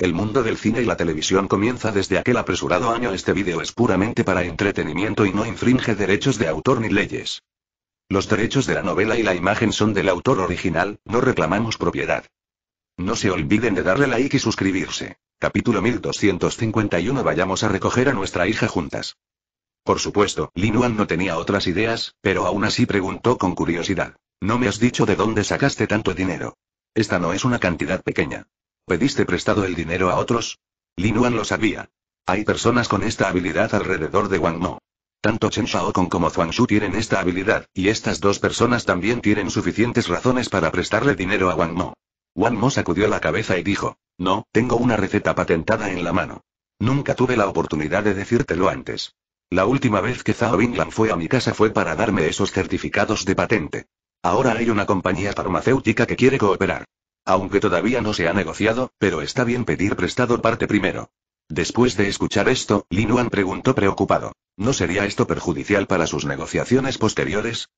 El mundo del cine y la televisión comienza desde aquel apresurado año. Este vídeo es puramente para entretenimiento y no infringe derechos de autor ni leyes. Los derechos de la novela y la imagen son del autor original, no reclamamos propiedad. No se olviden de darle like y suscribirse. Capítulo 1251 Vayamos a recoger a nuestra hija juntas. Por supuesto, Lin Wan no tenía otras ideas, pero aún así preguntó con curiosidad. No me has dicho de dónde sacaste tanto dinero. Esta no es una cantidad pequeña. ¿Pediste prestado el dinero a otros? Lin Wan lo sabía. Hay personas con esta habilidad alrededor de Wang Mo. Tanto Chen Kong como Zhuang Shu tienen esta habilidad, y estas dos personas también tienen suficientes razones para prestarle dinero a Wang Mo. Wang Mo sacudió la cabeza y dijo, no, tengo una receta patentada en la mano. Nunca tuve la oportunidad de decírtelo antes. La última vez que Zhao Binglan fue a mi casa fue para darme esos certificados de patente. Ahora hay una compañía farmacéutica que quiere cooperar. Aunque todavía no se ha negociado, pero está bien pedir prestado parte primero. Después de escuchar esto, Linuan preguntó preocupado. ¿No sería esto perjudicial para sus negociaciones posteriores?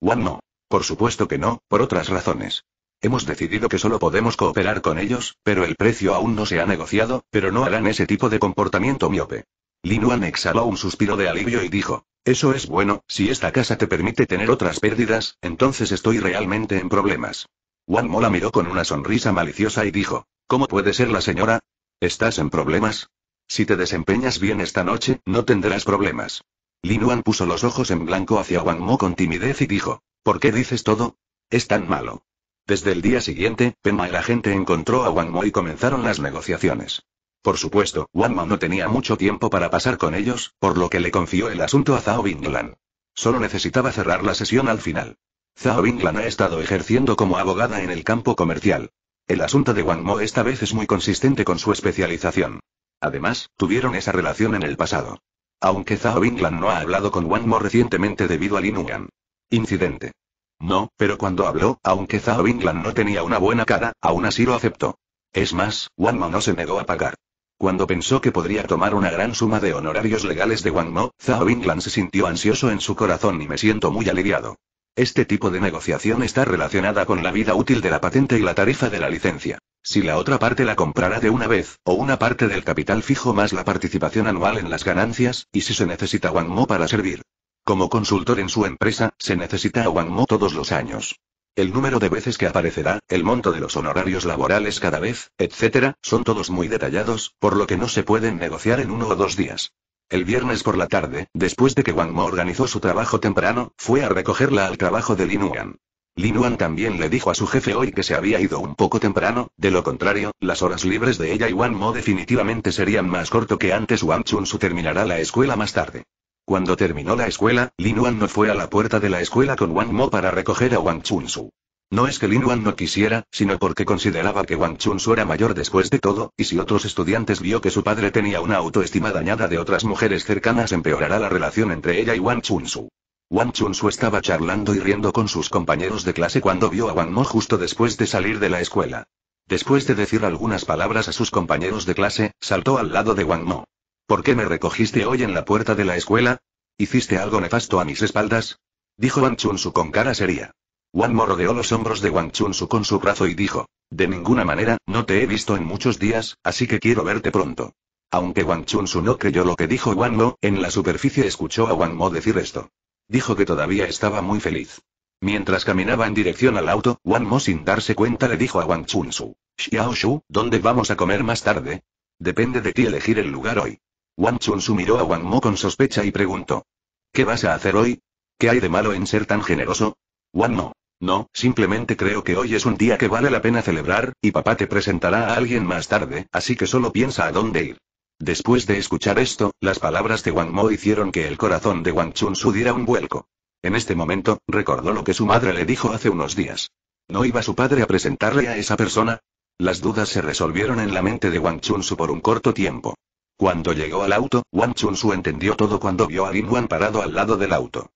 Wan no. Por supuesto que no, por otras razones. Hemos decidido que solo podemos cooperar con ellos, pero el precio aún no se ha negociado, pero no harán ese tipo de comportamiento miope. Linuan exhaló un suspiro de alivio y dijo, eso es bueno, si esta casa te permite tener otras pérdidas, entonces estoy realmente en problemas. Mo la miró con una sonrisa maliciosa y dijo, ¿Cómo puede ser la señora? ¿Estás en problemas? Si te desempeñas bien esta noche, no tendrás problemas. Lin Wan puso los ojos en blanco hacia Wang Mo con timidez y dijo, ¿Por qué dices todo? Es tan malo. Desde el día siguiente, Pema y la gente encontró a Wang Mo y comenzaron las negociaciones. Por supuesto, Wang Mo no tenía mucho tiempo para pasar con ellos, por lo que le confió el asunto a Zhao Binglan. Solo necesitaba cerrar la sesión al final. Zhao Binglan ha estado ejerciendo como abogada en el campo comercial. El asunto de Wang Mo esta vez es muy consistente con su especialización. Además, tuvieron esa relación en el pasado. Aunque Zhao Binglan no ha hablado con Wang Mo recientemente debido al Inuan. Incidente. No, pero cuando habló, aunque Zhao Binglan no tenía una buena cara, aún así lo aceptó. Es más, Wang Mo no se negó a pagar. Cuando pensó que podría tomar una gran suma de honorarios legales de Wang Mo, Zhao Binglan se sintió ansioso en su corazón y me siento muy aliviado. Este tipo de negociación está relacionada con la vida útil de la patente y la tarifa de la licencia. Si la otra parte la comprará de una vez, o una parte del capital fijo más la participación anual en las ganancias, y si se necesita Mo para servir. Como consultor en su empresa, se necesita a Mo todos los años. El número de veces que aparecerá, el monto de los honorarios laborales cada vez, etc., son todos muy detallados, por lo que no se pueden negociar en uno o dos días. El viernes por la tarde, después de que Wang Mo organizó su trabajo temprano, fue a recogerla al trabajo de Lin Wan. Lin Wan también le dijo a su jefe hoy que se había ido un poco temprano, de lo contrario, las horas libres de ella y Wang Mo definitivamente serían más corto que antes Wang Chun Su terminará la escuela más tarde. Cuando terminó la escuela, Lin Wan no fue a la puerta de la escuela con Wang Mo para recoger a Wang Chun Su. No es que Lin Wan no quisiera, sino porque consideraba que Wang Chun Su era mayor después de todo, y si otros estudiantes vio que su padre tenía una autoestima dañada de otras mujeres cercanas empeorará la relación entre ella y Wang Chun Su. Wang Chun Su estaba charlando y riendo con sus compañeros de clase cuando vio a Wang Mo justo después de salir de la escuela. Después de decir algunas palabras a sus compañeros de clase, saltó al lado de Wang Mo. ¿Por qué me recogiste hoy en la puerta de la escuela? ¿Hiciste algo nefasto a mis espaldas? Dijo Wang Chun Su con cara seria. Wanmo rodeó los hombros de Wang Chunsu con su brazo y dijo. De ninguna manera, no te he visto en muchos días, así que quiero verte pronto. Aunque Wang su no creyó lo que dijo Wang Mo, en la superficie escuchó a Wang Mo decir esto. Dijo que todavía estaba muy feliz. Mientras caminaba en dirección al auto, Wang Mo sin darse cuenta le dijo a Wang Chunsu. Xiao Shu, ¿dónde vamos a comer más tarde? Depende de ti elegir el lugar hoy. Wang Chunsu miró a Wang Mo con sospecha y preguntó. ¿Qué vas a hacer hoy? ¿Qué hay de malo en ser tan generoso? Wang Mo. No, simplemente creo que hoy es un día que vale la pena celebrar, y papá te presentará a alguien más tarde, así que solo piensa a dónde ir. Después de escuchar esto, las palabras de Wang Mo hicieron que el corazón de Wang Chun Su diera un vuelco. En este momento, recordó lo que su madre le dijo hace unos días. ¿No iba su padre a presentarle a esa persona? Las dudas se resolvieron en la mente de Wang Chun Su por un corto tiempo. Cuando llegó al auto, Wang Chun Su entendió todo cuando vio a Lin Wan parado al lado del auto.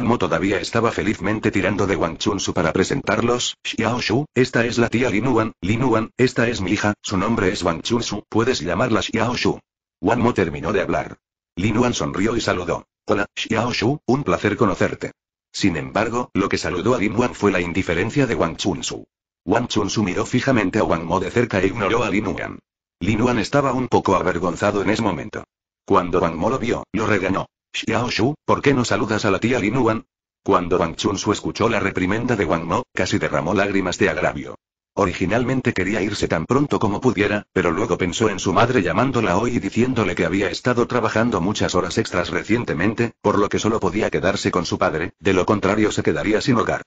Mo todavía estaba felizmente tirando de Chunsu para presentarlos. Xiao Shu, esta es la tía Lin Lin Wan, esta es mi hija, su nombre es Chunsu. puedes llamarla Xiao Shu. Mo terminó de hablar. Lin Wan sonrió y saludó. Hola, Xiao Shu, un placer conocerte. Sin embargo, lo que saludó a Lin Wan fue la indiferencia de Wang Chunsu. Wang Su miró fijamente a Wang Mo de cerca e ignoró a Lin Lin Wan estaba un poco avergonzado en ese momento. Cuando Wang Mo lo vio, lo regañó. Xiao Shu, ¿por qué no saludas a la tía Lin Wan? Cuando Wang Chunsu escuchó la reprimenda de Wang Mo, casi derramó lágrimas de agravio. Originalmente quería irse tan pronto como pudiera, pero luego pensó en su madre llamándola hoy y diciéndole que había estado trabajando muchas horas extras recientemente, por lo que solo podía quedarse con su padre, de lo contrario se quedaría sin hogar.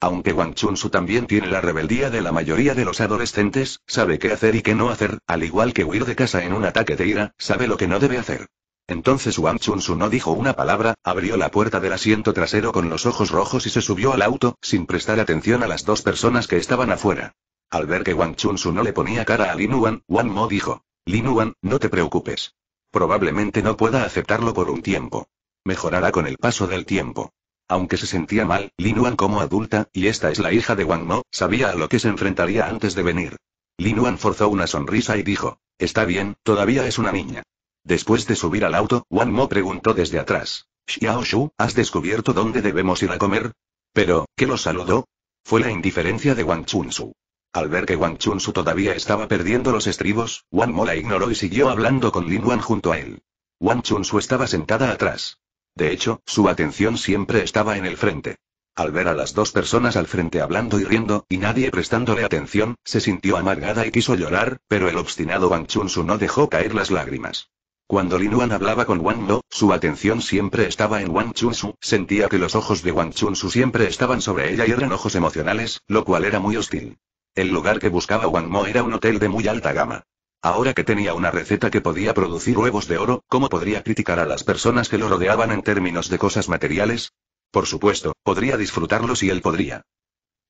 Aunque Wang Chunsu también tiene la rebeldía de la mayoría de los adolescentes, sabe qué hacer y qué no hacer, al igual que huir de casa en un ataque de ira, sabe lo que no debe hacer. Entonces Wang chun no dijo una palabra, abrió la puerta del asiento trasero con los ojos rojos y se subió al auto, sin prestar atención a las dos personas que estaban afuera. Al ver que Wang chun no le ponía cara a Lin Wan, Wang Mo dijo. Lin Wan, no te preocupes. Probablemente no pueda aceptarlo por un tiempo. Mejorará con el paso del tiempo. Aunque se sentía mal, Lin Wan como adulta, y esta es la hija de Wang Mo, sabía a lo que se enfrentaría antes de venir. Lin Wan forzó una sonrisa y dijo. Está bien, todavía es una niña. Después de subir al auto, Wan Mo preguntó desde atrás. Xiao Shu, ¿has descubierto dónde debemos ir a comer? Pero, ¿qué lo saludó? Fue la indiferencia de Wang Su. Al ver que Wang Su todavía estaba perdiendo los estribos, Wan Mo la ignoró y siguió hablando con Lin Wan junto a él. Wang Su estaba sentada atrás. De hecho, su atención siempre estaba en el frente. Al ver a las dos personas al frente hablando y riendo, y nadie prestándole atención, se sintió amargada y quiso llorar, pero el obstinado Wang Su no dejó caer las lágrimas. Cuando Lin Yuan hablaba con Wang Mo, su atención siempre estaba en Wang Su, sentía que los ojos de Wang Su siempre estaban sobre ella y eran ojos emocionales, lo cual era muy hostil. El lugar que buscaba Wang Mo era un hotel de muy alta gama. Ahora que tenía una receta que podía producir huevos de oro, ¿cómo podría criticar a las personas que lo rodeaban en términos de cosas materiales? Por supuesto, podría disfrutarlo si él podría.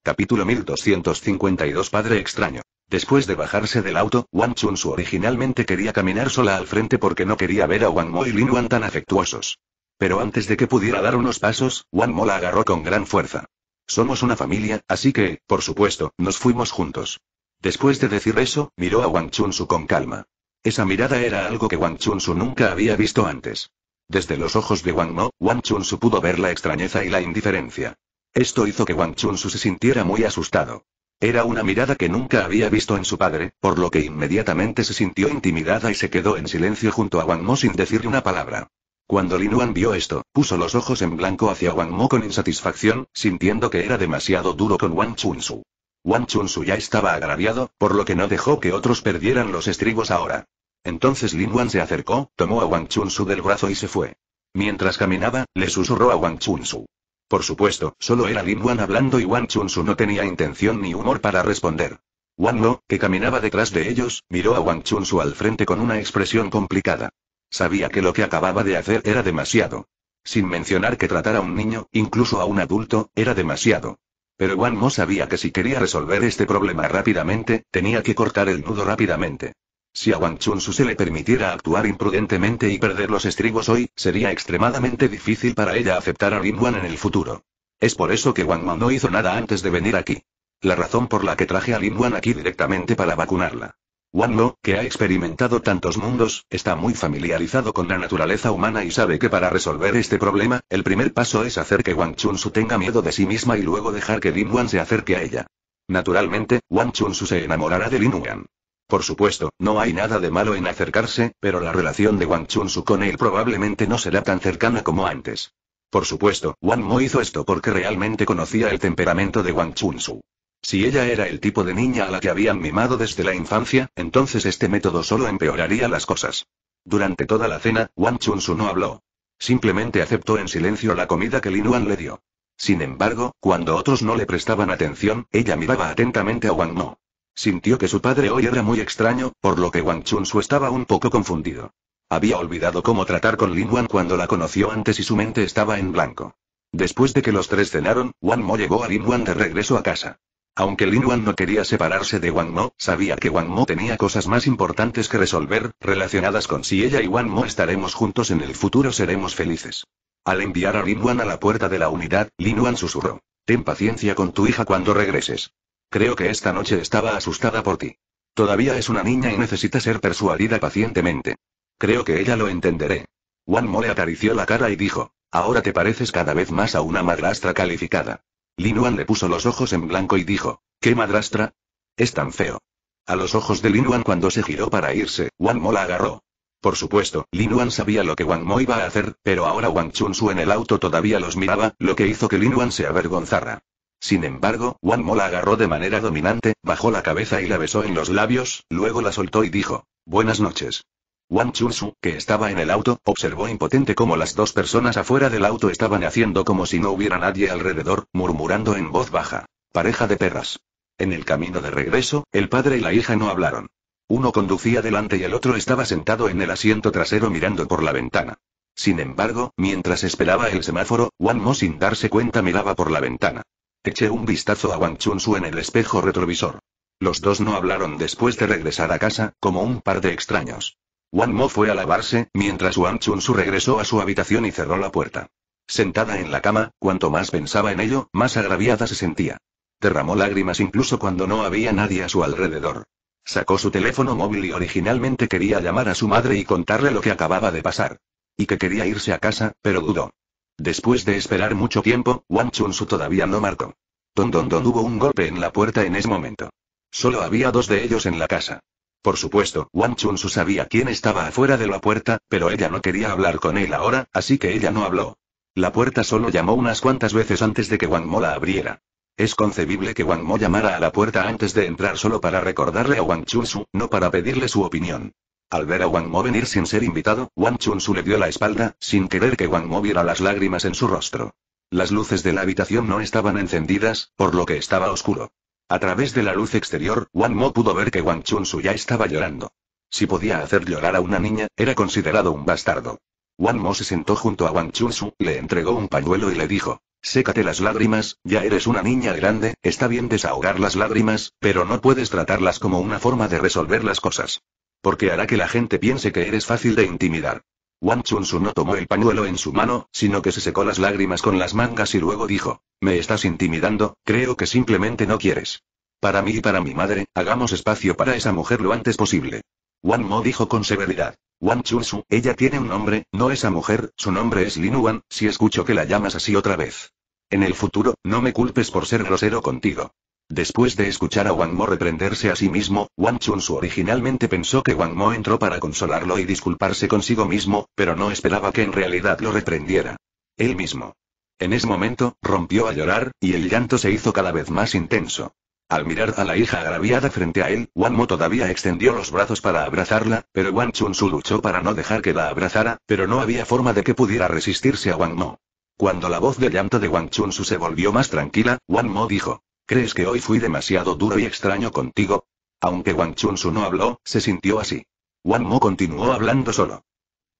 Capítulo 1252 Padre extraño. Después de bajarse del auto, Wang Su originalmente quería caminar sola al frente porque no quería ver a Wang Mo y Lin Wan tan afectuosos. Pero antes de que pudiera dar unos pasos, Wang Mo la agarró con gran fuerza. Somos una familia, así que, por supuesto, nos fuimos juntos. Después de decir eso, miró a Wang Su con calma. Esa mirada era algo que Wang Su nunca había visto antes. Desde los ojos de Wang Mo, Wang Su pudo ver la extrañeza y la indiferencia. Esto hizo que Wang Su se sintiera muy asustado. Era una mirada que nunca había visto en su padre, por lo que inmediatamente se sintió intimidada y se quedó en silencio junto a Wang Mo sin decir una palabra. Cuando Lin Wan vio esto, puso los ojos en blanco hacia Wang Mo con insatisfacción, sintiendo que era demasiado duro con Wang Su. Wang Su ya estaba agraviado, por lo que no dejó que otros perdieran los estribos ahora. Entonces Lin Wan se acercó, tomó a Wang Su del brazo y se fue. Mientras caminaba, le susurró a Wang Chunsu. Por supuesto, solo era Lin Wan hablando y Wang Su no tenía intención ni humor para responder. Wang Mo, que caminaba detrás de ellos, miró a Wang Su al frente con una expresión complicada. Sabía que lo que acababa de hacer era demasiado. Sin mencionar que tratar a un niño, incluso a un adulto, era demasiado. Pero Wang Mo sabía que si quería resolver este problema rápidamente, tenía que cortar el nudo rápidamente. Si a Wang Chun Su se le permitiera actuar imprudentemente y perder los estribos hoy, sería extremadamente difícil para ella aceptar a Lin Wan en el futuro. Es por eso que Wang Mo no hizo nada antes de venir aquí. La razón por la que traje a Lin Wan aquí directamente para vacunarla. Wang Lo, que ha experimentado tantos mundos, está muy familiarizado con la naturaleza humana y sabe que para resolver este problema, el primer paso es hacer que Wang Chun-Su tenga miedo de sí misma y luego dejar que Lin Wan se acerque a ella. Naturalmente, Wang Chun-Su se enamorará de Lin Wan. Por supuesto, no hay nada de malo en acercarse, pero la relación de Wang Chun-su con él probablemente no será tan cercana como antes. Por supuesto, Wang Mo hizo esto porque realmente conocía el temperamento de Wang Chun-su. Si ella era el tipo de niña a la que habían mimado desde la infancia, entonces este método solo empeoraría las cosas. Durante toda la cena, Wang Chun-su no habló. Simplemente aceptó en silencio la comida que Lin Wan le dio. Sin embargo, cuando otros no le prestaban atención, ella miraba atentamente a Wang Mo. Sintió que su padre hoy era muy extraño, por lo que Wang Su estaba un poco confundido. Había olvidado cómo tratar con Lin Wan cuando la conoció antes y su mente estaba en blanco. Después de que los tres cenaron, Wang Mo llegó a Lin Wan de regreso a casa. Aunque Lin Wan no quería separarse de Wang Mo, sabía que Wang Mo tenía cosas más importantes que resolver, relacionadas con si ella y Wang Mo estaremos juntos en el futuro seremos felices. Al enviar a Lin Wan a la puerta de la unidad, Lin Wan susurró. Ten paciencia con tu hija cuando regreses. Creo que esta noche estaba asustada por ti. Todavía es una niña y necesita ser persuadida pacientemente. Creo que ella lo entenderé. Wang Mo le acarició la cara y dijo, ahora te pareces cada vez más a una madrastra calificada. Lin Wan le puso los ojos en blanco y dijo, ¿qué madrastra? Es tan feo. A los ojos de Lin Wan cuando se giró para irse, Wang Mo la agarró. Por supuesto, Lin Wan sabía lo que Wang Mo iba a hacer, pero ahora Wang Su en el auto todavía los miraba, lo que hizo que Lin Wan se avergonzara. Sin embargo, Wan Mo la agarró de manera dominante, bajó la cabeza y la besó en los labios, luego la soltó y dijo, Buenas noches. Wan Su, que estaba en el auto, observó impotente cómo las dos personas afuera del auto estaban haciendo como si no hubiera nadie alrededor, murmurando en voz baja. Pareja de perras. En el camino de regreso, el padre y la hija no hablaron. Uno conducía delante y el otro estaba sentado en el asiento trasero mirando por la ventana. Sin embargo, mientras esperaba el semáforo, Wan Mo sin darse cuenta miraba por la ventana. Eché un vistazo a Wang Chun-Su en el espejo retrovisor. Los dos no hablaron después de regresar a casa, como un par de extraños. Wang Mo fue a lavarse, mientras Wang Chun-Su regresó a su habitación y cerró la puerta. Sentada en la cama, cuanto más pensaba en ello, más agraviada se sentía. Derramó lágrimas incluso cuando no había nadie a su alrededor. Sacó su teléfono móvil y originalmente quería llamar a su madre y contarle lo que acababa de pasar. Y que quería irse a casa, pero dudó. Después de esperar mucho tiempo, Wang Chun-su todavía no marcó. Don Don Don hubo un golpe en la puerta en ese momento. Solo había dos de ellos en la casa. Por supuesto, Wang Chun-su sabía quién estaba afuera de la puerta, pero ella no quería hablar con él ahora, así que ella no habló. La puerta solo llamó unas cuantas veces antes de que Wang Mo la abriera. Es concebible que Wang Mo llamara a la puerta antes de entrar solo para recordarle a Wang Chun-su, no para pedirle su opinión. Al ver a Wang Mo venir sin ser invitado, Wang Chun-su le dio la espalda, sin querer que Wang Mo viera las lágrimas en su rostro. Las luces de la habitación no estaban encendidas, por lo que estaba oscuro. A través de la luz exterior, Wang Mo pudo ver que Wang Chun-su ya estaba llorando. Si podía hacer llorar a una niña, era considerado un bastardo. Wang Mo se sentó junto a Wang Chun-su, le entregó un pañuelo y le dijo, Sécate las lágrimas, ya eres una niña grande, está bien desahogar las lágrimas, pero no puedes tratarlas como una forma de resolver las cosas. Porque hará que la gente piense que eres fácil de intimidar. Wang Su no tomó el pañuelo en su mano, sino que se secó las lágrimas con las mangas y luego dijo, me estás intimidando, creo que simplemente no quieres. Para mí y para mi madre, hagamos espacio para esa mujer lo antes posible. Wang Mo dijo con severidad. Wang Su, ella tiene un nombre, no esa mujer, su nombre es Lin Wan, si escucho que la llamas así otra vez. En el futuro, no me culpes por ser grosero contigo. Después de escuchar a Wang Mo reprenderse a sí mismo, Wang Chunsu originalmente pensó que Wang Mo entró para consolarlo y disculparse consigo mismo, pero no esperaba que en realidad lo reprendiera. Él mismo. En ese momento, rompió a llorar, y el llanto se hizo cada vez más intenso. Al mirar a la hija agraviada frente a él, Wang Mo todavía extendió los brazos para abrazarla, pero Wang Su luchó para no dejar que la abrazara, pero no había forma de que pudiera resistirse a Wang Mo. Cuando la voz de llanto de Wang Chunsu se volvió más tranquila, Wang Mo dijo. ¿Crees que hoy fui demasiado duro y extraño contigo? Aunque Wang Su no habló, se sintió así. Wang Mo continuó hablando solo.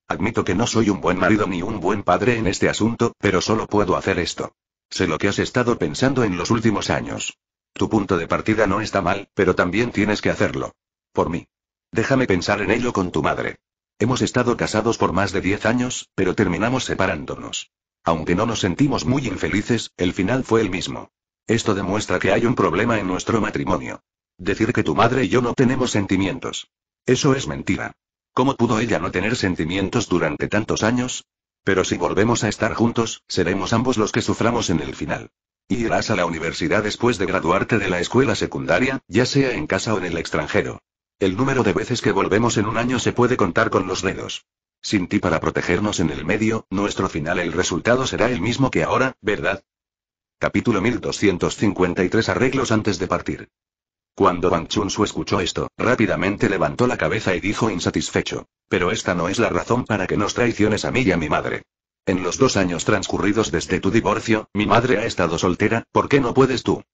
Admito que no soy un buen marido ni un buen padre en este asunto, pero solo puedo hacer esto. Sé lo que has estado pensando en los últimos años. Tu punto de partida no está mal, pero también tienes que hacerlo. Por mí. Déjame pensar en ello con tu madre. Hemos estado casados por más de 10 años, pero terminamos separándonos. Aunque no nos sentimos muy infelices, el final fue el mismo. Esto demuestra que hay un problema en nuestro matrimonio. Decir que tu madre y yo no tenemos sentimientos. Eso es mentira. ¿Cómo pudo ella no tener sentimientos durante tantos años? Pero si volvemos a estar juntos, seremos ambos los que suframos en el final. irás a la universidad después de graduarte de la escuela secundaria, ya sea en casa o en el extranjero. El número de veces que volvemos en un año se puede contar con los dedos. Sin ti para protegernos en el medio, nuestro final el resultado será el mismo que ahora, ¿verdad? Capítulo 1253 Arreglos antes de partir. Cuando Wang Su escuchó esto, rápidamente levantó la cabeza y dijo insatisfecho. Pero esta no es la razón para que nos traiciones a mí y a mi madre. En los dos años transcurridos desde tu divorcio, mi madre ha estado soltera, ¿por qué no puedes tú?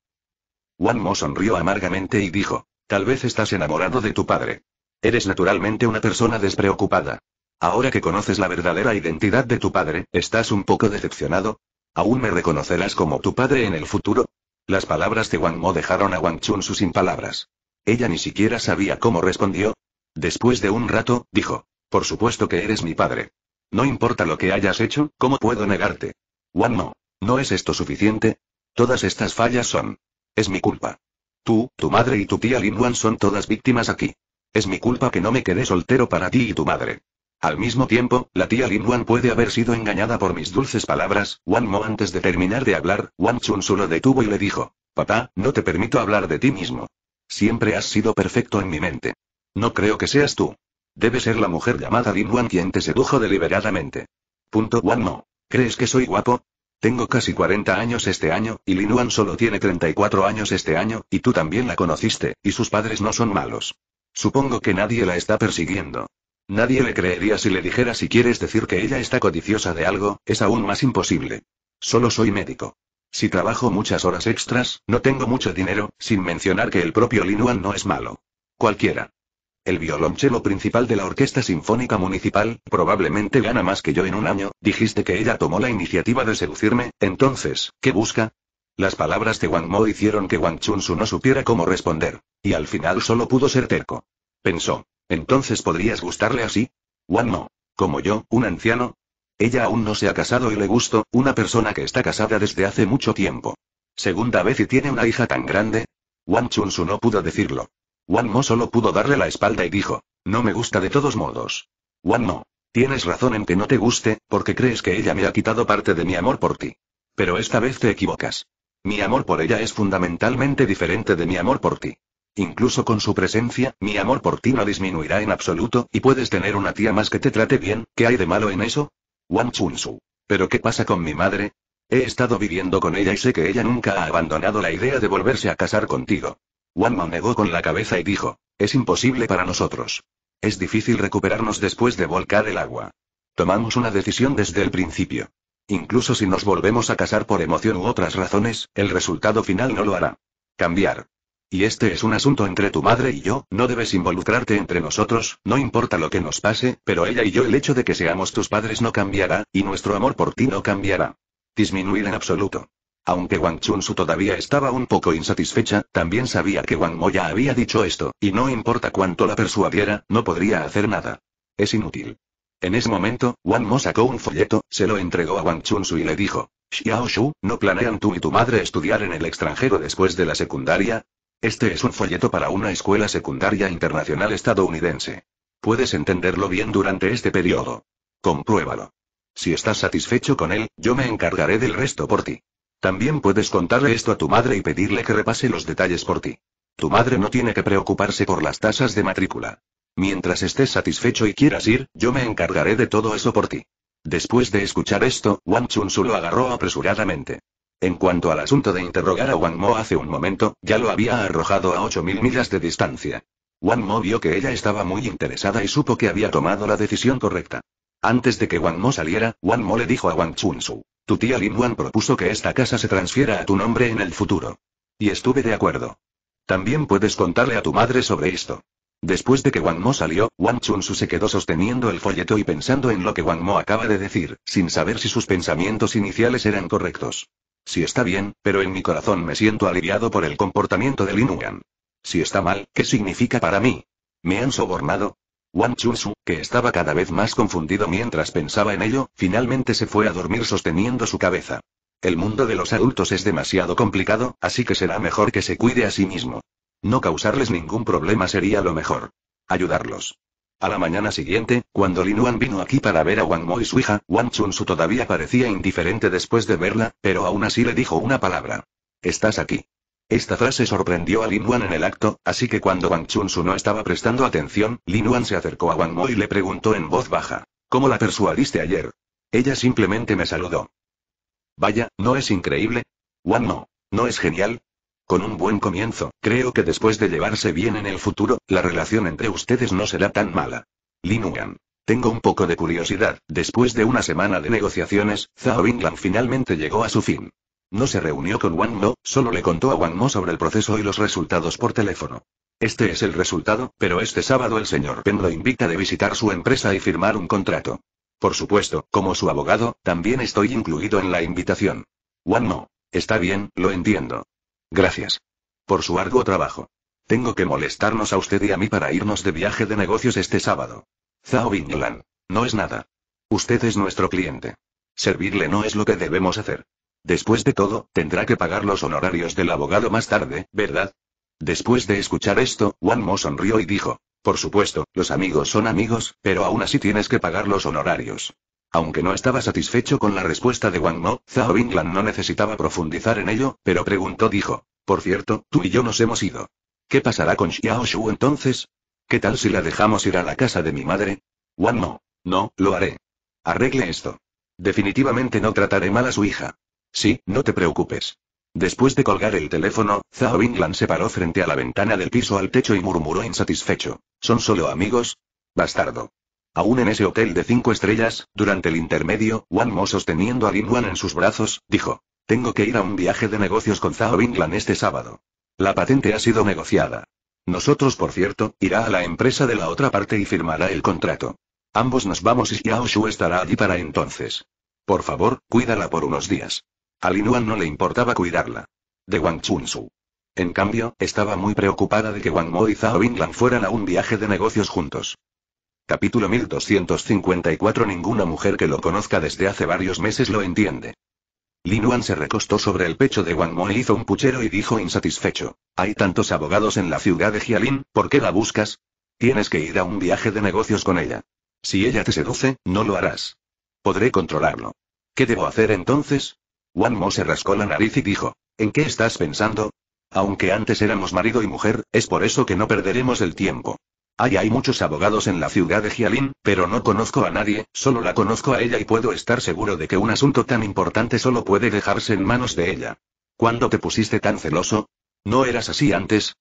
Wang Mo sonrió amargamente y dijo. Tal vez estás enamorado de tu padre. Eres naturalmente una persona despreocupada. Ahora que conoces la verdadera identidad de tu padre, ¿estás un poco decepcionado? ¿Aún me reconocerás como tu padre en el futuro? Las palabras de Wang Mo dejaron a Wang Chun su sin palabras. Ella ni siquiera sabía cómo respondió. Después de un rato, dijo. Por supuesto que eres mi padre. No importa lo que hayas hecho, ¿cómo puedo negarte? Wang Mo. ¿No es esto suficiente? Todas estas fallas son. Es mi culpa. Tú, tu madre y tu tía Lin Wan son todas víctimas aquí. Es mi culpa que no me quedé soltero para ti y tu madre. Al mismo tiempo, la tía Lin Wan puede haber sido engañada por mis dulces palabras. Wan Mo antes de terminar de hablar, Wan Chun solo lo detuvo y le dijo. Papá, no te permito hablar de ti mismo. Siempre has sido perfecto en mi mente. No creo que seas tú. Debe ser la mujer llamada Lin Wan quien te sedujo deliberadamente. Punto Wan Mo. ¿Crees que soy guapo? Tengo casi 40 años este año, y Lin Wan solo tiene 34 años este año, y tú también la conociste, y sus padres no son malos. Supongo que nadie la está persiguiendo. Nadie le creería si le dijera si quieres decir que ella está codiciosa de algo, es aún más imposible. Solo soy médico. Si trabajo muchas horas extras, no tengo mucho dinero, sin mencionar que el propio Linuan no es malo. Cualquiera. El violonchelo principal de la Orquesta Sinfónica Municipal, probablemente gana más que yo en un año, dijiste que ella tomó la iniciativa de seducirme, entonces, ¿qué busca? Las palabras de Wang Mo hicieron que Wang Su no supiera cómo responder. Y al final solo pudo ser terco. Pensó. Entonces podrías gustarle así. Juan no. Como yo, un anciano. Ella aún no se ha casado y le gusto, una persona que está casada desde hace mucho tiempo. Segunda vez y tiene una hija tan grande. Wang Chunsu no pudo decirlo. Wang Mo solo pudo darle la espalda y dijo, no me gusta de todos modos. Wang Mo, tienes razón en que no te guste, porque crees que ella me ha quitado parte de mi amor por ti. Pero esta vez te equivocas. Mi amor por ella es fundamentalmente diferente de mi amor por ti. Incluso con su presencia, mi amor por ti no disminuirá en absoluto, y puedes tener una tía más que te trate bien, ¿qué hay de malo en eso? Wang Su. ¿Pero qué pasa con mi madre? He estado viviendo con ella y sé que ella nunca ha abandonado la idea de volverse a casar contigo. Wang negó con la cabeza y dijo, es imposible para nosotros. Es difícil recuperarnos después de volcar el agua. Tomamos una decisión desde el principio. Incluso si nos volvemos a casar por emoción u otras razones, el resultado final no lo hará. Cambiar. Y este es un asunto entre tu madre y yo, no debes involucrarte entre nosotros, no importa lo que nos pase, pero ella y yo el hecho de que seamos tus padres no cambiará, y nuestro amor por ti no cambiará. Disminuir en absoluto. Aunque Wang Chunsu todavía estaba un poco insatisfecha, también sabía que Wang Mo ya había dicho esto, y no importa cuánto la persuadiera, no podría hacer nada. Es inútil. En ese momento, Wang Mo sacó un folleto, se lo entregó a Wang Chunsu y le dijo, Xiao Shu, ¿no planean tú y tu madre estudiar en el extranjero después de la secundaria? Este es un folleto para una escuela secundaria internacional estadounidense. Puedes entenderlo bien durante este periodo. Compruébalo. Si estás satisfecho con él, yo me encargaré del resto por ti. También puedes contarle esto a tu madre y pedirle que repase los detalles por ti. Tu madre no tiene que preocuparse por las tasas de matrícula. Mientras estés satisfecho y quieras ir, yo me encargaré de todo eso por ti. Después de escuchar esto, Wang Chun-Su lo agarró apresuradamente. En cuanto al asunto de interrogar a Wang Mo hace un momento, ya lo había arrojado a 8.000 millas de distancia. Wang Mo vio que ella estaba muy interesada y supo que había tomado la decisión correcta. Antes de que Wang Mo saliera, Wang Mo le dijo a Wang Su. Tu tía Lin Wan propuso que esta casa se transfiera a tu nombre en el futuro. Y estuve de acuerdo. También puedes contarle a tu madre sobre esto. Después de que Wang Mo salió, Wang Su se quedó sosteniendo el folleto y pensando en lo que Wang Mo acaba de decir, sin saber si sus pensamientos iniciales eran correctos. Si está bien, pero en mi corazón me siento aliviado por el comportamiento de Lin Si está mal, ¿qué significa para mí? ¿Me han sobornado? Wang Su, que estaba cada vez más confundido mientras pensaba en ello, finalmente se fue a dormir sosteniendo su cabeza. El mundo de los adultos es demasiado complicado, así que será mejor que se cuide a sí mismo. No causarles ningún problema sería lo mejor. Ayudarlos. A la mañana siguiente, cuando Lin Wan vino aquí para ver a Wang Mo y su hija, Wang Su todavía parecía indiferente después de verla, pero aún así le dijo una palabra. Estás aquí. Esta frase sorprendió a Lin Wan en el acto, así que cuando Wang Chunsu no estaba prestando atención, Lin Wan se acercó a Wang Mo y le preguntó en voz baja. ¿Cómo la persuadiste ayer? Ella simplemente me saludó. Vaya, ¿no es increíble? Wang Mo. ¿No es genial? Con un buen comienzo, creo que después de llevarse bien en el futuro, la relación entre ustedes no será tan mala. Linuan. Tengo un poco de curiosidad, después de una semana de negociaciones, Zhao Binglan finalmente llegó a su fin. No se reunió con Wang Mo, solo le contó a Wang Mo sobre el proceso y los resultados por teléfono. Este es el resultado, pero este sábado el señor Pen lo invita de visitar su empresa y firmar un contrato. Por supuesto, como su abogado, también estoy incluido en la invitación. Wang Mo. Está bien, lo entiendo. Gracias. Por su arduo trabajo. Tengo que molestarnos a usted y a mí para irnos de viaje de negocios este sábado. Zhao Binglan. No es nada. Usted es nuestro cliente. Servirle no es lo que debemos hacer. Después de todo, tendrá que pagar los honorarios del abogado más tarde, ¿verdad? Después de escuchar esto, Wan Mo sonrió y dijo, por supuesto, los amigos son amigos, pero aún así tienes que pagar los honorarios. Aunque no estaba satisfecho con la respuesta de Wang Mo, Zhao Binglan no necesitaba profundizar en ello, pero preguntó dijo. Por cierto, tú y yo nos hemos ido. ¿Qué pasará con Xiao Shu entonces? ¿Qué tal si la dejamos ir a la casa de mi madre? Wang Mo. No, lo haré. Arregle esto. Definitivamente no trataré mal a su hija. Sí, no te preocupes. Después de colgar el teléfono, Zhao Binglan se paró frente a la ventana del piso al techo y murmuró insatisfecho. ¿Son solo amigos? Bastardo. Aún en ese hotel de cinco estrellas, durante el intermedio, Wan Mo sosteniendo a Lin Wan en sus brazos, dijo. Tengo que ir a un viaje de negocios con Zhao Binglan este sábado. La patente ha sido negociada. Nosotros, por cierto, irá a la empresa de la otra parte y firmará el contrato. Ambos nos vamos y Xiao Shu estará allí para entonces. Por favor, cuídala por unos días. A Lin Wan no le importaba cuidarla. De Wang Su. En cambio, estaba muy preocupada de que Wang Mo y Zhao Binglan fueran a un viaje de negocios juntos. Capítulo 1254 Ninguna mujer que lo conozca desde hace varios meses lo entiende. Lin Wan se recostó sobre el pecho de Wan Mo e hizo un puchero y dijo insatisfecho. Hay tantos abogados en la ciudad de Jialin, ¿por qué la buscas? Tienes que ir a un viaje de negocios con ella. Si ella te seduce, no lo harás. Podré controlarlo. ¿Qué debo hacer entonces? Wan Mo se rascó la nariz y dijo. ¿En qué estás pensando? Aunque antes éramos marido y mujer, es por eso que no perderemos el tiempo. Hay hay muchos abogados en la ciudad de Jialin, pero no conozco a nadie, solo la conozco a ella y puedo estar seguro de que un asunto tan importante solo puede dejarse en manos de ella. ¿Cuándo te pusiste tan celoso? ¿No eras así antes?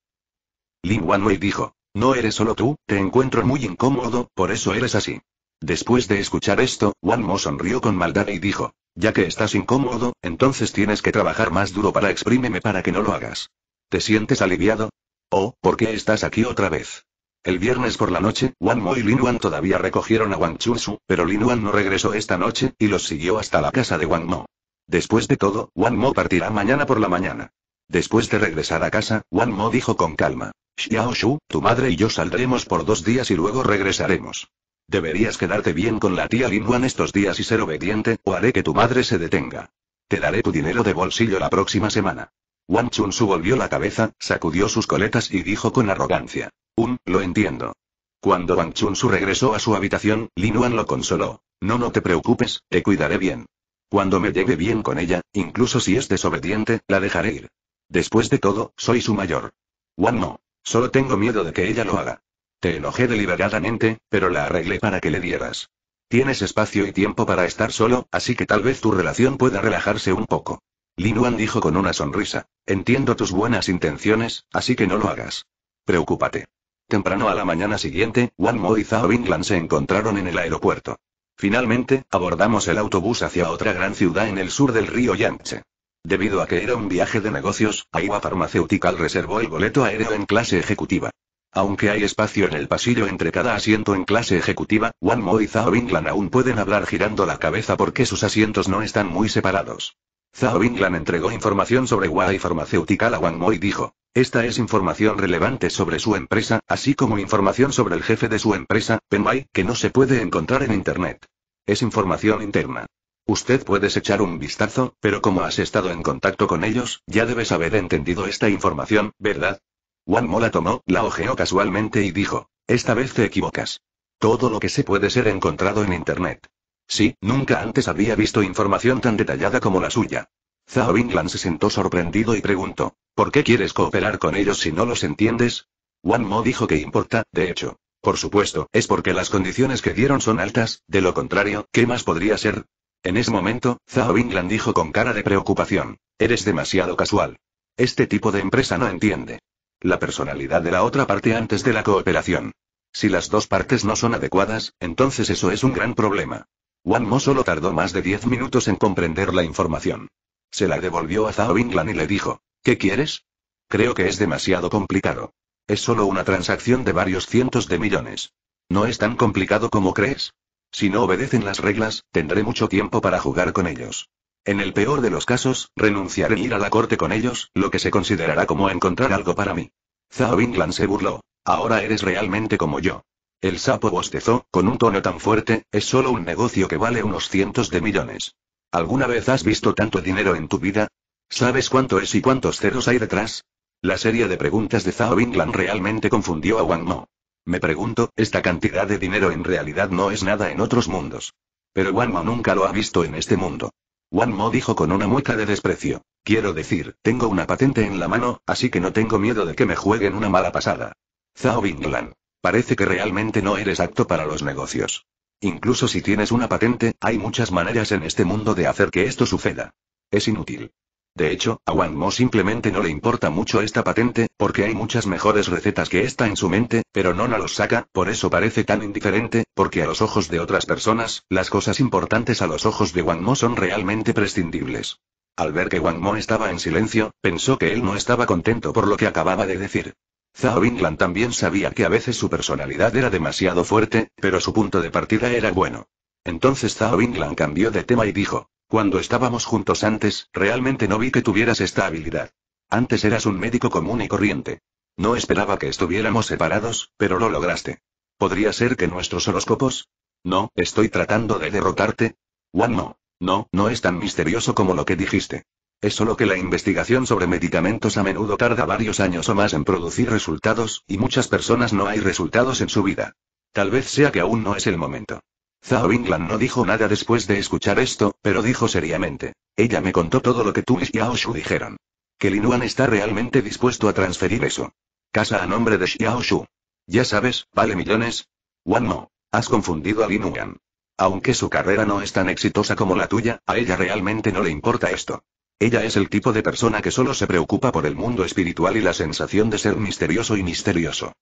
Lin Wanwei dijo. No eres solo tú, te encuentro muy incómodo, por eso eres así. Después de escuchar esto, Wan Mo sonrió con maldad y dijo. Ya que estás incómodo, entonces tienes que trabajar más duro para exprímeme para que no lo hagas. ¿Te sientes aliviado? O, oh, ¿por qué estás aquí otra vez? El viernes por la noche, Wan Mo y Lin Wan todavía recogieron a Wang Su, pero Lin Wan no regresó esta noche, y los siguió hasta la casa de Wang Mo. Después de todo, Wan Mo partirá mañana por la mañana. Después de regresar a casa, Wan Mo dijo con calma. Xiao Shu, tu madre y yo saldremos por dos días y luego regresaremos. Deberías quedarte bien con la tía Lin Wan estos días y ser obediente, o haré que tu madre se detenga. Te daré tu dinero de bolsillo la próxima semana. Wang Chun Su volvió la cabeza, sacudió sus coletas y dijo con arrogancia. Un, lo entiendo. Cuando Wang Chun-su regresó a su habitación, Lin Wan lo consoló. No, no te preocupes, te cuidaré bien. Cuando me lleve bien con ella, incluso si es desobediente, la dejaré ir. Después de todo, soy su mayor. Wan no. Solo tengo miedo de que ella lo haga. Te enojé deliberadamente, pero la arreglé para que le dieras. Tienes espacio y tiempo para estar solo, así que tal vez tu relación pueda relajarse un poco. Lin Wan dijo con una sonrisa. Entiendo tus buenas intenciones, así que no lo hagas. Preocúpate. Temprano a la mañana siguiente, Wan Mo y Zhao Binglan se encontraron en el aeropuerto. Finalmente, abordamos el autobús hacia otra gran ciudad en el sur del río Yangtze. Debido a que era un viaje de negocios, Aiwa Pharmaceutical reservó el boleto aéreo en clase ejecutiva. Aunque hay espacio en el pasillo entre cada asiento en clase ejecutiva, Wan Mo y Zhao Binglan aún pueden hablar girando la cabeza porque sus asientos no están muy separados. Zhao Binglan entregó información sobre Huawei Farmacéutica a Wang Mo y dijo. Esta es información relevante sobre su empresa, así como información sobre el jefe de su empresa, Penwai, que no se puede encontrar en Internet. Es información interna. Usted puedes echar un vistazo, pero como has estado en contacto con ellos, ya debes haber entendido esta información, ¿verdad? Mo la tomó, la ojeó casualmente y dijo, esta vez te equivocas. Todo lo que se puede ser encontrado en Internet. Sí, nunca antes había visto información tan detallada como la suya. Zhao Binglan se sentó sorprendido y preguntó, ¿por qué quieres cooperar con ellos si no los entiendes? Wan Mo dijo que importa, de hecho. Por supuesto, es porque las condiciones que dieron son altas, de lo contrario, ¿qué más podría ser? En ese momento, Zhao Binglan dijo con cara de preocupación, eres demasiado casual. Este tipo de empresa no entiende. La personalidad de la otra parte antes de la cooperación. Si las dos partes no son adecuadas, entonces eso es un gran problema. Wan Mo solo tardó más de diez minutos en comprender la información. Se la devolvió a Zhao Binglan y le dijo, ¿qué quieres? Creo que es demasiado complicado. Es solo una transacción de varios cientos de millones. No es tan complicado como crees. Si no obedecen las reglas, tendré mucho tiempo para jugar con ellos. En el peor de los casos, renunciaré a ir a la corte con ellos, lo que se considerará como encontrar algo para mí. Zhao Binglan se burló. Ahora eres realmente como yo. El sapo bostezó, con un tono tan fuerte, es solo un negocio que vale unos cientos de millones. ¿Alguna vez has visto tanto dinero en tu vida? ¿Sabes cuánto es y cuántos ceros hay detrás? La serie de preguntas de Zhao Binglan realmente confundió a Wang Mo. Me pregunto, esta cantidad de dinero en realidad no es nada en otros mundos. Pero Wang Mo nunca lo ha visto en este mundo. Wang Mo dijo con una mueca de desprecio. Quiero decir, tengo una patente en la mano, así que no tengo miedo de que me jueguen una mala pasada. Zhao Binglan. Parece que realmente no eres apto para los negocios. Incluso si tienes una patente, hay muchas maneras en este mundo de hacer que esto suceda. Es inútil. De hecho, a Wang Mo simplemente no le importa mucho esta patente, porque hay muchas mejores recetas que esta en su mente, pero no la los saca, por eso parece tan indiferente, porque a los ojos de otras personas, las cosas importantes a los ojos de Wang Mo son realmente prescindibles. Al ver que Wang Mo estaba en silencio, pensó que él no estaba contento por lo que acababa de decir. Zhao Yinglan también sabía que a veces su personalidad era demasiado fuerte, pero su punto de partida era bueno. Entonces Zhao Yinglan cambió de tema y dijo, cuando estábamos juntos antes, realmente no vi que tuvieras esta habilidad. Antes eras un médico común y corriente. No esperaba que estuviéramos separados, pero lo lograste. ¿Podría ser que nuestros horóscopos? No, estoy tratando de derrotarte. One no. No, no es tan misterioso como lo que dijiste. Es solo que la investigación sobre medicamentos a menudo tarda varios años o más en producir resultados, y muchas personas no hay resultados en su vida. Tal vez sea que aún no es el momento. Zhao Binglan no dijo nada después de escuchar esto, pero dijo seriamente. Ella me contó todo lo que tú y Xiao Shu dijeron. Que Wan está realmente dispuesto a transferir eso. Casa a nombre de Xiao Shu. Ya sabes, vale millones. Wan Mo, has confundido a Lin Wan. Aunque su carrera no es tan exitosa como la tuya, a ella realmente no le importa esto. Ella es el tipo de persona que solo se preocupa por el mundo espiritual y la sensación de ser misterioso y misterioso.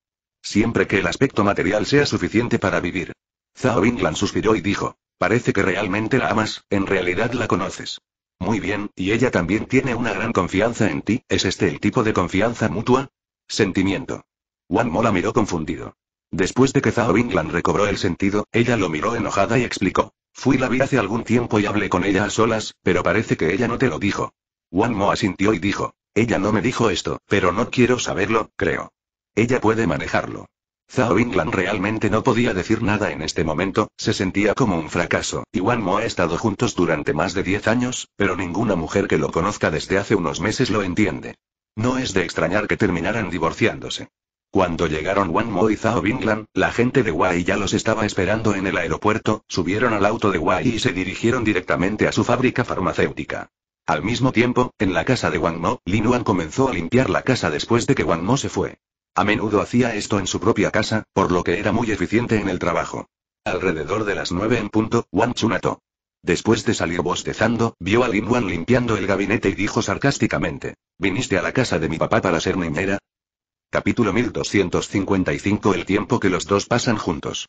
Siempre que el aspecto material sea suficiente para vivir. Zhao Winglan suspiró y dijo, parece que realmente la amas, en realidad la conoces. Muy bien, y ella también tiene una gran confianza en ti, ¿es este el tipo de confianza mutua? Sentimiento. Mo la miró confundido. Después de que Zhao Winglan recobró el sentido, ella lo miró enojada y explicó. Fui la vi hace algún tiempo y hablé con ella a solas, pero parece que ella no te lo dijo. Wan Mo asintió y dijo. Ella no me dijo esto, pero no quiero saberlo, creo. Ella puede manejarlo. Zhao Binglan realmente no podía decir nada en este momento, se sentía como un fracaso, y Wan Mo ha estado juntos durante más de 10 años, pero ninguna mujer que lo conozca desde hace unos meses lo entiende. No es de extrañar que terminaran divorciándose. Cuando llegaron Wang Mo y Zhao Binglan, la gente de Wai ya los estaba esperando en el aeropuerto, subieron al auto de Wai y se dirigieron directamente a su fábrica farmacéutica. Al mismo tiempo, en la casa de Wang Mo, Lin Wan comenzó a limpiar la casa después de que Wang Mo se fue. A menudo hacía esto en su propia casa, por lo que era muy eficiente en el trabajo. Alrededor de las nueve en punto, Wang Chunato. Después de salir bostezando, vio a Lin Wan limpiando el gabinete y dijo sarcásticamente: ¿Viniste a la casa de mi papá para ser niñera? Capítulo 1255 El tiempo que los dos pasan juntos.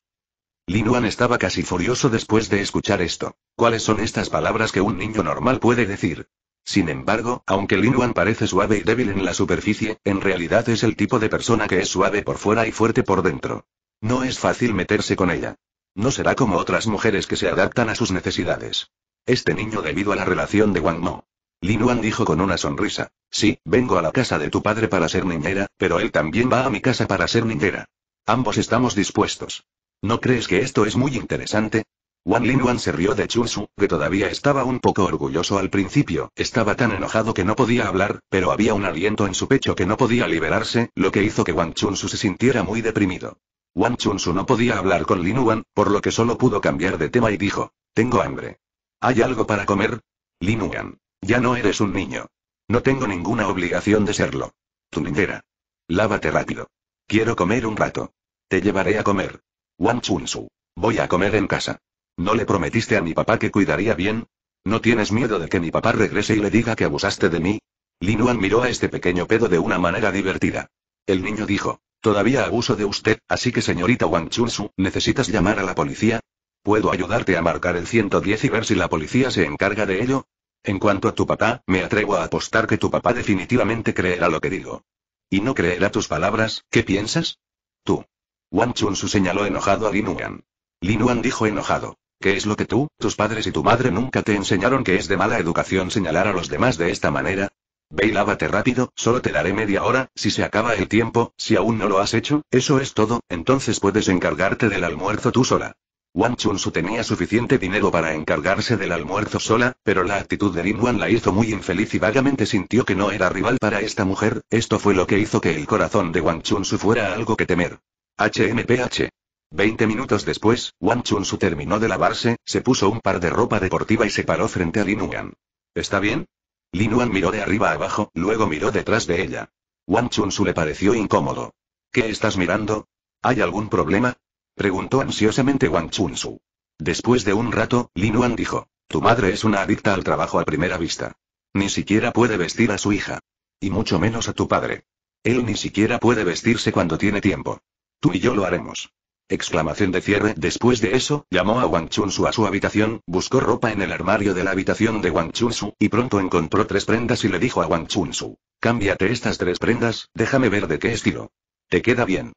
Lin Wan estaba casi furioso después de escuchar esto. ¿Cuáles son estas palabras que un niño normal puede decir? Sin embargo, aunque Lin Wan parece suave y débil en la superficie, en realidad es el tipo de persona que es suave por fuera y fuerte por dentro. No es fácil meterse con ella. No será como otras mujeres que se adaptan a sus necesidades. Este niño debido a la relación de Wang Mo Lin Wan dijo con una sonrisa. Sí, vengo a la casa de tu padre para ser niñera, pero él también va a mi casa para ser niñera. Ambos estamos dispuestos. ¿No crees que esto es muy interesante? Wan Wan se rió de Su, que todavía estaba un poco orgulloso al principio, estaba tan enojado que no podía hablar, pero había un aliento en su pecho que no podía liberarse, lo que hizo que Wang Su se sintiera muy deprimido. Wang Chunsu no podía hablar con Lin Wan, por lo que solo pudo cambiar de tema y dijo, tengo hambre. ¿Hay algo para comer? Wan. Ya no eres un niño. No tengo ninguna obligación de serlo. Tu niñera. Lávate rápido. Quiero comer un rato. Te llevaré a comer. Wang su Voy a comer en casa. ¿No le prometiste a mi papá que cuidaría bien? ¿No tienes miedo de que mi papá regrese y le diga que abusaste de mí? Lin Linuan miró a este pequeño pedo de una manera divertida. El niño dijo, todavía abuso de usted, así que señorita Wang su ¿necesitas llamar a la policía? ¿Puedo ayudarte a marcar el 110 y ver si la policía se encarga de ello? En cuanto a tu papá, me atrevo a apostar que tu papá definitivamente creerá lo que digo. Y no creerá tus palabras, ¿qué piensas? Tú. Wang Su señaló enojado a Lin Lin Linuan dijo enojado. ¿Qué es lo que tú, tus padres y tu madre nunca te enseñaron que es de mala educación señalar a los demás de esta manera? Ve y lávate rápido, solo te daré media hora, si se acaba el tiempo, si aún no lo has hecho, eso es todo, entonces puedes encargarte del almuerzo tú sola. Wang Su tenía suficiente dinero para encargarse del almuerzo sola, pero la actitud de Lin Wan la hizo muy infeliz y vagamente sintió que no era rival para esta mujer, esto fue lo que hizo que el corazón de Wang Su fuera algo que temer. HMPH. Veinte minutos después, Wang Su terminó de lavarse, se puso un par de ropa deportiva y se paró frente a Lin Wan. ¿Está bien? Lin Wan miró de arriba abajo, luego miró detrás de ella. Wang Su le pareció incómodo. ¿Qué estás mirando? ¿Hay algún problema? Preguntó ansiosamente Wang Chunsu. Después de un rato, Lin Wan dijo. Tu madre es una adicta al trabajo a primera vista. Ni siquiera puede vestir a su hija. Y mucho menos a tu padre. Él ni siquiera puede vestirse cuando tiene tiempo. Tú y yo lo haremos. Exclamación de cierre. Después de eso, llamó a Wang Chunsu a su habitación, buscó ropa en el armario de la habitación de Wang Chunsu, y pronto encontró tres prendas y le dijo a Wang Chunsu. Cámbiate estas tres prendas, déjame ver de qué estilo. Te queda bien.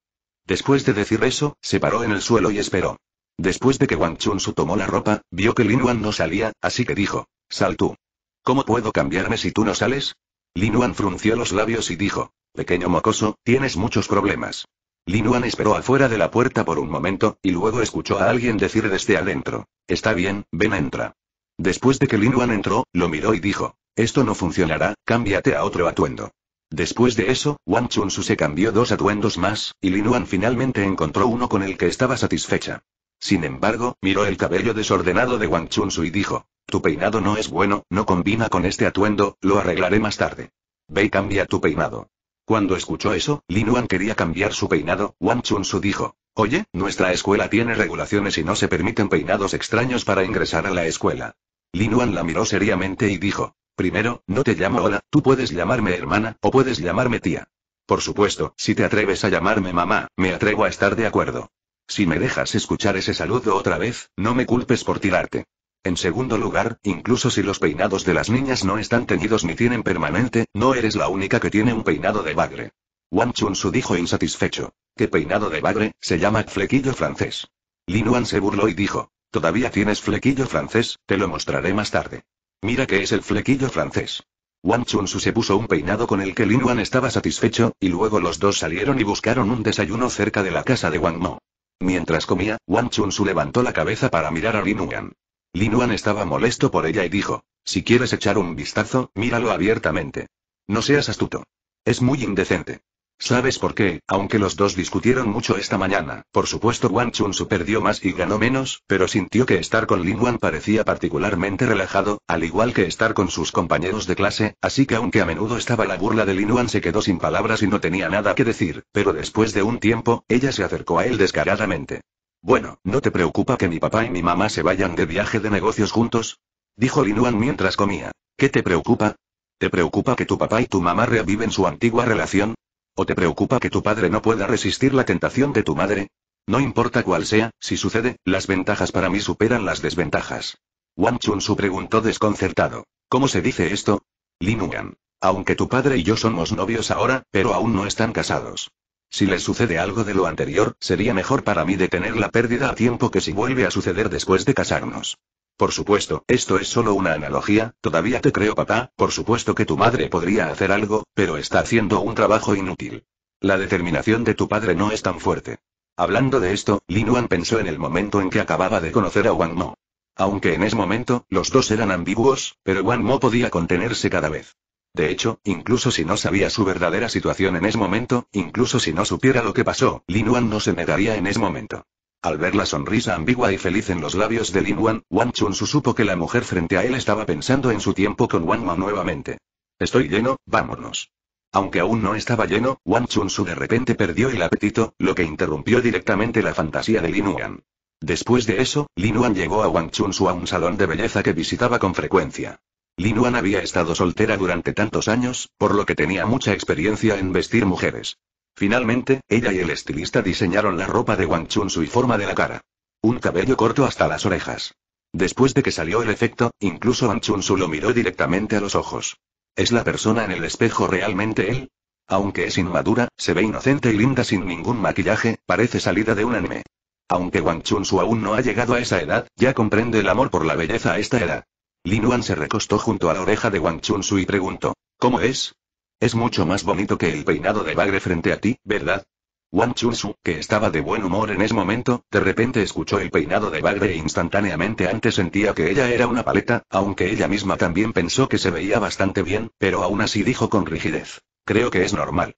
Después de decir eso, se paró en el suelo y esperó. Después de que Wang Chun-su tomó la ropa, vio que Lin Wan no salía, así que dijo: Sal tú. ¿Cómo puedo cambiarme si tú no sales? Lin Wan frunció los labios y dijo: Pequeño mocoso, tienes muchos problemas. Lin Wan esperó afuera de la puerta por un momento, y luego escuchó a alguien decir desde adentro: Está bien, ven entra. Después de que Lin Wan entró, lo miró y dijo: Esto no funcionará, cámbiate a otro atuendo. Después de eso, Wang Chunsu se cambió dos atuendos más, y Lin Linuan finalmente encontró uno con el que estaba satisfecha. Sin embargo, miró el cabello desordenado de Wang Chunsu y dijo, tu peinado no es bueno, no combina con este atuendo, lo arreglaré más tarde. Ve y cambia tu peinado. Cuando escuchó eso, Lin Linuan quería cambiar su peinado, Wang Chunsu dijo, oye, nuestra escuela tiene regulaciones y no se permiten peinados extraños para ingresar a la escuela. Lin Linuan la miró seriamente y dijo, Primero, no te llamo hola, tú puedes llamarme hermana, o puedes llamarme tía. Por supuesto, si te atreves a llamarme mamá, me atrevo a estar de acuerdo. Si me dejas escuchar ese saludo otra vez, no me culpes por tirarte. En segundo lugar, incluso si los peinados de las niñas no están teñidos ni tienen permanente, no eres la única que tiene un peinado de bagre. Wang Chun-su dijo insatisfecho. ¿Qué peinado de bagre? Se llama flequillo francés. Lin Wan se burló y dijo. Todavía tienes flequillo francés, te lo mostraré más tarde. Mira que es el flequillo francés. Wang Su se puso un peinado con el que Lin Wan estaba satisfecho, y luego los dos salieron y buscaron un desayuno cerca de la casa de Wang Mo. Mientras comía, Wang Su levantó la cabeza para mirar a Lin Wan. Lin Wan estaba molesto por ella y dijo, si quieres echar un vistazo, míralo abiertamente. No seas astuto. Es muy indecente. ¿Sabes por qué? Aunque los dos discutieron mucho esta mañana, por supuesto Wang Chunsu perdió más y ganó menos, pero sintió que estar con Lin Wan parecía particularmente relajado, al igual que estar con sus compañeros de clase, así que aunque a menudo estaba la burla de Lin Wan se quedó sin palabras y no tenía nada que decir, pero después de un tiempo, ella se acercó a él descaradamente. Bueno, ¿no te preocupa que mi papá y mi mamá se vayan de viaje de negocios juntos? Dijo Lin Wan mientras comía. ¿Qué te preocupa? ¿Te preocupa que tu papá y tu mamá reviven su antigua relación? ¿O te preocupa que tu padre no pueda resistir la tentación de tu madre? No importa cuál sea, si sucede, las ventajas para mí superan las desventajas. Wang Chun Su preguntó desconcertado. ¿Cómo se dice esto? Lin Yuan. Aunque tu padre y yo somos novios ahora, pero aún no están casados. Si les sucede algo de lo anterior, sería mejor para mí detener la pérdida a tiempo que si vuelve a suceder después de casarnos. Por supuesto, esto es solo una analogía, todavía te creo papá, por supuesto que tu madre podría hacer algo, pero está haciendo un trabajo inútil. La determinación de tu padre no es tan fuerte. Hablando de esto, Lin Wan pensó en el momento en que acababa de conocer a Wang Mo. Aunque en ese momento, los dos eran ambiguos, pero Wang Mo podía contenerse cada vez. De hecho, incluso si no sabía su verdadera situación en ese momento, incluso si no supiera lo que pasó, Lin Wan no se negaría en ese momento. Al ver la sonrisa ambigua y feliz en los labios de Lin Wan, Wang Chun Su supo que la mujer frente a él estaba pensando en su tiempo con Wang Ma nuevamente. Estoy lleno, vámonos. Aunque aún no estaba lleno, Wang Chun Su de repente perdió el apetito, lo que interrumpió directamente la fantasía de Lin Wan. Después de eso, Lin Wan llegó a Wang Chun Su a un salón de belleza que visitaba con frecuencia. Lin Wan había estado soltera durante tantos años, por lo que tenía mucha experiencia en vestir mujeres. Finalmente, ella y el estilista diseñaron la ropa de Wang Chun-su y forma de la cara. Un cabello corto hasta las orejas. Después de que salió el efecto, incluso Wang Chun-su lo miró directamente a los ojos. ¿Es la persona en el espejo realmente él? Aunque es inmadura, se ve inocente y linda sin ningún maquillaje, parece salida de un anime. Aunque Wang Chun-su aún no ha llegado a esa edad, ya comprende el amor por la belleza a esta edad. Lin Wan se recostó junto a la oreja de Wang Chun-su y preguntó, ¿Cómo es? Es mucho más bonito que el peinado de bagre frente a ti, ¿verdad? Wang Su, que estaba de buen humor en ese momento, de repente escuchó el peinado de bagre e instantáneamente antes sentía que ella era una paleta, aunque ella misma también pensó que se veía bastante bien, pero aún así dijo con rigidez. Creo que es normal.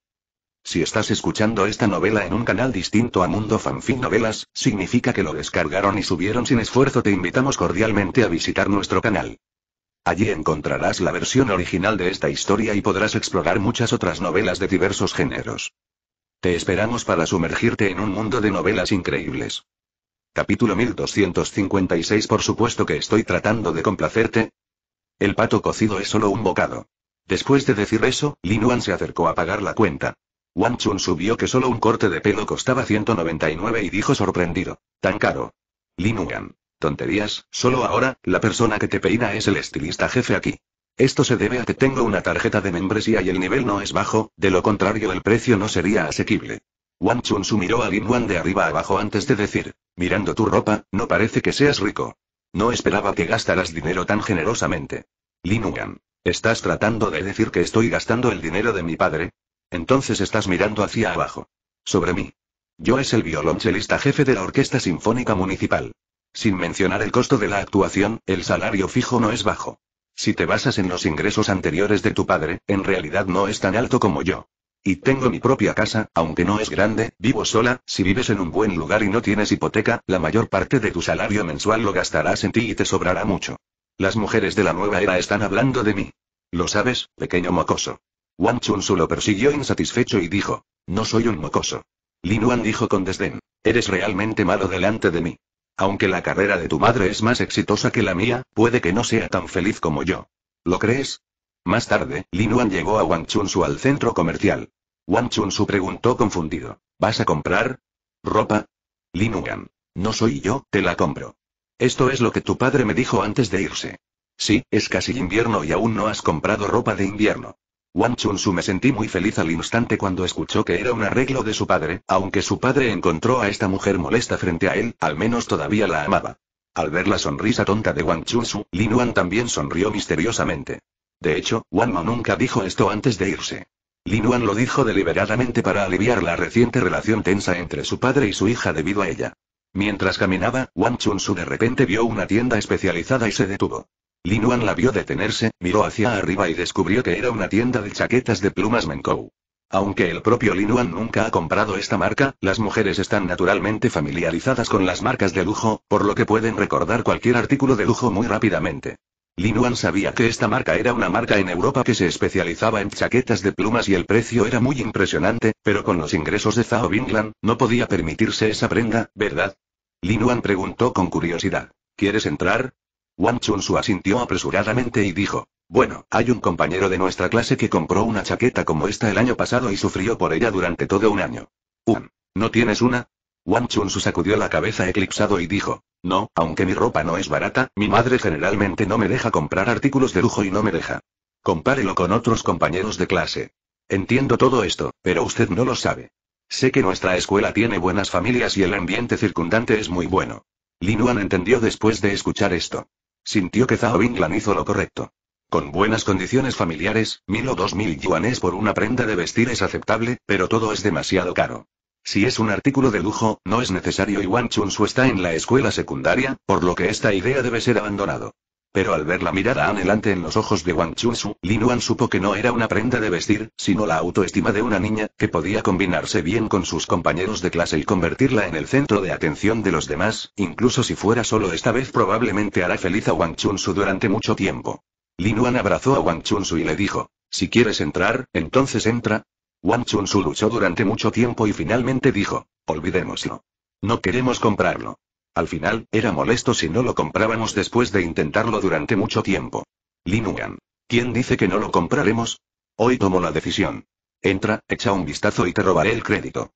Si estás escuchando esta novela en un canal distinto a Mundo Fanfic Novelas, significa que lo descargaron y subieron sin esfuerzo. Te invitamos cordialmente a visitar nuestro canal. Allí encontrarás la versión original de esta historia y podrás explorar muchas otras novelas de diversos géneros. Te esperamos para sumergirte en un mundo de novelas increíbles. Capítulo 1256 Por supuesto que estoy tratando de complacerte. El pato cocido es solo un bocado. Después de decir eso, Lin Wan se acercó a pagar la cuenta. Wang Chun subió que solo un corte de pelo costaba 199 y dijo sorprendido. Tan caro. Lin Wan. Tonterías, solo ahora, la persona que te peina es el estilista jefe aquí. Esto se debe a que tengo una tarjeta de membresía y el nivel no es bajo, de lo contrario el precio no sería asequible. Wang Chun Su miró a Lin Wan de arriba abajo antes de decir, mirando tu ropa, no parece que seas rico. No esperaba que gastaras dinero tan generosamente. Lin Wan, ¿estás tratando de decir que estoy gastando el dinero de mi padre? Entonces estás mirando hacia abajo. Sobre mí. Yo es el violonchelista jefe de la Orquesta Sinfónica Municipal. Sin mencionar el costo de la actuación, el salario fijo no es bajo. Si te basas en los ingresos anteriores de tu padre, en realidad no es tan alto como yo. Y tengo mi propia casa, aunque no es grande, vivo sola, si vives en un buen lugar y no tienes hipoteca, la mayor parte de tu salario mensual lo gastarás en ti y te sobrará mucho. Las mujeres de la nueva era están hablando de mí. Lo sabes, pequeño mocoso. Wang Chunsu lo persiguió insatisfecho y dijo, no soy un mocoso. Lin Wan dijo con desdén, eres realmente malo delante de mí. Aunque la carrera de tu madre es más exitosa que la mía, puede que no sea tan feliz como yo. ¿Lo crees? Más tarde, Lin Wan llegó a Su al centro comercial. Wang Chunsu preguntó confundido. ¿Vas a comprar? ¿Ropa? Lin Wan. No soy yo, te la compro. Esto es lo que tu padre me dijo antes de irse. Sí, es casi invierno y aún no has comprado ropa de invierno. Wang Chun-su me sentí muy feliz al instante cuando escuchó que era un arreglo de su padre, aunque su padre encontró a esta mujer molesta frente a él, al menos todavía la amaba. Al ver la sonrisa tonta de Wang Chun-su, Lin Wan también sonrió misteriosamente. De hecho, Wang Mao nunca dijo esto antes de irse. Lin Wan lo dijo deliberadamente para aliviar la reciente relación tensa entre su padre y su hija debido a ella. Mientras caminaba, Wang Chun-su de repente vio una tienda especializada y se detuvo. Lin Wan la vio detenerse, miró hacia arriba y descubrió que era una tienda de chaquetas de plumas Menkou. Aunque el propio Lin Wan nunca ha comprado esta marca, las mujeres están naturalmente familiarizadas con las marcas de lujo, por lo que pueden recordar cualquier artículo de lujo muy rápidamente. Lin Wan sabía que esta marca era una marca en Europa que se especializaba en chaquetas de plumas y el precio era muy impresionante, pero con los ingresos de Zhao Binglan, no podía permitirse esa prenda, ¿verdad? Lin Wan preguntó con curiosidad. ¿Quieres entrar? Wang Chun-su asintió apresuradamente y dijo. Bueno, hay un compañero de nuestra clase que compró una chaqueta como esta el año pasado y sufrió por ella durante todo un año. ¿no tienes una? Wang Chun-su sacudió la cabeza eclipsado y dijo. No, aunque mi ropa no es barata, mi madre generalmente no me deja comprar artículos de lujo y no me deja. Compárelo con otros compañeros de clase. Entiendo todo esto, pero usted no lo sabe. Sé que nuestra escuela tiene buenas familias y el ambiente circundante es muy bueno. Lin Wan entendió después de escuchar esto. Sintió que Zhao Binglan hizo lo correcto. Con buenas condiciones familiares, mil o dos mil yuanes por una prenda de vestir es aceptable, pero todo es demasiado caro. Si es un artículo de lujo, no es necesario y Wang Su está en la escuela secundaria, por lo que esta idea debe ser abandonado. Pero al ver la mirada anhelante en los ojos de Wang Chunsu, Lin Wan supo que no era una prenda de vestir, sino la autoestima de una niña, que podía combinarse bien con sus compañeros de clase y convertirla en el centro de atención de los demás, incluso si fuera solo esta vez probablemente hará feliz a Wang Chunsu durante mucho tiempo. Lin Wan abrazó a Wang Chunsu y le dijo, si quieres entrar, entonces entra. Wang Chunsu luchó durante mucho tiempo y finalmente dijo, olvidémoslo. No queremos comprarlo. Al final, era molesto si no lo comprábamos después de intentarlo durante mucho tiempo. Lin Wan, ¿Quién dice que no lo compraremos? Hoy tomo la decisión. Entra, echa un vistazo y te robaré el crédito.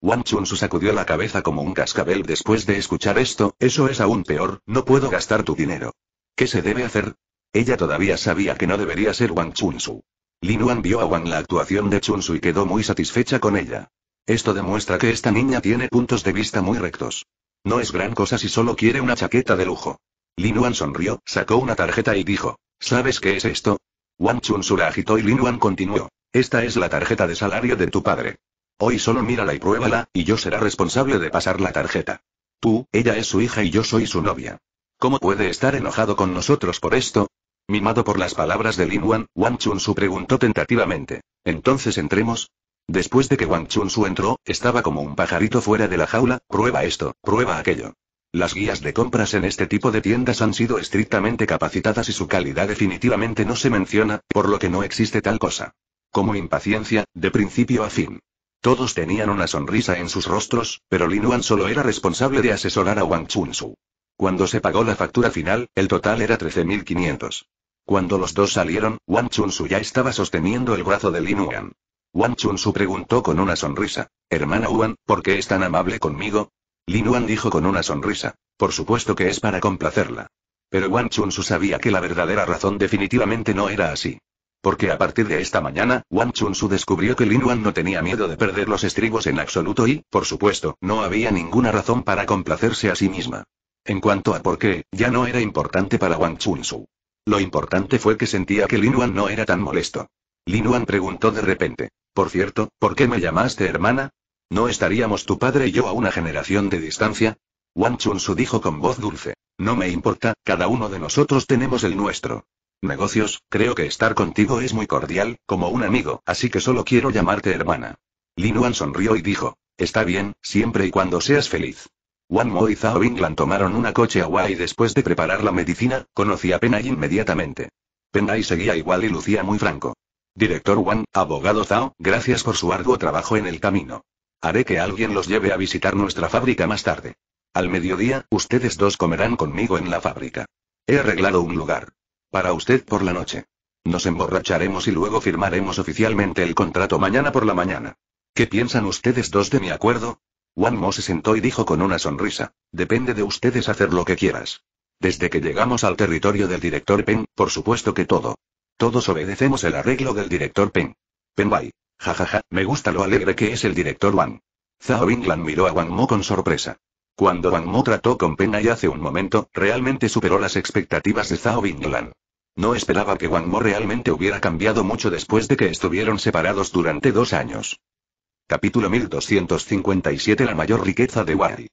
Wang Chun su sacudió la cabeza como un cascabel después de escuchar esto, eso es aún peor, no puedo gastar tu dinero. ¿Qué se debe hacer? Ella todavía sabía que no debería ser Wang Chunsu. Wan vio a Wang la actuación de Chunsu y quedó muy satisfecha con ella. Esto demuestra que esta niña tiene puntos de vista muy rectos. No es gran cosa si solo quiere una chaqueta de lujo. Lin Wan sonrió, sacó una tarjeta y dijo, ¿sabes qué es esto? Wang Chun la agitó y Lin Wan continuó, esta es la tarjeta de salario de tu padre. Hoy solo mírala y pruébala, y yo será responsable de pasar la tarjeta. Tú, ella es su hija y yo soy su novia. ¿Cómo puede estar enojado con nosotros por esto? Mimado por las palabras de Lin Wan, Wang Chun Su preguntó tentativamente. Entonces entremos. Después de que Wang Chun-su entró, estaba como un pajarito fuera de la jaula, prueba esto, prueba aquello. Las guías de compras en este tipo de tiendas han sido estrictamente capacitadas y su calidad definitivamente no se menciona, por lo que no existe tal cosa. Como impaciencia, de principio a fin. Todos tenían una sonrisa en sus rostros, pero Lin Wan solo era responsable de asesorar a Wang Chun-su. Cuando se pagó la factura final, el total era 13.500. Cuando los dos salieron, Wang Chun-su ya estaba sosteniendo el brazo de Lin Wan. Wang Chun Su preguntó con una sonrisa. Hermana Wan, ¿por qué es tan amable conmigo? Lin Wan dijo con una sonrisa. Por supuesto que es para complacerla. Pero Wang Chun Su sabía que la verdadera razón definitivamente no era así. Porque a partir de esta mañana, Wang Chun Su descubrió que Lin Wan no tenía miedo de perder los estribos en absoluto y, por supuesto, no había ninguna razón para complacerse a sí misma. En cuanto a por qué, ya no era importante para Wang Chun Su. Lo importante fue que sentía que Lin Wan no era tan molesto. Lin Wan preguntó de repente. Por cierto, ¿por qué me llamaste hermana? ¿No estaríamos tu padre y yo a una generación de distancia? Wang Su dijo con voz dulce. No me importa, cada uno de nosotros tenemos el nuestro. Negocios, creo que estar contigo es muy cordial, como un amigo, así que solo quiero llamarte hermana. Lin Wan sonrió y dijo. Está bien, siempre y cuando seas feliz. Wan Mo y Zhao Binglan tomaron una coche a y después de preparar la medicina, conocí a Penai inmediatamente. Penai seguía igual y lucía muy franco. Director Wan, abogado Zhao, gracias por su arduo trabajo en el camino. Haré que alguien los lleve a visitar nuestra fábrica más tarde. Al mediodía, ustedes dos comerán conmigo en la fábrica. He arreglado un lugar. Para usted por la noche. Nos emborracharemos y luego firmaremos oficialmente el contrato mañana por la mañana. ¿Qué piensan ustedes dos de mi acuerdo? Wang Mo se sentó y dijo con una sonrisa, depende de ustedes hacer lo que quieras. Desde que llegamos al territorio del director Pen, por supuesto que todo. Todos obedecemos el arreglo del director Pen. ja Jajaja, me gusta lo alegre que es el director Wang. Zhao Binglan miró a Wang Mo con sorpresa. Cuando Wang Mo trató con pena y hace un momento, realmente superó las expectativas de Zhao Binglan. No esperaba que Wang Mo realmente hubiera cambiado mucho después de que estuvieron separados durante dos años. Capítulo 1257 La mayor riqueza de Wai.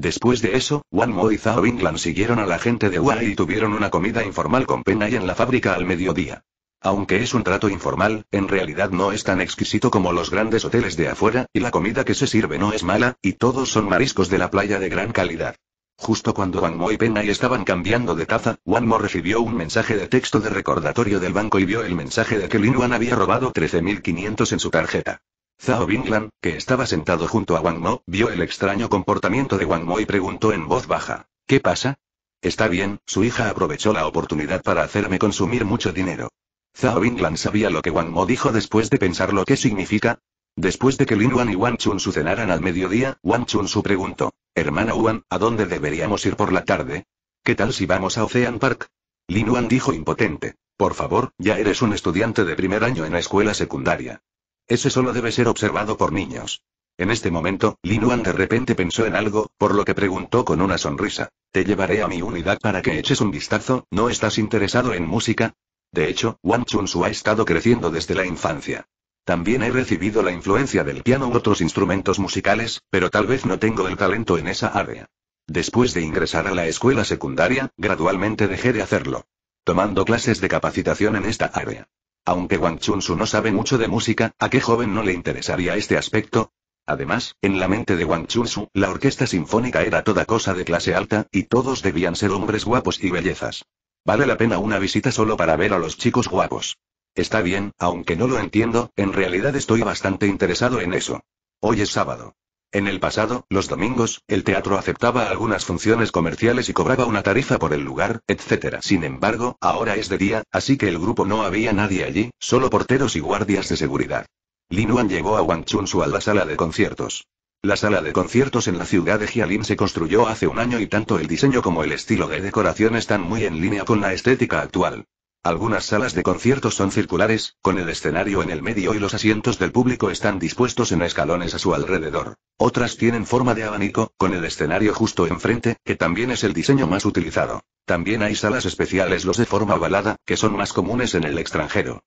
Después de eso, Wan Mo y Zhao Binglan siguieron a la gente de Huai y tuvieron una comida informal con Pen en la fábrica al mediodía. Aunque es un trato informal, en realidad no es tan exquisito como los grandes hoteles de afuera, y la comida que se sirve no es mala, y todos son mariscos de la playa de gran calidad. Justo cuando Wan Mo y Penai estaban cambiando de taza, Wan Mo recibió un mensaje de texto de recordatorio del banco y vio el mensaje de que Lin Wan había robado 13.500 en su tarjeta. Zhao Binglan, que estaba sentado junto a Wang Mo, vio el extraño comportamiento de Wang Mo y preguntó en voz baja. ¿Qué pasa? Está bien, su hija aprovechó la oportunidad para hacerme consumir mucho dinero. Zhao Binglan sabía lo que Wang Mo dijo después de pensar lo que significa. Después de que Lin Wan y Wang Chun Su cenaran al mediodía, Wang Chun Su preguntó. Hermana Wan, ¿a dónde deberíamos ir por la tarde? ¿Qué tal si vamos a Ocean Park? Lin Wan dijo impotente. Por favor, ya eres un estudiante de primer año en la escuela secundaria. Ese solo debe ser observado por niños. En este momento, Lin Wan de repente pensó en algo, por lo que preguntó con una sonrisa. Te llevaré a mi unidad para que eches un vistazo, ¿no estás interesado en música? De hecho, Wang Su ha estado creciendo desde la infancia. También he recibido la influencia del piano u otros instrumentos musicales, pero tal vez no tengo el talento en esa área. Después de ingresar a la escuela secundaria, gradualmente dejé de hacerlo. Tomando clases de capacitación en esta área. Aunque Wang Chunsu no sabe mucho de música, ¿a qué joven no le interesaría este aspecto? Además, en la mente de Wang Chunsu, la orquesta sinfónica era toda cosa de clase alta, y todos debían ser hombres guapos y bellezas. Vale la pena una visita solo para ver a los chicos guapos. Está bien, aunque no lo entiendo, en realidad estoy bastante interesado en eso. Hoy es sábado. En el pasado, los domingos, el teatro aceptaba algunas funciones comerciales y cobraba una tarifa por el lugar, etc. Sin embargo, ahora es de día, así que el grupo no había nadie allí, solo porteros y guardias de seguridad. Lin Wan llevó a Wang Su a la sala de conciertos. La sala de conciertos en la ciudad de Jialin se construyó hace un año y tanto el diseño como el estilo de decoración están muy en línea con la estética actual. Algunas salas de conciertos son circulares, con el escenario en el medio y los asientos del público están dispuestos en escalones a su alrededor. Otras tienen forma de abanico, con el escenario justo enfrente, que también es el diseño más utilizado. También hay salas especiales los de forma ovalada, que son más comunes en el extranjero.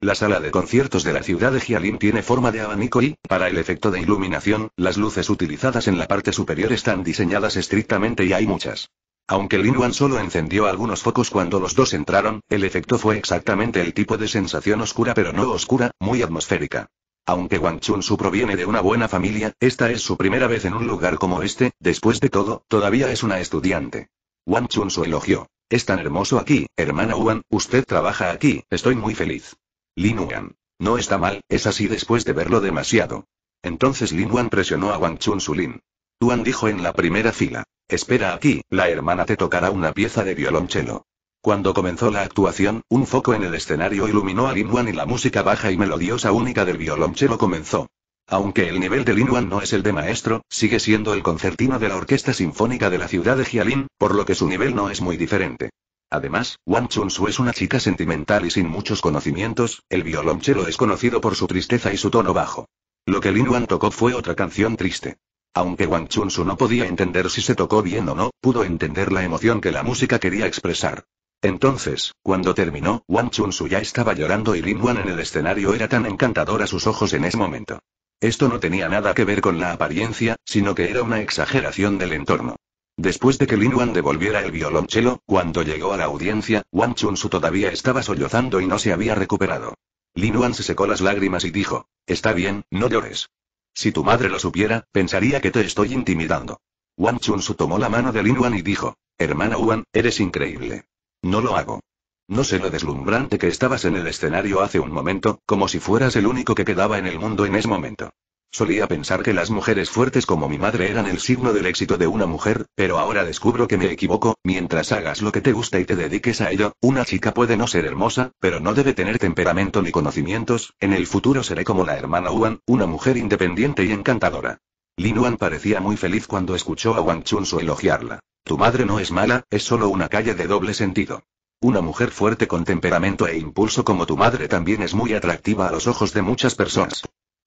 La sala de conciertos de la ciudad de Jialin tiene forma de abanico y, para el efecto de iluminación, las luces utilizadas en la parte superior están diseñadas estrictamente y hay muchas. Aunque Lin Wan solo encendió algunos focos cuando los dos entraron, el efecto fue exactamente el tipo de sensación oscura pero no oscura, muy atmosférica. Aunque Wang Chun Su proviene de una buena familia, esta es su primera vez en un lugar como este, después de todo, todavía es una estudiante. Wang Chun Su elogió. Es tan hermoso aquí, hermana Wan, usted trabaja aquí, estoy muy feliz. Lin Wan. No está mal, es así después de verlo demasiado. Entonces Lin Wan presionó a Wang Chun Su Lin. Duan dijo en la primera fila. Espera aquí, la hermana te tocará una pieza de violonchelo. Cuando comenzó la actuación, un foco en el escenario iluminó a Lin Wan y la música baja y melodiosa única del violonchelo comenzó. Aunque el nivel de Lin Wan no es el de maestro, sigue siendo el concertino de la Orquesta Sinfónica de la ciudad de Jialin, por lo que su nivel no es muy diferente. Además, Wang Chun-su es una chica sentimental y sin muchos conocimientos, el violonchelo es conocido por su tristeza y su tono bajo. Lo que Lin Wan tocó fue otra canción triste. Aunque Wang Chunsu no podía entender si se tocó bien o no, pudo entender la emoción que la música quería expresar. Entonces, cuando terminó, Wang Chunsu ya estaba llorando y Lin Wan en el escenario era tan encantador a sus ojos en ese momento. Esto no tenía nada que ver con la apariencia, sino que era una exageración del entorno. Después de que Lin Wan devolviera el violonchelo, cuando llegó a la audiencia, Wang Chunsu todavía estaba sollozando y no se había recuperado. Lin Wan se secó las lágrimas y dijo, Está bien, no llores. Si tu madre lo supiera, pensaría que te estoy intimidando. Wang Chunsu tomó la mano de Lin Wan y dijo, hermana Wan, eres increíble. No lo hago. No sé lo deslumbrante que estabas en el escenario hace un momento, como si fueras el único que quedaba en el mundo en ese momento. Solía pensar que las mujeres fuertes como mi madre eran el signo del éxito de una mujer, pero ahora descubro que me equivoco, mientras hagas lo que te gusta y te dediques a ello, una chica puede no ser hermosa, pero no debe tener temperamento ni conocimientos, en el futuro seré como la hermana Wan, una mujer independiente y encantadora. Lin Wan parecía muy feliz cuando escuchó a Wang Su elogiarla. Tu madre no es mala, es solo una calle de doble sentido. Una mujer fuerte con temperamento e impulso como tu madre también es muy atractiva a los ojos de muchas personas.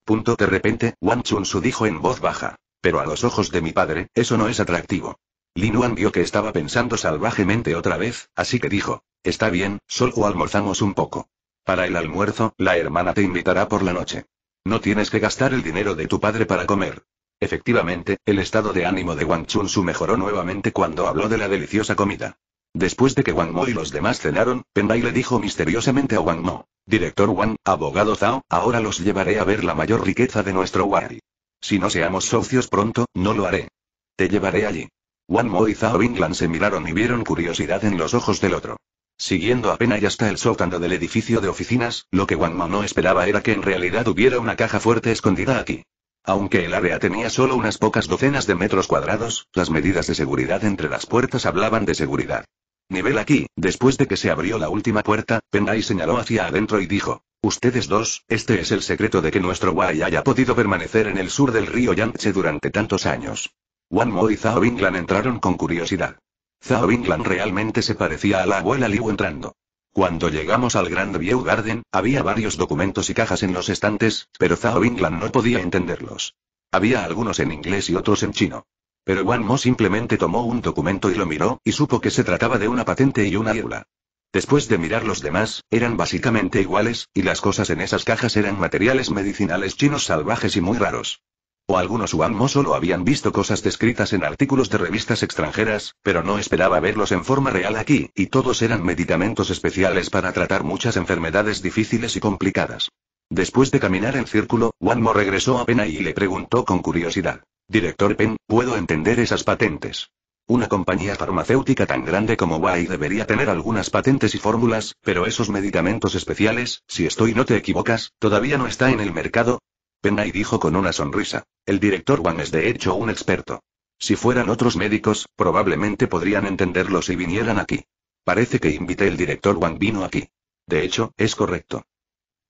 Punto de repente, Wang Chun-su dijo en voz baja. Pero a los ojos de mi padre, eso no es atractivo. Lin Wan vio que estaba pensando salvajemente otra vez, así que dijo, está bien, solo almorzamos un poco. Para el almuerzo, la hermana te invitará por la noche. No tienes que gastar el dinero de tu padre para comer. Efectivamente, el estado de ánimo de Wang Chun-su mejoró nuevamente cuando habló de la deliciosa comida. Después de que Wang Mo y los demás cenaron, Pendai le dijo misteriosamente a Wang Mo. Director Wang, abogado Zhao, ahora los llevaré a ver la mayor riqueza de nuestro Wari. Si no seamos socios pronto, no lo haré. Te llevaré allí. Wang Mo y Zhao Binglan se miraron y vieron curiosidad en los ojos del otro. Siguiendo apenas y hasta el sótano del edificio de oficinas, lo que Wang Mo no esperaba era que en realidad hubiera una caja fuerte escondida aquí. Aunque el área tenía solo unas pocas docenas de metros cuadrados, las medidas de seguridad entre las puertas hablaban de seguridad. Nivel aquí, después de que se abrió la última puerta, Penai señaló hacia adentro y dijo. Ustedes dos, este es el secreto de que nuestro Wai haya podido permanecer en el sur del río Yangtze durante tantos años. Wan Mo y Zhao Binglan entraron con curiosidad. Zhao Binglan realmente se parecía a la abuela Liu entrando. Cuando llegamos al Grand View Garden, había varios documentos y cajas en los estantes, pero Zhao Binglan no podía entenderlos. Había algunos en inglés y otros en chino. Pero Wan Mo simplemente tomó un documento y lo miró, y supo que se trataba de una patente y una hierba. Después de mirar los demás, eran básicamente iguales, y las cosas en esas cajas eran materiales medicinales chinos salvajes y muy raros. O algunos Mo solo habían visto cosas descritas en artículos de revistas extranjeras, pero no esperaba verlos en forma real aquí, y todos eran medicamentos especiales para tratar muchas enfermedades difíciles y complicadas. Después de caminar en círculo, Mo regresó a Pena y le preguntó con curiosidad. Director Penn, puedo entender esas patentes. Una compañía farmacéutica tan grande como Wai debería tener algunas patentes y fórmulas, pero esos medicamentos especiales, si estoy no te equivocas, todavía no está en el mercado. Pennai dijo con una sonrisa. El director Wang es de hecho un experto. Si fueran otros médicos, probablemente podrían entenderlo si vinieran aquí. Parece que invité el director Wang vino aquí. De hecho, es correcto.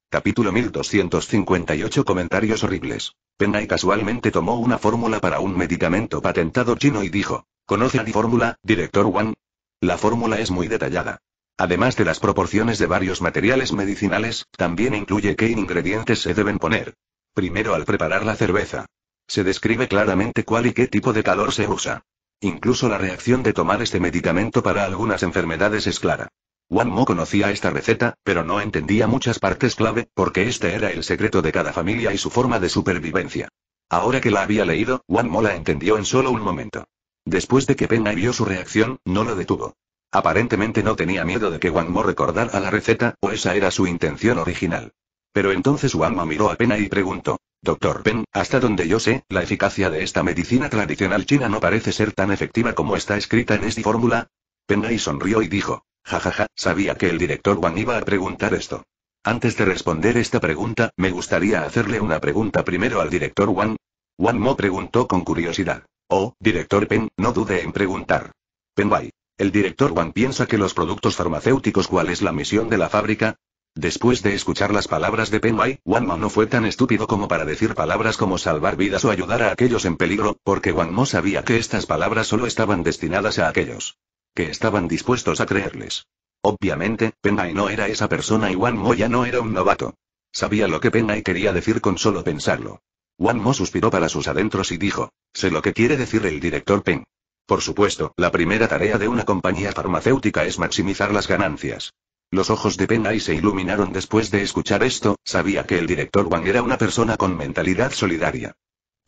Capítulo 1258 Comentarios horribles. Penay casualmente tomó una fórmula para un medicamento patentado chino y dijo, ¿conoce la fórmula, director Wang? La fórmula es muy detallada. Además de las proporciones de varios materiales medicinales, también incluye qué ingredientes se deben poner. Primero al preparar la cerveza. Se describe claramente cuál y qué tipo de calor se usa. Incluso la reacción de tomar este medicamento para algunas enfermedades es clara. Wang Mo conocía esta receta, pero no entendía muchas partes clave, porque este era el secreto de cada familia y su forma de supervivencia. Ahora que la había leído, Wang Mo la entendió en solo un momento. Después de que Pena vio su reacción, no lo detuvo. Aparentemente no tenía miedo de que Wang Mo recordara la receta, o esa era su intención original. Pero entonces Wang Mo miró a Pena y preguntó, Doctor Pen, hasta donde yo sé, la eficacia de esta medicina tradicional china no parece ser tan efectiva como está escrita en esta fórmula. Peng y sonrió y dijo, Jajaja, sabía que el director Wang iba a preguntar esto. Antes de responder esta pregunta, me gustaría hacerle una pregunta primero al director Wang. Wang Mo preguntó con curiosidad. Oh, director Pen, no dude en preguntar. Pen Bai. El director Wang piensa que los productos farmacéuticos, ¿cuál es la misión de la fábrica? Después de escuchar las palabras de Wang Mo no fue tan estúpido como para decir palabras como salvar vidas o ayudar a aquellos en peligro, porque Wang Mo sabía que estas palabras solo estaban destinadas a aquellos que estaban dispuestos a creerles. Obviamente, Penai no era esa persona y Wan Mo ya no era un novato. Sabía lo que Penai quería decir con solo pensarlo. Wan Mo suspiró para sus adentros y dijo, sé lo que quiere decir el director Pen. Por supuesto, la primera tarea de una compañía farmacéutica es maximizar las ganancias. Los ojos de Penai se iluminaron después de escuchar esto, sabía que el director Wang era una persona con mentalidad solidaria.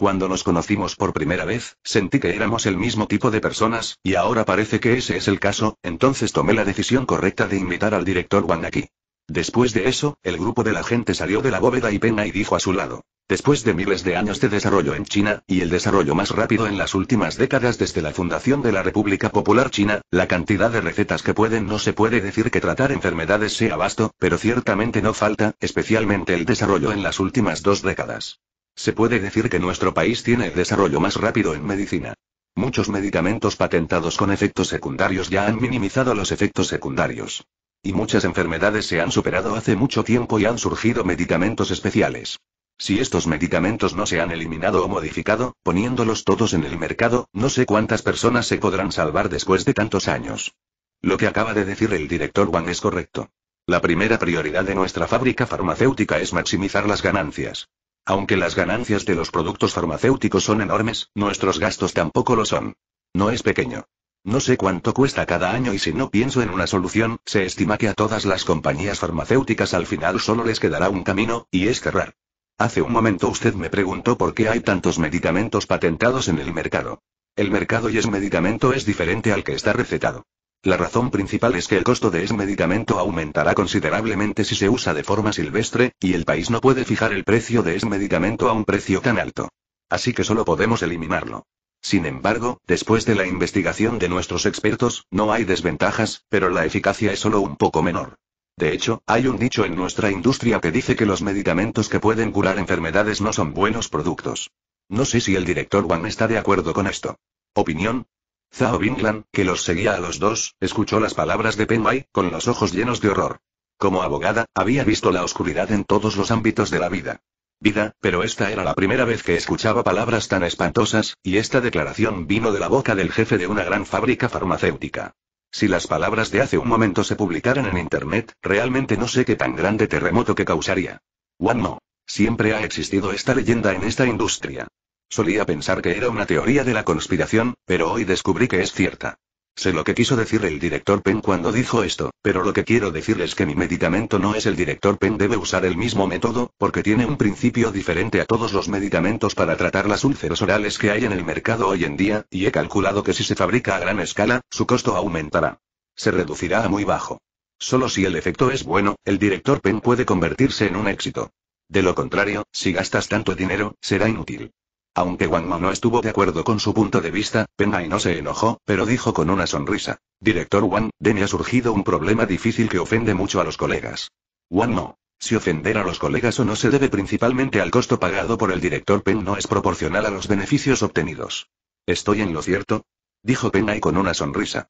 Cuando nos conocimos por primera vez, sentí que éramos el mismo tipo de personas, y ahora parece que ese es el caso, entonces tomé la decisión correcta de invitar al director Wang aquí. Después de eso, el grupo de la gente salió de la bóveda y Pena y dijo a su lado. Después de miles de años de desarrollo en China, y el desarrollo más rápido en las últimas décadas desde la fundación de la República Popular China, la cantidad de recetas que pueden no se puede decir que tratar enfermedades sea vasto, pero ciertamente no falta, especialmente el desarrollo en las últimas dos décadas. Se puede decir que nuestro país tiene el desarrollo más rápido en medicina. Muchos medicamentos patentados con efectos secundarios ya han minimizado los efectos secundarios. Y muchas enfermedades se han superado hace mucho tiempo y han surgido medicamentos especiales. Si estos medicamentos no se han eliminado o modificado, poniéndolos todos en el mercado, no sé cuántas personas se podrán salvar después de tantos años. Lo que acaba de decir el director Wang es correcto. La primera prioridad de nuestra fábrica farmacéutica es maximizar las ganancias. Aunque las ganancias de los productos farmacéuticos son enormes, nuestros gastos tampoco lo son. No es pequeño. No sé cuánto cuesta cada año y si no pienso en una solución, se estima que a todas las compañías farmacéuticas al final solo les quedará un camino, y es cerrar. Hace un momento usted me preguntó por qué hay tantos medicamentos patentados en el mercado. El mercado y su medicamento es diferente al que está recetado. La razón principal es que el costo de ese medicamento aumentará considerablemente si se usa de forma silvestre, y el país no puede fijar el precio de ese medicamento a un precio tan alto. Así que solo podemos eliminarlo. Sin embargo, después de la investigación de nuestros expertos, no hay desventajas, pero la eficacia es solo un poco menor. De hecho, hay un dicho en nuestra industria que dice que los medicamentos que pueden curar enfermedades no son buenos productos. No sé si el director Wang está de acuerdo con esto. ¿Opinión? Zhao Binglan, que los seguía a los dos, escuchó las palabras de Peng con los ojos llenos de horror. Como abogada, había visto la oscuridad en todos los ámbitos de la vida. Vida, pero esta era la primera vez que escuchaba palabras tan espantosas, y esta declaración vino de la boca del jefe de una gran fábrica farmacéutica. Si las palabras de hace un momento se publicaran en Internet, realmente no sé qué tan grande terremoto que causaría. One Siempre ha existido esta leyenda en esta industria. Solía pensar que era una teoría de la conspiración, pero hoy descubrí que es cierta. Sé lo que quiso decir el director Penn cuando dijo esto, pero lo que quiero decir es que mi medicamento no es el director Penn debe usar el mismo método, porque tiene un principio diferente a todos los medicamentos para tratar las úlceras orales que hay en el mercado hoy en día, y he calculado que si se fabrica a gran escala, su costo aumentará. Se reducirá a muy bajo. Solo si el efecto es bueno, el director Penn puede convertirse en un éxito. De lo contrario, si gastas tanto dinero, será inútil. Aunque Mao no estuvo de acuerdo con su punto de vista, Penai no se enojó, pero dijo con una sonrisa. Director Wang, de mí ha surgido un problema difícil que ofende mucho a los colegas. Wang no. Si ofender a los colegas o no se debe principalmente al costo pagado por el director Pen no es proporcional a los beneficios obtenidos. ¿Estoy en lo cierto? Dijo Penai con una sonrisa.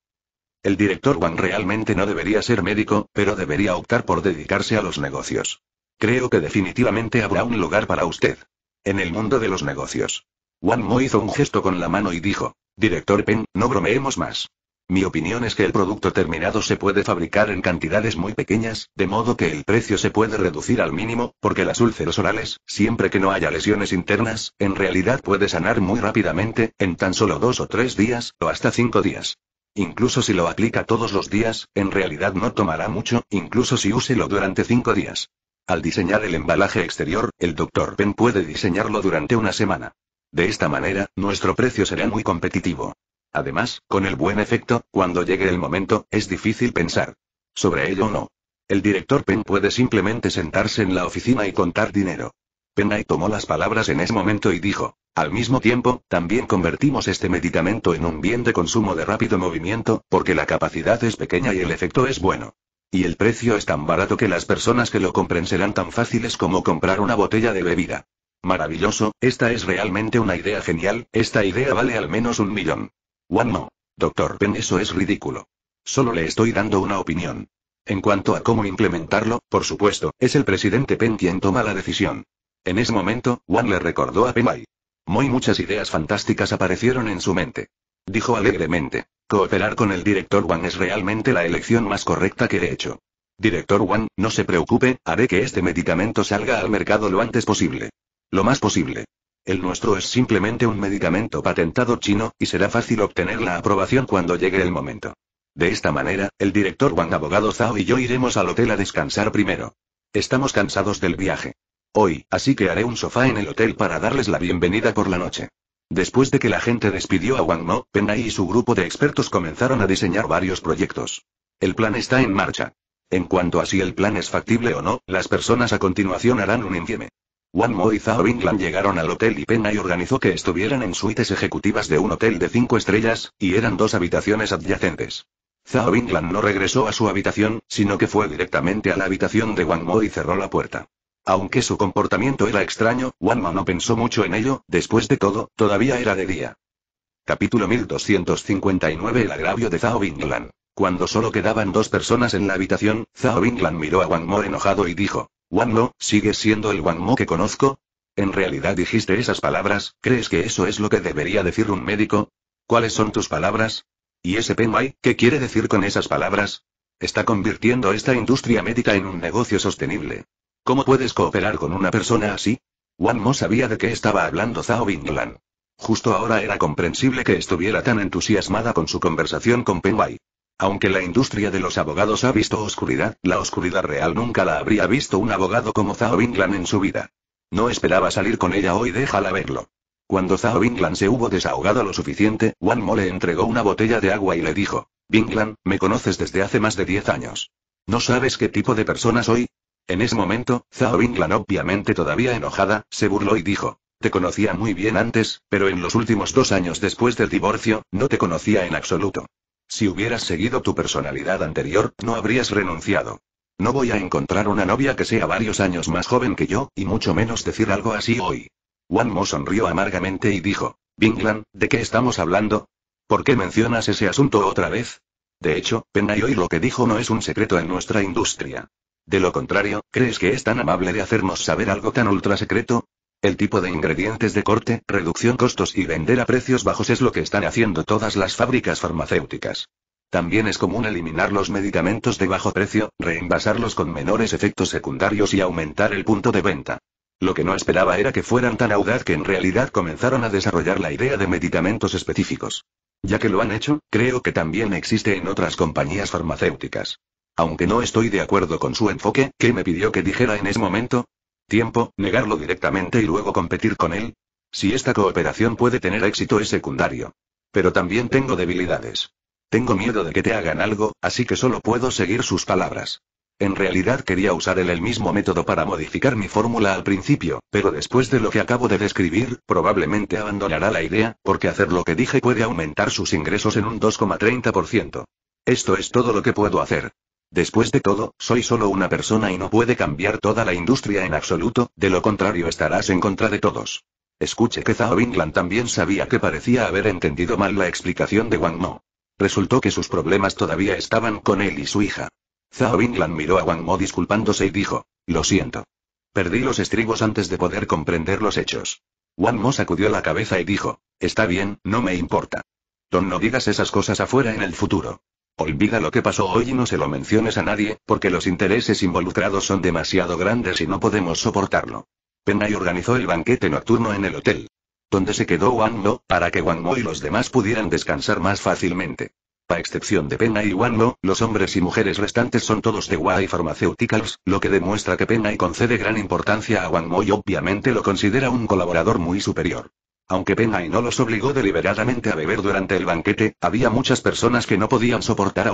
El director Wang realmente no debería ser médico, pero debería optar por dedicarse a los negocios. Creo que definitivamente habrá un lugar para usted. En el mundo de los negocios. Wang Mo hizo un gesto con la mano y dijo, Director Peng, no bromeemos más. Mi opinión es que el producto terminado se puede fabricar en cantidades muy pequeñas, de modo que el precio se puede reducir al mínimo, porque las úlceras orales, siempre que no haya lesiones internas, en realidad puede sanar muy rápidamente, en tan solo dos o tres días, o hasta cinco días. Incluso si lo aplica todos los días, en realidad no tomará mucho, incluso si úselo durante cinco días. Al diseñar el embalaje exterior, el doctor Penn puede diseñarlo durante una semana. De esta manera, nuestro precio será muy competitivo. Además, con el buen efecto, cuando llegue el momento, es difícil pensar sobre ello no. El director Penn puede simplemente sentarse en la oficina y contar dinero. Penay tomó las palabras en ese momento y dijo, al mismo tiempo, también convertimos este medicamento en un bien de consumo de rápido movimiento, porque la capacidad es pequeña y el efecto es bueno. Y el precio es tan barato que las personas que lo compren serán tan fáciles como comprar una botella de bebida. Maravilloso, esta es realmente una idea genial, esta idea vale al menos un millón. no, Doctor Penn, eso es ridículo. Solo le estoy dando una opinión. En cuanto a cómo implementarlo, por supuesto, es el presidente Penn quien toma la decisión. En ese momento, Juan le recordó a Mai. Muy muchas ideas fantásticas aparecieron en su mente. Dijo alegremente. Cooperar con el director Wang es realmente la elección más correcta que he hecho. Director Wang, no se preocupe, haré que este medicamento salga al mercado lo antes posible. Lo más posible. El nuestro es simplemente un medicamento patentado chino, y será fácil obtener la aprobación cuando llegue el momento. De esta manera, el director Wang abogado Zhao y yo iremos al hotel a descansar primero. Estamos cansados del viaje. Hoy, así que haré un sofá en el hotel para darles la bienvenida por la noche. Después de que la gente despidió a Wang Mo, Penai y su grupo de expertos comenzaron a diseñar varios proyectos. El plan está en marcha. En cuanto a si el plan es factible o no, las personas a continuación harán un informe. Wang Mo y Zhao Binglan llegaron al hotel y Penai organizó que estuvieran en suites ejecutivas de un hotel de cinco estrellas, y eran dos habitaciones adyacentes. Zhao Binglan no regresó a su habitación, sino que fue directamente a la habitación de Wang Mo y cerró la puerta. Aunque su comportamiento era extraño, Mo no pensó mucho en ello, después de todo, todavía era de día. Capítulo 1259 El agravio de Zhao Binglan. Cuando solo quedaban dos personas en la habitación, Zhao Binglan miró a Wang Mo enojado y dijo, Wang Mo, ¿sigues siendo el Wang Mo que conozco? ¿En realidad dijiste esas palabras? ¿Crees que eso es lo que debería decir un médico? ¿Cuáles son tus palabras? ¿Y ese Penway, qué quiere decir con esas palabras? Está convirtiendo esta industria médica en un negocio sostenible. ¿Cómo puedes cooperar con una persona así? Wan Mo sabía de qué estaba hablando Zhao Binglan. Justo ahora era comprensible que estuviera tan entusiasmada con su conversación con Penguay. Aunque la industria de los abogados ha visto oscuridad, la oscuridad real nunca la habría visto un abogado como Zhao Binglan en su vida. No esperaba salir con ella hoy, déjala verlo. Cuando Zhao Binglan se hubo desahogado lo suficiente, Wan Mo le entregó una botella de agua y le dijo, Binglan, me conoces desde hace más de 10 años. ¿No sabes qué tipo de persona soy? En ese momento, Zhao Binglan obviamente todavía enojada, se burló y dijo. Te conocía muy bien antes, pero en los últimos dos años después del divorcio, no te conocía en absoluto. Si hubieras seguido tu personalidad anterior, no habrías renunciado. No voy a encontrar una novia que sea varios años más joven que yo, y mucho menos decir algo así hoy. Wan Mo sonrió amargamente y dijo, Binglan, ¿de qué estamos hablando? ¿Por qué mencionas ese asunto otra vez? De hecho, Pena y lo que dijo no es un secreto en nuestra industria. De lo contrario, ¿crees que es tan amable de hacernos saber algo tan ultra secreto? El tipo de ingredientes de corte, reducción costos y vender a precios bajos es lo que están haciendo todas las fábricas farmacéuticas. También es común eliminar los medicamentos de bajo precio, reenvasarlos con menores efectos secundarios y aumentar el punto de venta. Lo que no esperaba era que fueran tan audaz que en realidad comenzaron a desarrollar la idea de medicamentos específicos. Ya que lo han hecho, creo que también existe en otras compañías farmacéuticas. Aunque no estoy de acuerdo con su enfoque, ¿qué me pidió que dijera en ese momento? Tiempo, negarlo directamente y luego competir con él. Si esta cooperación puede tener éxito es secundario. Pero también tengo debilidades. Tengo miedo de que te hagan algo, así que solo puedo seguir sus palabras. En realidad quería usar el, el mismo método para modificar mi fórmula al principio, pero después de lo que acabo de describir, probablemente abandonará la idea, porque hacer lo que dije puede aumentar sus ingresos en un 2,30%. Esto es todo lo que puedo hacer. Después de todo, soy solo una persona y no puede cambiar toda la industria en absoluto, de lo contrario estarás en contra de todos. Escuche que Zhao Binglan también sabía que parecía haber entendido mal la explicación de Wang Mo. Resultó que sus problemas todavía estaban con él y su hija. Zhao Binglan miró a Wang Mo disculpándose y dijo, lo siento. Perdí los estribos antes de poder comprender los hechos. Wang Mo sacudió la cabeza y dijo, está bien, no me importa. Don no digas esas cosas afuera en el futuro. Olvida lo que pasó hoy y no se lo menciones a nadie, porque los intereses involucrados son demasiado grandes y no podemos soportarlo. y organizó el banquete nocturno en el hotel. Donde se quedó Wang Lo, para que Wang Mo y los demás pudieran descansar más fácilmente. A excepción de Pena y Wang Lo, los hombres y mujeres restantes son todos de Wai Pharmaceuticals, lo que demuestra que y concede gran importancia a Wang Mo y obviamente lo considera un colaborador muy superior. Aunque y no los obligó deliberadamente a beber durante el banquete, había muchas personas que no podían soportar a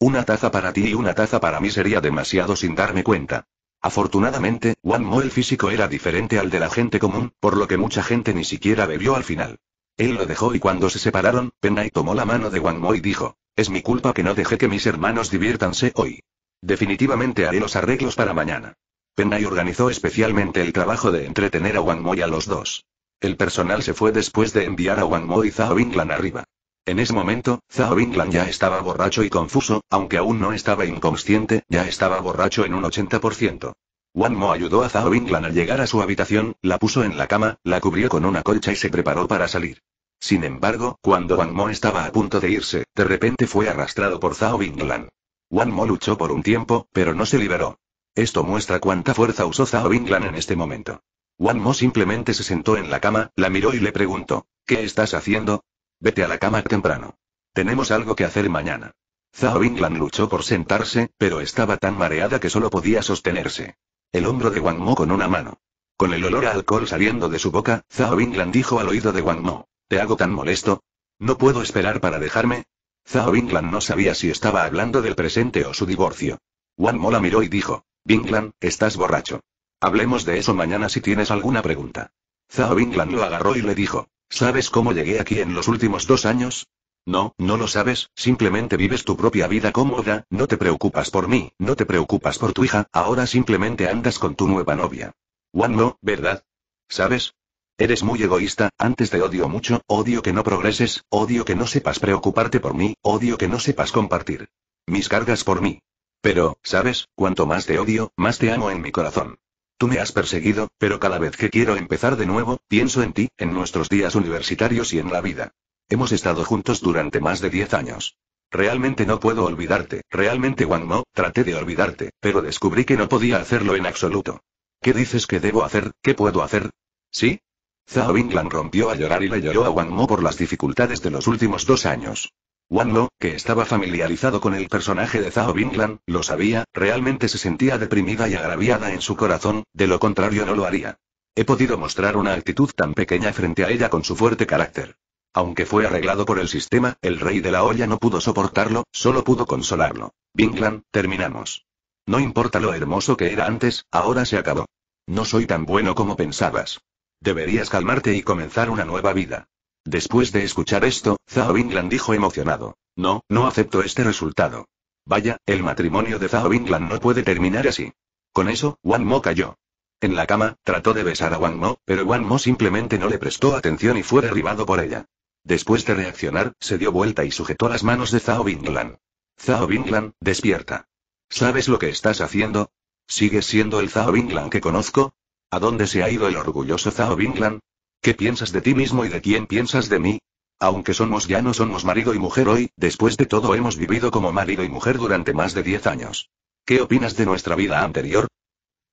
Una taza para ti y una taza para mí sería demasiado sin darme cuenta. Afortunadamente, Wan Mo el físico era diferente al de la gente común, por lo que mucha gente ni siquiera bebió al final. Él lo dejó y cuando se separaron, Penai tomó la mano de Wan Mo y dijo, es mi culpa que no dejé que mis hermanos diviértanse hoy. Definitivamente haré los arreglos para mañana. Penai organizó especialmente el trabajo de entretener a Wan Mo y a los dos. El personal se fue después de enviar a Wang Mo y Zhao Binglan arriba. En ese momento, Zhao Binglan ya estaba borracho y confuso, aunque aún no estaba inconsciente, ya estaba borracho en un 80%. Wang Mo ayudó a Zhao Binglan a llegar a su habitación, la puso en la cama, la cubrió con una colcha y se preparó para salir. Sin embargo, cuando Wang Mo estaba a punto de irse, de repente fue arrastrado por Zhao Binglan. Wang Mo luchó por un tiempo, pero no se liberó. Esto muestra cuánta fuerza usó Zhao Binglan en este momento. Wang Mo simplemente se sentó en la cama, la miró y le preguntó, ¿qué estás haciendo? Vete a la cama temprano. Tenemos algo que hacer mañana. Zhao Binglan luchó por sentarse, pero estaba tan mareada que solo podía sostenerse. El hombro de Wang Mo con una mano. Con el olor a alcohol saliendo de su boca, Zhao Binglan dijo al oído de Wang Mo, ¿te hago tan molesto? ¿No puedo esperar para dejarme? Zhao Binglan no sabía si estaba hablando del presente o su divorcio. Wang Mo la miró y dijo, Binglan, estás borracho. Hablemos de eso mañana si tienes alguna pregunta. Zhao Binglan lo agarró y le dijo, ¿sabes cómo llegué aquí en los últimos dos años? No, no lo sabes, simplemente vives tu propia vida cómoda, no te preocupas por mí, no te preocupas por tu hija, ahora simplemente andas con tu nueva novia. Wan no, ¿verdad? ¿Sabes? Eres muy egoísta, antes te odio mucho, odio que no progreses, odio que no sepas preocuparte por mí, odio que no sepas compartir. Mis cargas por mí. Pero, ¿sabes? Cuanto más te odio, más te amo en mi corazón. Tú me has perseguido, pero cada vez que quiero empezar de nuevo, pienso en ti, en nuestros días universitarios y en la vida. Hemos estado juntos durante más de 10 años. Realmente no puedo olvidarte, realmente Wang Mo, traté de olvidarte, pero descubrí que no podía hacerlo en absoluto. ¿Qué dices que debo hacer? ¿Qué puedo hacer? ¿Sí? Zhao Binglan rompió a llorar y le lloró a Wang Mo por las dificultades de los últimos dos años. Wan que estaba familiarizado con el personaje de Zhao Binglan, lo sabía, realmente se sentía deprimida y agraviada en su corazón, de lo contrario no lo haría. He podido mostrar una actitud tan pequeña frente a ella con su fuerte carácter. Aunque fue arreglado por el sistema, el rey de la olla no pudo soportarlo, solo pudo consolarlo. Binglan, terminamos. No importa lo hermoso que era antes, ahora se acabó. No soy tan bueno como pensabas. Deberías calmarte y comenzar una nueva vida. Después de escuchar esto, Zhao Binglan dijo emocionado. No, no acepto este resultado. Vaya, el matrimonio de Zhao Binglan no puede terminar así. Con eso, Wang Mo cayó. En la cama, trató de besar a Wang Mo, pero Wang Mo simplemente no le prestó atención y fue derribado por ella. Después de reaccionar, se dio vuelta y sujetó las manos de Zhao Binglan. Zhao Binglan, despierta. ¿Sabes lo que estás haciendo? ¿Sigues siendo el Zhao Binglan que conozco? ¿A dónde se ha ido el orgulloso Zhao Binglan? ¿Qué piensas de ti mismo y de quién piensas de mí? Aunque somos ya no somos marido y mujer hoy, después de todo hemos vivido como marido y mujer durante más de 10 años. ¿Qué opinas de nuestra vida anterior?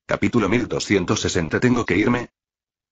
Capítulo 1260 Tengo que irme.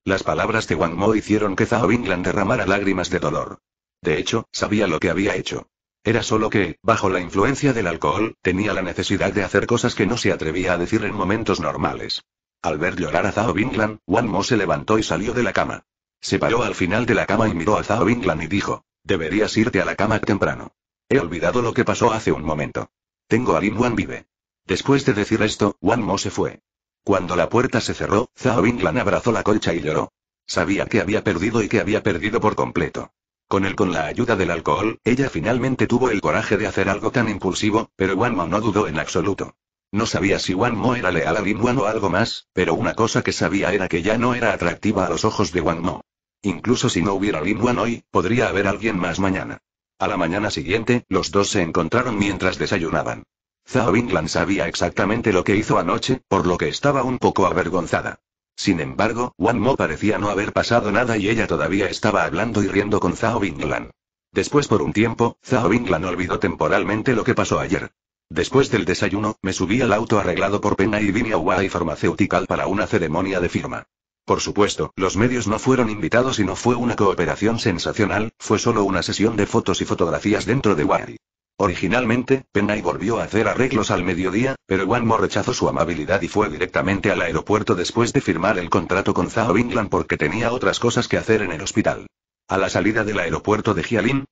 Las palabras de Wang Mo hicieron que Zhao Binglan derramara lágrimas de dolor. De hecho, sabía lo que había hecho. Era solo que, bajo la influencia del alcohol, tenía la necesidad de hacer cosas que no se atrevía a decir en momentos normales. Al ver llorar a Zhao Binglan, Wang Mo se levantó y salió de la cama. Se paró al final de la cama y miró a Zhao Binglan y dijo: Deberías irte a la cama temprano. He olvidado lo que pasó hace un momento. Tengo a Lin Wan vive. Después de decir esto, Wan Mo se fue. Cuando la puerta se cerró, Zhao Binglan abrazó la colcha y lloró. Sabía que había perdido y que había perdido por completo. Con él con la ayuda del alcohol, ella finalmente tuvo el coraje de hacer algo tan impulsivo, pero Wan Mo no dudó en absoluto. No sabía si Wan Mo era leal a Lin Wan o algo más, pero una cosa que sabía era que ya no era atractiva a los ojos de Wan Mo. Incluso si no hubiera Wan hoy, podría haber alguien más mañana. A la mañana siguiente, los dos se encontraron mientras desayunaban. Zhao Binglan sabía exactamente lo que hizo anoche, por lo que estaba un poco avergonzada. Sin embargo, Wan Mo parecía no haber pasado nada y ella todavía estaba hablando y riendo con Zhao Binglan. Después por un tiempo, Zhao Binglan olvidó temporalmente lo que pasó ayer. Después del desayuno, me subí al auto arreglado por Pena y vine a Huawei Pharmaceutical para una ceremonia de firma. Por supuesto, los medios no fueron invitados y no fue una cooperación sensacional, fue solo una sesión de fotos y fotografías dentro de Wally. Originalmente, Penay volvió a hacer arreglos al mediodía, pero Mo rechazó su amabilidad y fue directamente al aeropuerto después de firmar el contrato con Zhao Binglan porque tenía otras cosas que hacer en el hospital. A la salida del aeropuerto de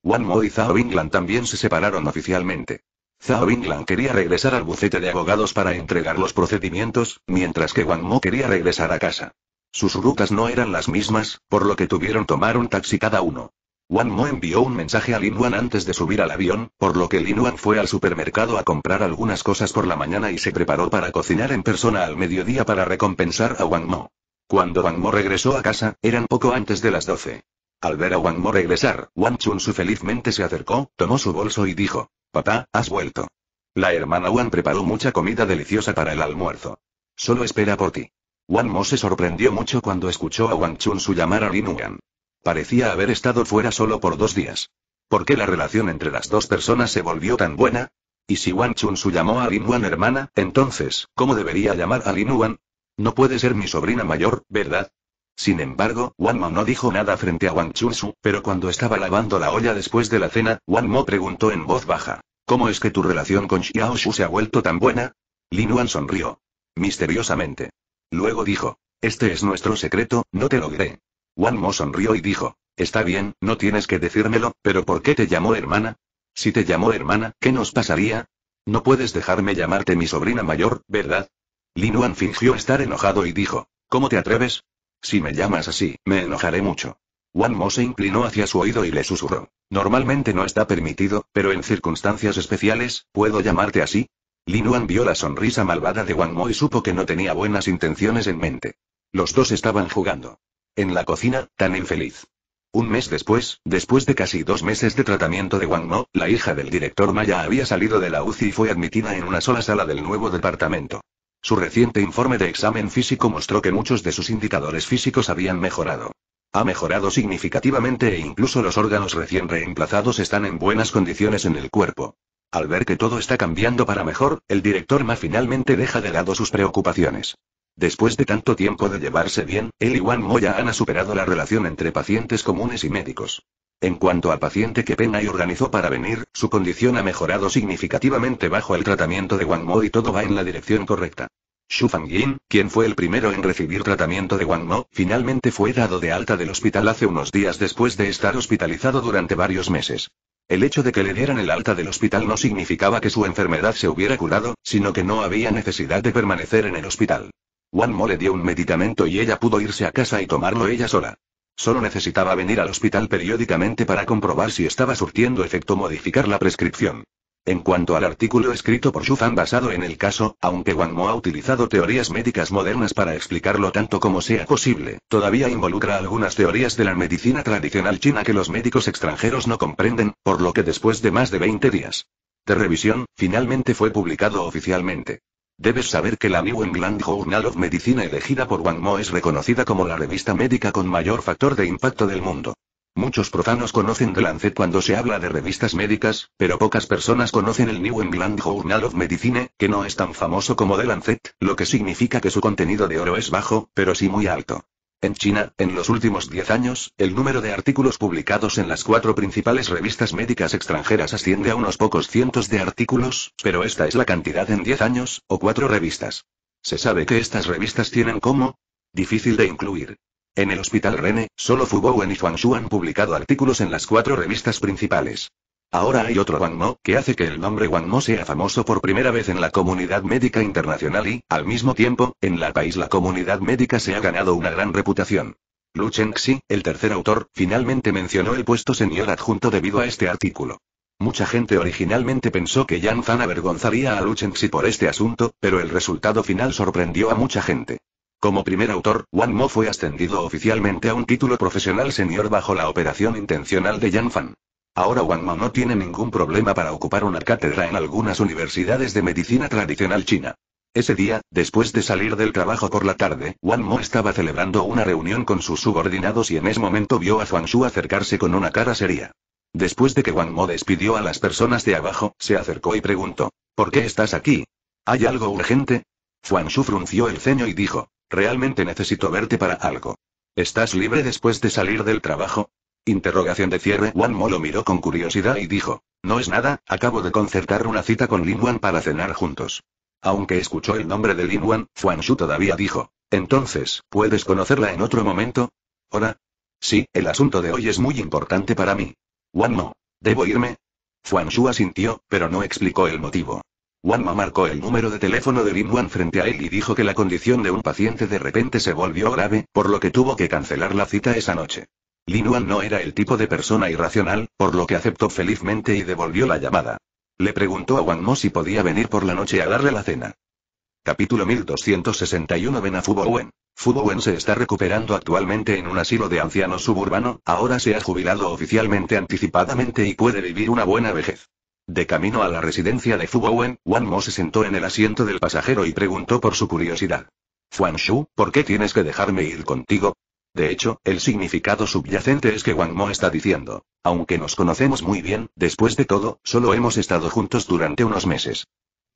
Wang Mo y Zhao Binglan también se separaron oficialmente. Zhao Binglan quería regresar al bucete de abogados para entregar los procedimientos, mientras que Mo quería regresar a casa. Sus rutas no eran las mismas, por lo que tuvieron tomar un taxi cada uno. Wang Mo envió un mensaje a Lin Wan antes de subir al avión, por lo que Lin Wan fue al supermercado a comprar algunas cosas por la mañana y se preparó para cocinar en persona al mediodía para recompensar a Wang Mo. Cuando Wang Mo regresó a casa, eran poco antes de las 12. Al ver a Wang Mo regresar, Wang Su felizmente se acercó, tomó su bolso y dijo, Papá, has vuelto. La hermana Wang preparó mucha comida deliciosa para el almuerzo. Solo espera por ti. Wan Mo se sorprendió mucho cuando escuchó a Wang Chun su llamar a Lin Yuan. Parecía haber estado fuera solo por dos días. ¿Por qué la relación entre las dos personas se volvió tan buena? Y si Wang Chun su llamó a Lin Yuan hermana, entonces, ¿cómo debería llamar a Lin Yuan? No puede ser mi sobrina mayor, ¿verdad? Sin embargo, Wan Mo no dijo nada frente a Wang Su, pero cuando estaba lavando la olla después de la cena, Wan Mo preguntó en voz baja: ¿Cómo es que tu relación con Xiao Shu se ha vuelto tan buena? Lin Yuan sonrió. Misteriosamente. Luego dijo, este es nuestro secreto, no te lo diré. Wan Mo sonrió y dijo, está bien, no tienes que decírmelo, pero ¿por qué te llamó hermana? Si te llamó hermana, ¿qué nos pasaría? No puedes dejarme llamarte mi sobrina mayor, ¿verdad? Lin Wan fingió estar enojado y dijo, ¿cómo te atreves? Si me llamas así, me enojaré mucho. Wan Mo se inclinó hacia su oído y le susurró. Normalmente no está permitido, pero en circunstancias especiales, ¿puedo llamarte así? Lin Wan vio la sonrisa malvada de Wang Mo y supo que no tenía buenas intenciones en mente. Los dos estaban jugando. En la cocina, tan infeliz. Un mes después, después de casi dos meses de tratamiento de Wang Mo, la hija del director Maya había salido de la UCI y fue admitida en una sola sala del nuevo departamento. Su reciente informe de examen físico mostró que muchos de sus indicadores físicos habían mejorado. Ha mejorado significativamente e incluso los órganos recién reemplazados están en buenas condiciones en el cuerpo. Al ver que todo está cambiando para mejor, el director Ma finalmente deja de lado sus preocupaciones. Después de tanto tiempo de llevarse bien, él y Mo ya han superado la relación entre pacientes comunes y médicos. En cuanto al paciente que Pena y organizó para venir, su condición ha mejorado significativamente bajo el tratamiento de Wang Mo y todo va en la dirección correcta. Xu Yin, quien fue el primero en recibir tratamiento de Wang Mo, finalmente fue dado de alta del hospital hace unos días después de estar hospitalizado durante varios meses. El hecho de que le dieran el alta del hospital no significaba que su enfermedad se hubiera curado, sino que no había necesidad de permanecer en el hospital. Juan Mo le dio un medicamento y ella pudo irse a casa y tomarlo ella sola. Solo necesitaba venir al hospital periódicamente para comprobar si estaba surtiendo efecto modificar la prescripción. En cuanto al artículo escrito por Fan basado en el caso, aunque Wang Mo ha utilizado teorías médicas modernas para explicarlo tanto como sea posible, todavía involucra algunas teorías de la medicina tradicional china que los médicos extranjeros no comprenden, por lo que después de más de 20 días de revisión, finalmente fue publicado oficialmente. Debes saber que la New England Journal of Medicine elegida por Wang Mo es reconocida como la revista médica con mayor factor de impacto del mundo. Muchos profanos conocen The Lancet cuando se habla de revistas médicas, pero pocas personas conocen el New England Journal of Medicine, que no es tan famoso como The Lancet, lo que significa que su contenido de oro es bajo, pero sí muy alto. En China, en los últimos 10 años, el número de artículos publicados en las cuatro principales revistas médicas extranjeras asciende a unos pocos cientos de artículos, pero esta es la cantidad en 10 años, o cuatro revistas. Se sabe que estas revistas tienen como difícil de incluir en el Hospital René, solo Fu Bowen y Huang Shu han publicado artículos en las cuatro revistas principales. Ahora hay otro Wang Mo, que hace que el nombre Wang Mo sea famoso por primera vez en la comunidad médica internacional y, al mismo tiempo, en la país la comunidad médica se ha ganado una gran reputación. Lu Chengxi, el tercer autor, finalmente mencionó el puesto señor adjunto debido a este artículo. Mucha gente originalmente pensó que Yan Fan avergonzaría a Lu Chengxi por este asunto, pero el resultado final sorprendió a mucha gente. Como primer autor, Wang Mo fue ascendido oficialmente a un título profesional senior bajo la operación intencional de Yan Fan. Ahora Wang Mo no tiene ningún problema para ocupar una cátedra en algunas universidades de medicina tradicional china. Ese día, después de salir del trabajo por la tarde, Wang Mo estaba celebrando una reunión con sus subordinados y en ese momento vio a Zhuang Shu acercarse con una cara seria. Después de que Wang Mo despidió a las personas de abajo, se acercó y preguntó, ¿por qué estás aquí? ¿Hay algo urgente? Zhuang Shu frunció el ceño y dijo, Realmente necesito verte para algo. ¿Estás libre después de salir del trabajo? Interrogación de cierre. Wan Mo lo miró con curiosidad y dijo, no es nada, acabo de concertar una cita con Lin Wan para cenar juntos. Aunque escuchó el nombre de Lin Wan, Fuan Shu todavía dijo, entonces, ¿puedes conocerla en otro momento? ¿Hora? Sí, el asunto de hoy es muy importante para mí. Wan Mo, ¿debo irme? Juan Shu asintió, pero no explicó el motivo. Wanma marcó el número de teléfono de Lin Wan frente a él y dijo que la condición de un paciente de repente se volvió grave, por lo que tuvo que cancelar la cita esa noche. Lin Wan no era el tipo de persona irracional, por lo que aceptó felizmente y devolvió la llamada. Le preguntó a Wang si podía venir por la noche a darle la cena. Capítulo 1261 Ven a Fubo Wen se está recuperando actualmente en un asilo de ancianos suburbano, ahora se ha jubilado oficialmente anticipadamente y puede vivir una buena vejez. De camino a la residencia de Fu Bowen, Wang Mo se sentó en el asiento del pasajero y preguntó por su curiosidad. Fuan Shu, ¿por qué tienes que dejarme ir contigo? De hecho, el significado subyacente es que Wang Mo está diciendo, aunque nos conocemos muy bien, después de todo, solo hemos estado juntos durante unos meses.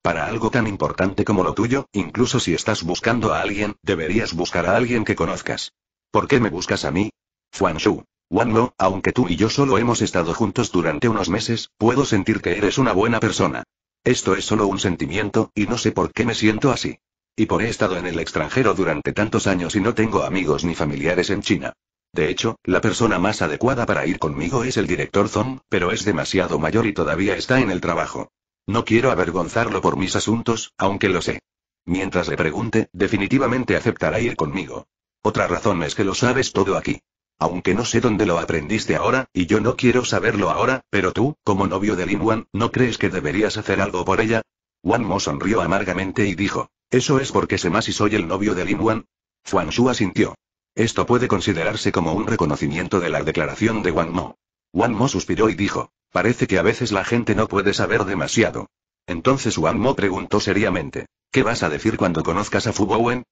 Para algo tan importante como lo tuyo, incluso si estás buscando a alguien, deberías buscar a alguien que conozcas. ¿Por qué me buscas a mí? Fuan Shu, Wanlo, aunque tú y yo solo hemos estado juntos durante unos meses, puedo sentir que eres una buena persona. Esto es solo un sentimiento, y no sé por qué me siento así. Y por he estado en el extranjero durante tantos años y no tengo amigos ni familiares en China. De hecho, la persona más adecuada para ir conmigo es el director Zong, pero es demasiado mayor y todavía está en el trabajo. No quiero avergonzarlo por mis asuntos, aunque lo sé. Mientras le pregunte, definitivamente aceptará ir conmigo. Otra razón es que lo sabes todo aquí. Aunque no sé dónde lo aprendiste ahora, y yo no quiero saberlo ahora, pero tú, como novio de Lin Wan, ¿no crees que deberías hacer algo por ella? Wan Mo sonrió amargamente y dijo, ¿eso es porque sé más y soy el novio de Lin Wan? Fuan Shu asintió. Esto puede considerarse como un reconocimiento de la declaración de Wan Mo. Wan Mo suspiró y dijo, parece que a veces la gente no puede saber demasiado. Entonces Wan Mo preguntó seriamente, ¿qué vas a decir cuando conozcas a Fu Bowen?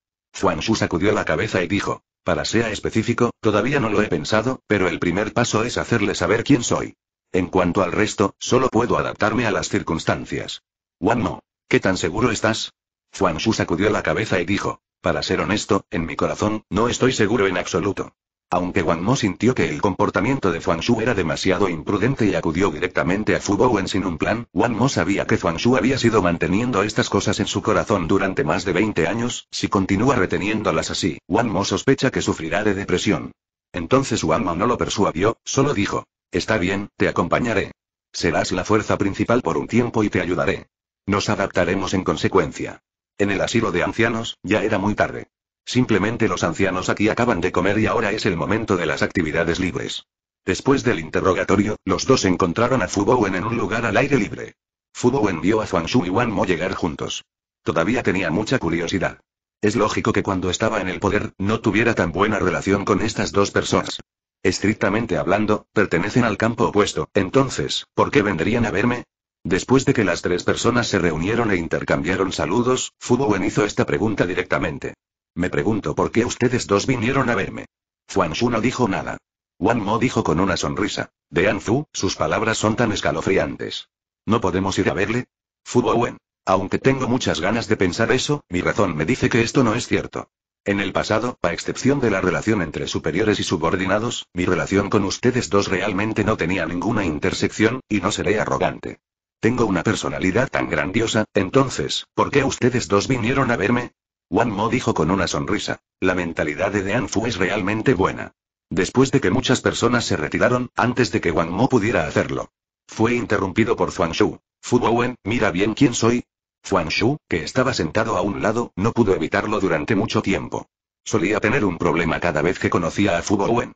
Shu sacudió la cabeza y dijo, para sea específico, todavía no lo he pensado, pero el primer paso es hacerle saber quién soy. En cuanto al resto, solo puedo adaptarme a las circunstancias. no, ¿qué tan seguro estás? Shu sacudió la cabeza y dijo, para ser honesto, en mi corazón, no estoy seguro en absoluto. Aunque Mo sintió que el comportamiento de Shu era demasiado imprudente y acudió directamente a Bowen sin un plan, Mo sabía que Shu había sido manteniendo estas cosas en su corazón durante más de 20 años, si continúa reteniéndolas así, Mo sospecha que sufrirá de depresión. Entonces Mo no lo persuadió, solo dijo, está bien, te acompañaré. Serás la fuerza principal por un tiempo y te ayudaré. Nos adaptaremos en consecuencia. En el asilo de ancianos, ya era muy tarde. Simplemente los ancianos aquí acaban de comer y ahora es el momento de las actividades libres. Después del interrogatorio, los dos encontraron a Fubowen en un lugar al aire libre. Fubowen vio a Zhuang Shu y Wan Mo llegar juntos. Todavía tenía mucha curiosidad. Es lógico que cuando estaba en el poder, no tuviera tan buena relación con estas dos personas. Estrictamente hablando, pertenecen al campo opuesto, entonces, ¿por qué vendrían a verme? Después de que las tres personas se reunieron e intercambiaron saludos, Fubowen hizo esta pregunta directamente. Me pregunto por qué ustedes dos vinieron a verme. Shu no dijo nada. Wan Mo dijo con una sonrisa. De Anzu, sus palabras son tan escalofriantes. ¿No podemos ir a verle? Fu Bowen. Aunque tengo muchas ganas de pensar eso, mi razón me dice que esto no es cierto. En el pasado, a excepción de la relación entre superiores y subordinados, mi relación con ustedes dos realmente no tenía ninguna intersección, y no seré arrogante. Tengo una personalidad tan grandiosa, entonces, ¿por qué ustedes dos vinieron a verme? Wang Mo dijo con una sonrisa. La mentalidad de An Fu es realmente buena. Después de que muchas personas se retiraron, antes de que Wang Mo pudiera hacerlo. Fue interrumpido por Zhuang Shu. Fu Bowen, mira bien quién soy. Zhuang Shu, que estaba sentado a un lado, no pudo evitarlo durante mucho tiempo. Solía tener un problema cada vez que conocía a Fu Bowen.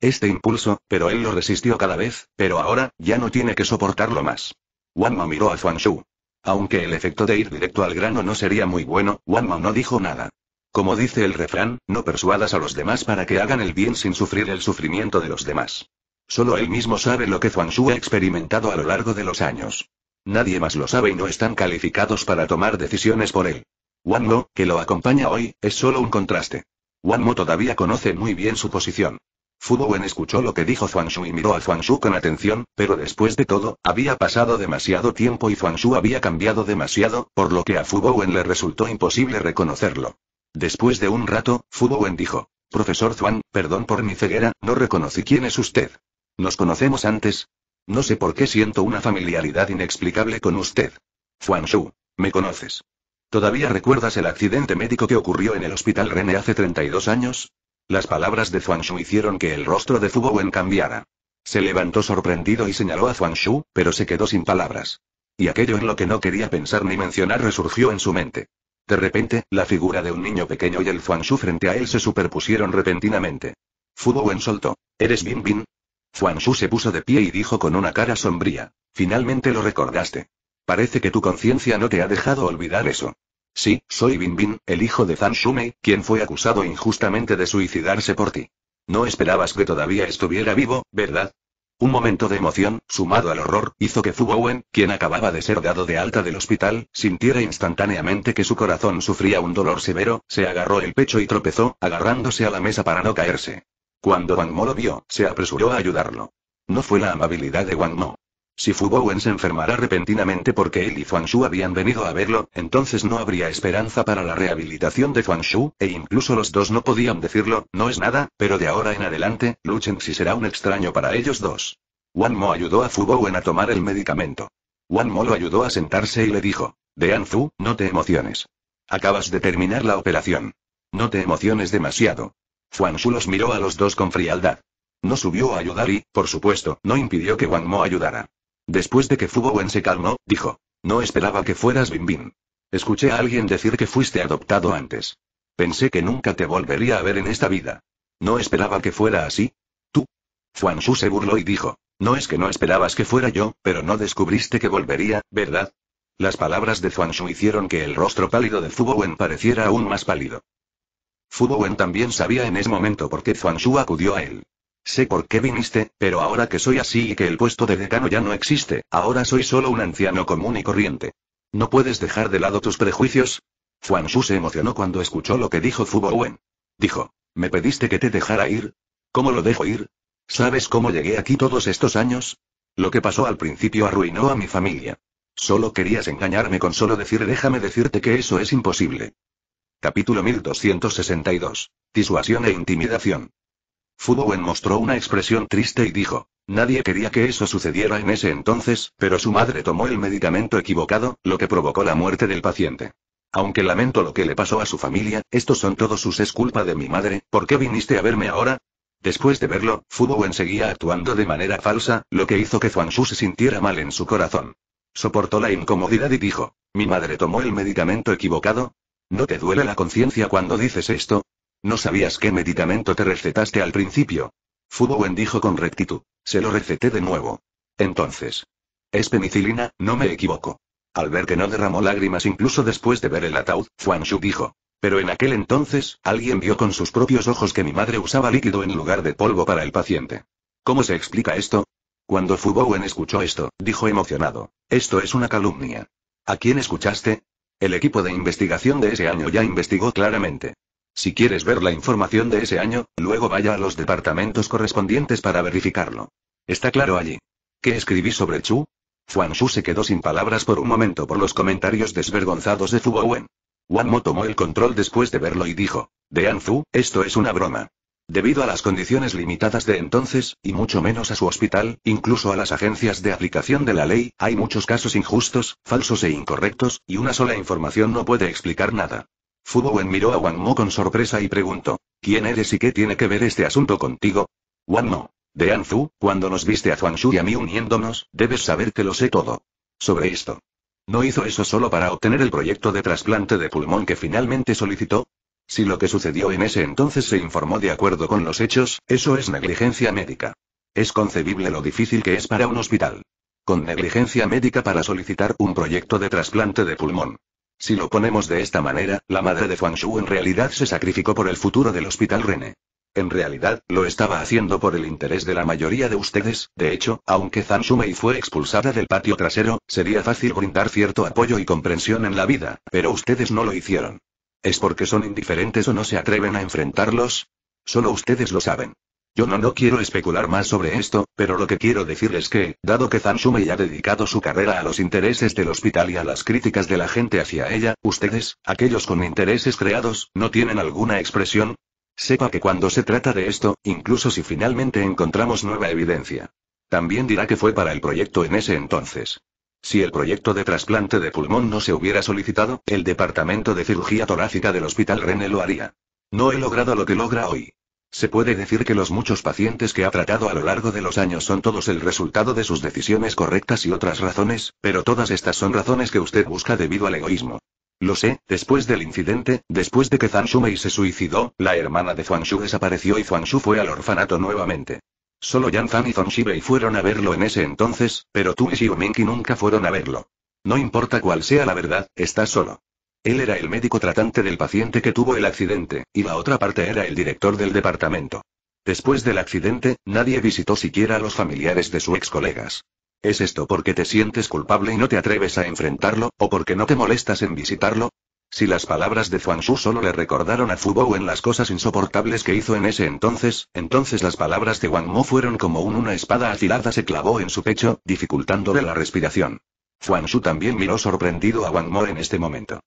Este impulso, pero él lo resistió cada vez, pero ahora, ya no tiene que soportarlo más. Wang Mo miró a Zhuang Shu. Aunque el efecto de ir directo al grano no sería muy bueno, Wang Mo no dijo nada. Como dice el refrán, no persuadas a los demás para que hagan el bien sin sufrir el sufrimiento de los demás. Solo él mismo sabe lo que Zhuang Shu ha experimentado a lo largo de los años. Nadie más lo sabe y no están calificados para tomar decisiones por él. Wang Mo, que lo acompaña hoy, es solo un contraste. Wang Mo todavía conoce muy bien su posición. Wen escuchó lo que dijo Zhuang Shu y miró a Zhuang Shu con atención, pero después de todo, había pasado demasiado tiempo y Zhuang Shu había cambiado demasiado, por lo que a Bowen le resultó imposible reconocerlo. Después de un rato, Bowen dijo. Profesor Zhuang, perdón por mi ceguera, no reconocí quién es usted. ¿Nos conocemos antes? No sé por qué siento una familiaridad inexplicable con usted. Shu, me conoces. ¿Todavía recuerdas el accidente médico que ocurrió en el Hospital René hace 32 años? Las palabras de Zhuang Shu hicieron que el rostro de Wen cambiara. Se levantó sorprendido y señaló a Zhuang Shu, pero se quedó sin palabras. Y aquello en lo que no quería pensar ni mencionar resurgió en su mente. De repente, la figura de un niño pequeño y el Zhuang Shu frente a él se superpusieron repentinamente. Bowen soltó. ¿Eres Bin Bin? Zhuang Shu se puso de pie y dijo con una cara sombría. Finalmente lo recordaste. Parece que tu conciencia no te ha dejado olvidar eso. Sí, soy Bin Bin, el hijo de Zhang Shumei, quien fue acusado injustamente de suicidarse por ti. No esperabas que todavía estuviera vivo, ¿verdad? Un momento de emoción, sumado al horror, hizo que Fu Bowen, quien acababa de ser dado de alta del hospital, sintiera instantáneamente que su corazón sufría un dolor severo, se agarró el pecho y tropezó, agarrándose a la mesa para no caerse. Cuando Wang Mo lo vio, se apresuró a ayudarlo. No fue la amabilidad de Wang Mo. Si Bowen se enfermará repentinamente porque él y Shu habían venido a verlo, entonces no habría esperanza para la rehabilitación de Shu, e incluso los dos no podían decirlo, no es nada, pero de ahora en adelante, Lu si será un extraño para ellos dos. Wan Mo ayudó a Bowen a tomar el medicamento. Wan Mo lo ayudó a sentarse y le dijo, De Zhu, no te emociones. Acabas de terminar la operación. No te emociones demasiado. Shu los miró a los dos con frialdad. No subió a ayudar y, por supuesto, no impidió que Wang Mo ayudara. Después de que Wen se calmó, dijo. No esperaba que fueras Bin Escuché a alguien decir que fuiste adoptado antes. Pensé que nunca te volvería a ver en esta vida. No esperaba que fuera así. Tú. Shu se burló y dijo. No es que no esperabas que fuera yo, pero no descubriste que volvería, ¿verdad? Las palabras de Shu hicieron que el rostro pálido de Bowen pareciera aún más pálido. Bowen también sabía en ese momento por qué Shu acudió a él. Sé por qué viniste, pero ahora que soy así y que el puesto de decano ya no existe, ahora soy solo un anciano común y corriente. ¿No puedes dejar de lado tus prejuicios? Juan xu se emocionó cuando escuchó lo que dijo Bowen. Dijo, ¿me pediste que te dejara ir? ¿Cómo lo dejo ir? ¿Sabes cómo llegué aquí todos estos años? Lo que pasó al principio arruinó a mi familia. Solo querías engañarme con solo decir déjame decirte que eso es imposible. Capítulo 1262. Disuasión e intimidación. Wen mostró una expresión triste y dijo, nadie quería que eso sucediera en ese entonces, pero su madre tomó el medicamento equivocado, lo que provocó la muerte del paciente. Aunque lamento lo que le pasó a su familia, estos son todos sus es de mi madre, ¿por qué viniste a verme ahora? Después de verlo, Wen seguía actuando de manera falsa, lo que hizo que Shu se sintiera mal en su corazón. Soportó la incomodidad y dijo, ¿mi madre tomó el medicamento equivocado? ¿No te duele la conciencia cuando dices esto? No sabías qué medicamento te recetaste al principio. Fubowen dijo con rectitud. Se lo receté de nuevo. Entonces. Es penicilina, no me equivoco. Al ver que no derramó lágrimas incluso después de ver el ataúd, Shu dijo. Pero en aquel entonces, alguien vio con sus propios ojos que mi madre usaba líquido en lugar de polvo para el paciente. ¿Cómo se explica esto? Cuando Fubowen escuchó esto, dijo emocionado. Esto es una calumnia. ¿A quién escuchaste? El equipo de investigación de ese año ya investigó claramente. Si quieres ver la información de ese año, luego vaya a los departamentos correspondientes para verificarlo. Está claro allí. ¿Qué escribí sobre Chu? Fuang Shu se quedó sin palabras por un momento por los comentarios desvergonzados de Bowen. Wang Mo tomó el control después de verlo y dijo, «De Zhu, esto es una broma. Debido a las condiciones limitadas de entonces, y mucho menos a su hospital, incluso a las agencias de aplicación de la ley, hay muchos casos injustos, falsos e incorrectos, y una sola información no puede explicar nada. Wen miró a Wang Mo con sorpresa y preguntó. ¿Quién eres y qué tiene que ver este asunto contigo? Wang Mo. De Anzu, cuando nos viste a Shu y a mí uniéndonos, debes saber que lo sé todo. Sobre esto. ¿No hizo eso solo para obtener el proyecto de trasplante de pulmón que finalmente solicitó? Si lo que sucedió en ese entonces se informó de acuerdo con los hechos, eso es negligencia médica. Es concebible lo difícil que es para un hospital. Con negligencia médica para solicitar un proyecto de trasplante de pulmón. Si lo ponemos de esta manera, la madre de Huang Shu en realidad se sacrificó por el futuro del Hospital René. En realidad, lo estaba haciendo por el interés de la mayoría de ustedes, de hecho, aunque Zhang Shumei fue expulsada del patio trasero, sería fácil brindar cierto apoyo y comprensión en la vida, pero ustedes no lo hicieron. ¿Es porque son indiferentes o no se atreven a enfrentarlos? Solo ustedes lo saben. Yo no, no quiero especular más sobre esto, pero lo que quiero decir es que, dado que ya ha dedicado su carrera a los intereses del hospital y a las críticas de la gente hacia ella, ustedes, aquellos con intereses creados, no tienen alguna expresión. Sepa que cuando se trata de esto, incluso si finalmente encontramos nueva evidencia. También dirá que fue para el proyecto en ese entonces. Si el proyecto de trasplante de pulmón no se hubiera solicitado, el departamento de cirugía torácica del Hospital René lo haría. No he logrado lo que logra hoy. Se puede decir que los muchos pacientes que ha tratado a lo largo de los años son todos el resultado de sus decisiones correctas y otras razones, pero todas estas son razones que usted busca debido al egoísmo. Lo sé, después del incidente, después de que Zhang Shumei se suicidó, la hermana de zhang Shu desapareció y zhang Shu fue al orfanato nuevamente. Solo Yan Zhang y Zhang Shibei fueron a verlo en ese entonces, pero tú y Minki nunca fueron a verlo. No importa cuál sea la verdad, está solo. Él era el médico tratante del paciente que tuvo el accidente, y la otra parte era el director del departamento. Después del accidente, nadie visitó siquiera a los familiares de su ex colegas. ¿Es esto porque te sientes culpable y no te atreves a enfrentarlo, o porque no te molestas en visitarlo? Si las palabras de Zhuang Shu solo le recordaron a Fubou en las cosas insoportables que hizo en ese entonces, entonces las palabras de Wang Mo fueron como una espada afilada se clavó en su pecho, dificultándole la respiración. Zhuang Shu también miró sorprendido a Wang Mo en este momento.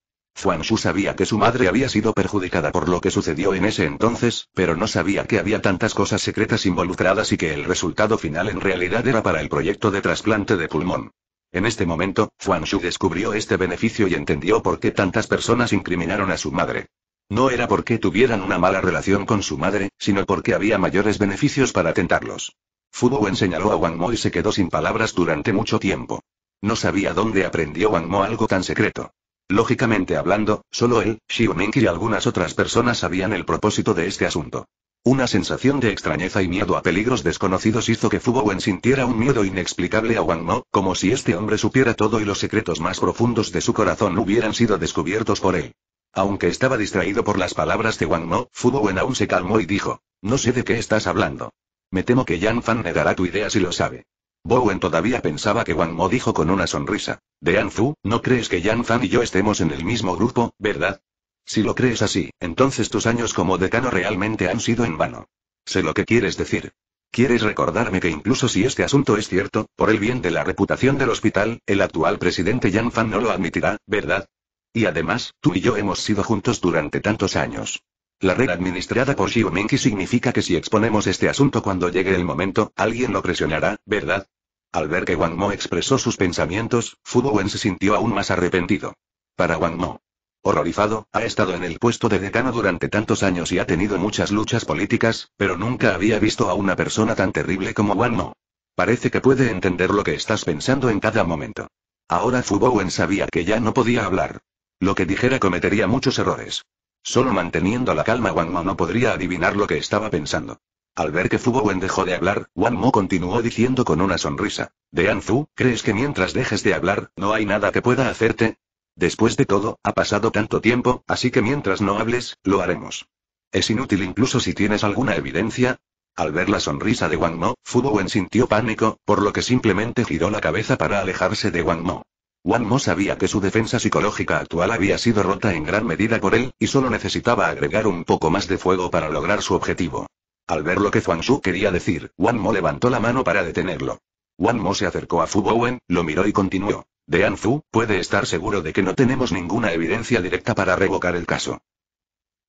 Shu sabía que su madre había sido perjudicada por lo que sucedió en ese entonces, pero no sabía que había tantas cosas secretas involucradas y que el resultado final en realidad era para el proyecto de trasplante de pulmón. En este momento, Shu descubrió este beneficio y entendió por qué tantas personas incriminaron a su madre. No era porque tuvieran una mala relación con su madre, sino porque había mayores beneficios para tentarlos. Wen señaló a Wang Mo y se quedó sin palabras durante mucho tiempo. No sabía dónde aprendió Wang Mo algo tan secreto. Lógicamente hablando, solo él, Xiuming y algunas otras personas sabían el propósito de este asunto. Una sensación de extrañeza y miedo a peligros desconocidos hizo que Wen sintiera un miedo inexplicable a Wang Mo, como si este hombre supiera todo y los secretos más profundos de su corazón hubieran sido descubiertos por él. Aunque estaba distraído por las palabras de Wang Mo, Wen aún se calmó y dijo, no sé de qué estás hablando. Me temo que Yan Fan negará tu idea si lo sabe. Bowen todavía pensaba que Wang Mo dijo con una sonrisa. De Fu, ¿no crees que Yan Fan y yo estemos en el mismo grupo, verdad? Si lo crees así, entonces tus años como decano realmente han sido en vano. Sé lo que quieres decir. ¿Quieres recordarme que incluso si este asunto es cierto, por el bien de la reputación del hospital, el actual presidente Yan Fan no lo admitirá, ¿verdad? Y además, tú y yo hemos sido juntos durante tantos años. La red administrada por Xiu significa que si exponemos este asunto cuando llegue el momento, alguien lo presionará, ¿verdad? Al ver que Wang Mo expresó sus pensamientos, Fu Bowen se sintió aún más arrepentido. Para Wang Mo. Horrorizado, ha estado en el puesto de decano durante tantos años y ha tenido muchas luchas políticas, pero nunca había visto a una persona tan terrible como Wang Mo. Parece que puede entender lo que estás pensando en cada momento. Ahora Fu Bowen sabía que ya no podía hablar. Lo que dijera cometería muchos errores. Solo manteniendo la calma Wang Mo no podría adivinar lo que estaba pensando. Al ver que Wen dejó de hablar, Wang Mo continuó diciendo con una sonrisa. De Anzu, ¿crees que mientras dejes de hablar, no hay nada que pueda hacerte? Después de todo, ha pasado tanto tiempo, así que mientras no hables, lo haremos. Es inútil incluso si tienes alguna evidencia. Al ver la sonrisa de Wang Mo, Wen sintió pánico, por lo que simplemente giró la cabeza para alejarse de Wang Mo. Wan Mo sabía que su defensa psicológica actual había sido rota en gran medida por él, y solo necesitaba agregar un poco más de fuego para lograr su objetivo. Al ver lo que Zhuang Shu quería decir, Wan Mo levantó la mano para detenerlo. Wan Mo se acercó a Fu Bowen, lo miró y continuó. De Anzu, puede estar seguro de que no tenemos ninguna evidencia directa para revocar el caso.